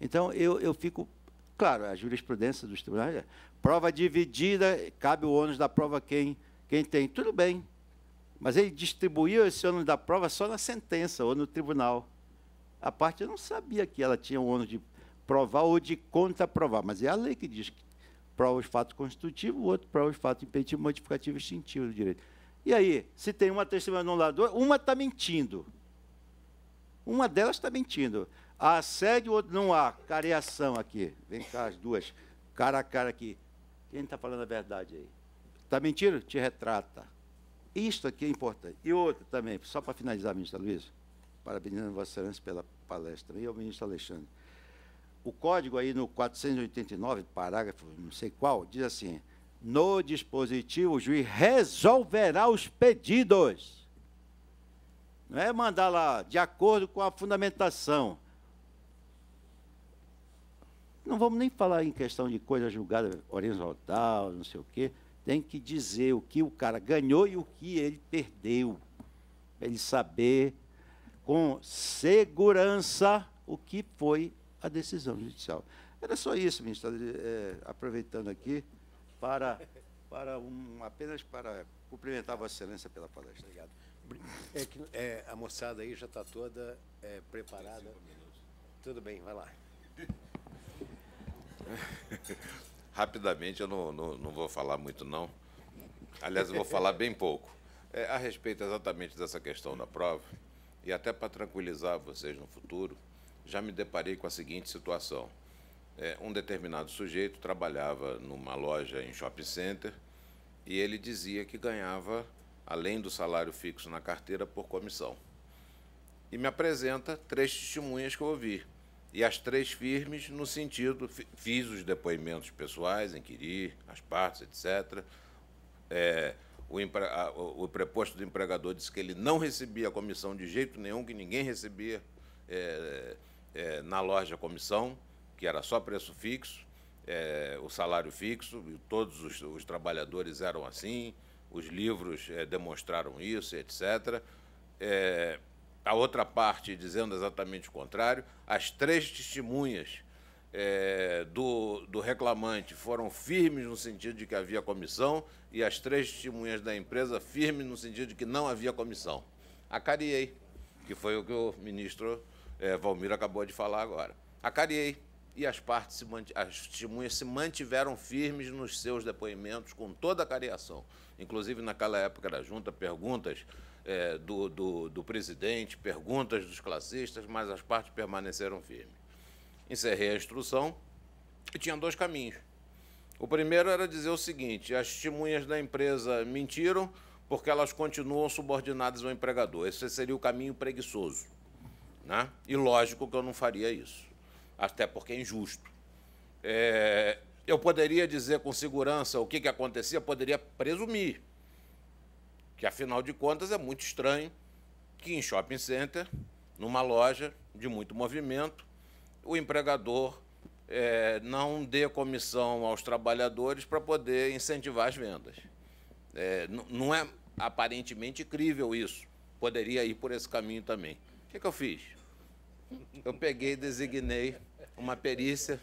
Speaker 2: Então, eu, eu fico Claro, a jurisprudência dos tribunais. É prova dividida, cabe o ônus da prova quem, quem tem. Tudo bem. Mas ele distribuiu esse ônus da prova só na sentença ou no tribunal. A parte não sabia que ela tinha o ônus de provar ou de contraprovar, mas é a lei que diz que prova os fatos constitutivos, o outro prova os fatos impeditivo, modificativo e extintivo do direito. E aí, se tem uma testemunha anuladora, uma está mentindo. Uma delas está mentindo. Há assédio ou não há? Careação aqui. Vem cá, as duas. Cara a cara aqui. Quem está falando a verdade aí? Está mentindo? Te retrata. Isto aqui é importante. E outra também, só para finalizar, ministro Luiz, parabenizando Vossa Excelência pela palestra, e ao ministro Alexandre. O código aí no 489, parágrafo não sei qual, diz assim: no dispositivo, o juiz resolverá os pedidos. Não é mandar lá de acordo com a fundamentação. Não vamos nem falar em questão de coisa julgada horizontal, não sei o quê. Tem que dizer o que o cara ganhou e o que ele perdeu. Para ele saber com segurança o que foi a decisão judicial. Era só isso, ministro, é, aproveitando aqui para, para um, apenas para cumprimentar Vossa Excelência pela palestra. Obrigado. É que, é, a moçada
Speaker 1: aí já está toda eh, preparada. Tudo bem, vai lá.
Speaker 3: *laughs* Rapidamente, eu não, não, não, vou falar muito, não. Aliás, eu vou falar bem pouco. É, a respeito exatamente dessa questão da prova, e até para tranquilizar vocês no futuro, já me deparei com a seguinte situação. É, um determinado sujeito trabalhava numa loja em shopping center e ele dizia que ganhava, além do salário fixo na carteira, por comissão. E me apresenta três testemunhas que eu ouvi e as três firmes no sentido, fiz os depoimentos pessoais, inquiri as partes, etc. É, o, o, preposto do empregador disse que ele não recebia a comissão de jeito nenhum, que ninguém recebia é, é, na loja a comissão, que era só preço fixo, é, o salário fixo, e todos os, os trabalhadores eram assim, os livros é, demonstraram isso, etc a outra parte dizendo exatamente o contrário. As três testemunhas é, do, do reclamante foram firmes no sentido de que havia comissão e as três testemunhas da empresa firmes no sentido de que não havia comissão. Acariei, que foi o que o ministro é, Valmir acabou de falar agora. Acariei. E as partes, se as testemunhas se mantiveram firmes nos seus depoimentos com toda a cariação. Inclusive, naquela época da junta, perguntas é, do, do, do presidente, perguntas dos classistas, mas as partes permaneceram firmes. Encerrei a instrução e tinha dois caminhos. O primeiro era dizer o seguinte: as testemunhas da empresa mentiram porque elas continuam subordinadas ao empregador. Esse seria o caminho preguiçoso. Né? E lógico que eu não faria isso, até porque é injusto. É, eu poderia dizer com segurança o que, que acontecia, poderia presumir que afinal de contas é muito estranho que em shopping center, numa loja de muito movimento, o empregador é, não dê comissão aos trabalhadores para poder incentivar as vendas. É, não é aparentemente crível isso. Poderia ir por esse caminho também. O que, é que eu fiz? Eu peguei e designei uma perícia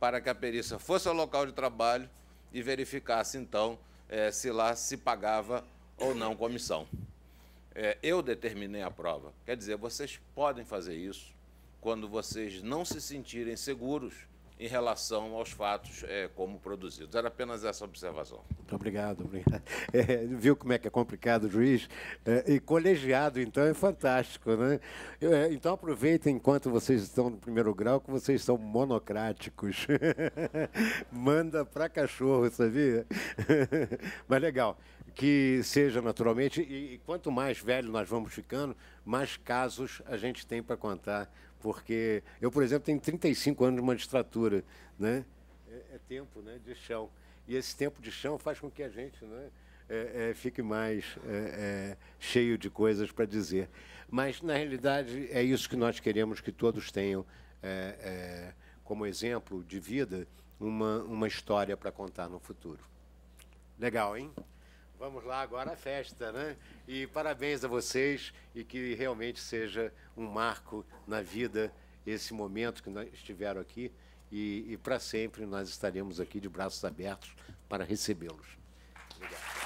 Speaker 3: para que a perícia fosse ao local de trabalho e verificasse, então, é, se lá se pagava ou não comissão. É, eu determinei a prova. Quer dizer, vocês podem fazer isso quando vocês não se sentirem seguros em relação aos fatos é, como produzidos. Era apenas essa observação.
Speaker 1: Muito obrigado. obrigado. *laughs* É, viu como é que é complicado juiz? É, e colegiado, então, é fantástico, né? É, então, aproveitem enquanto vocês estão no primeiro grau, que vocês são monocráticos. *laughs* Manda para cachorro, sabia? *laughs* Mas legal que seja naturalmente, e, e, quanto mais velho nós vamos ficando, mais casos a gente tem para contar porque eu, por exemplo, tenho 35 anos de magistratura, né? É, é tempo né, de chão. E esse tempo de chão faz com que a gente né, é, é, fique mais é, é, cheio de coisas para dizer. Mas, na realidade, é isso que nós queremos que todos tenham é, como exemplo de vida uma, uma história para contar no futuro. Legal, hein? Vamos lá agora a festa, né? E parabéns a vocês e que realmente seja um marco na vida esse momento que nós estiveram aqui e, e para sempre nós estaremos aqui de braços abertos para recebê-los. Obrigado.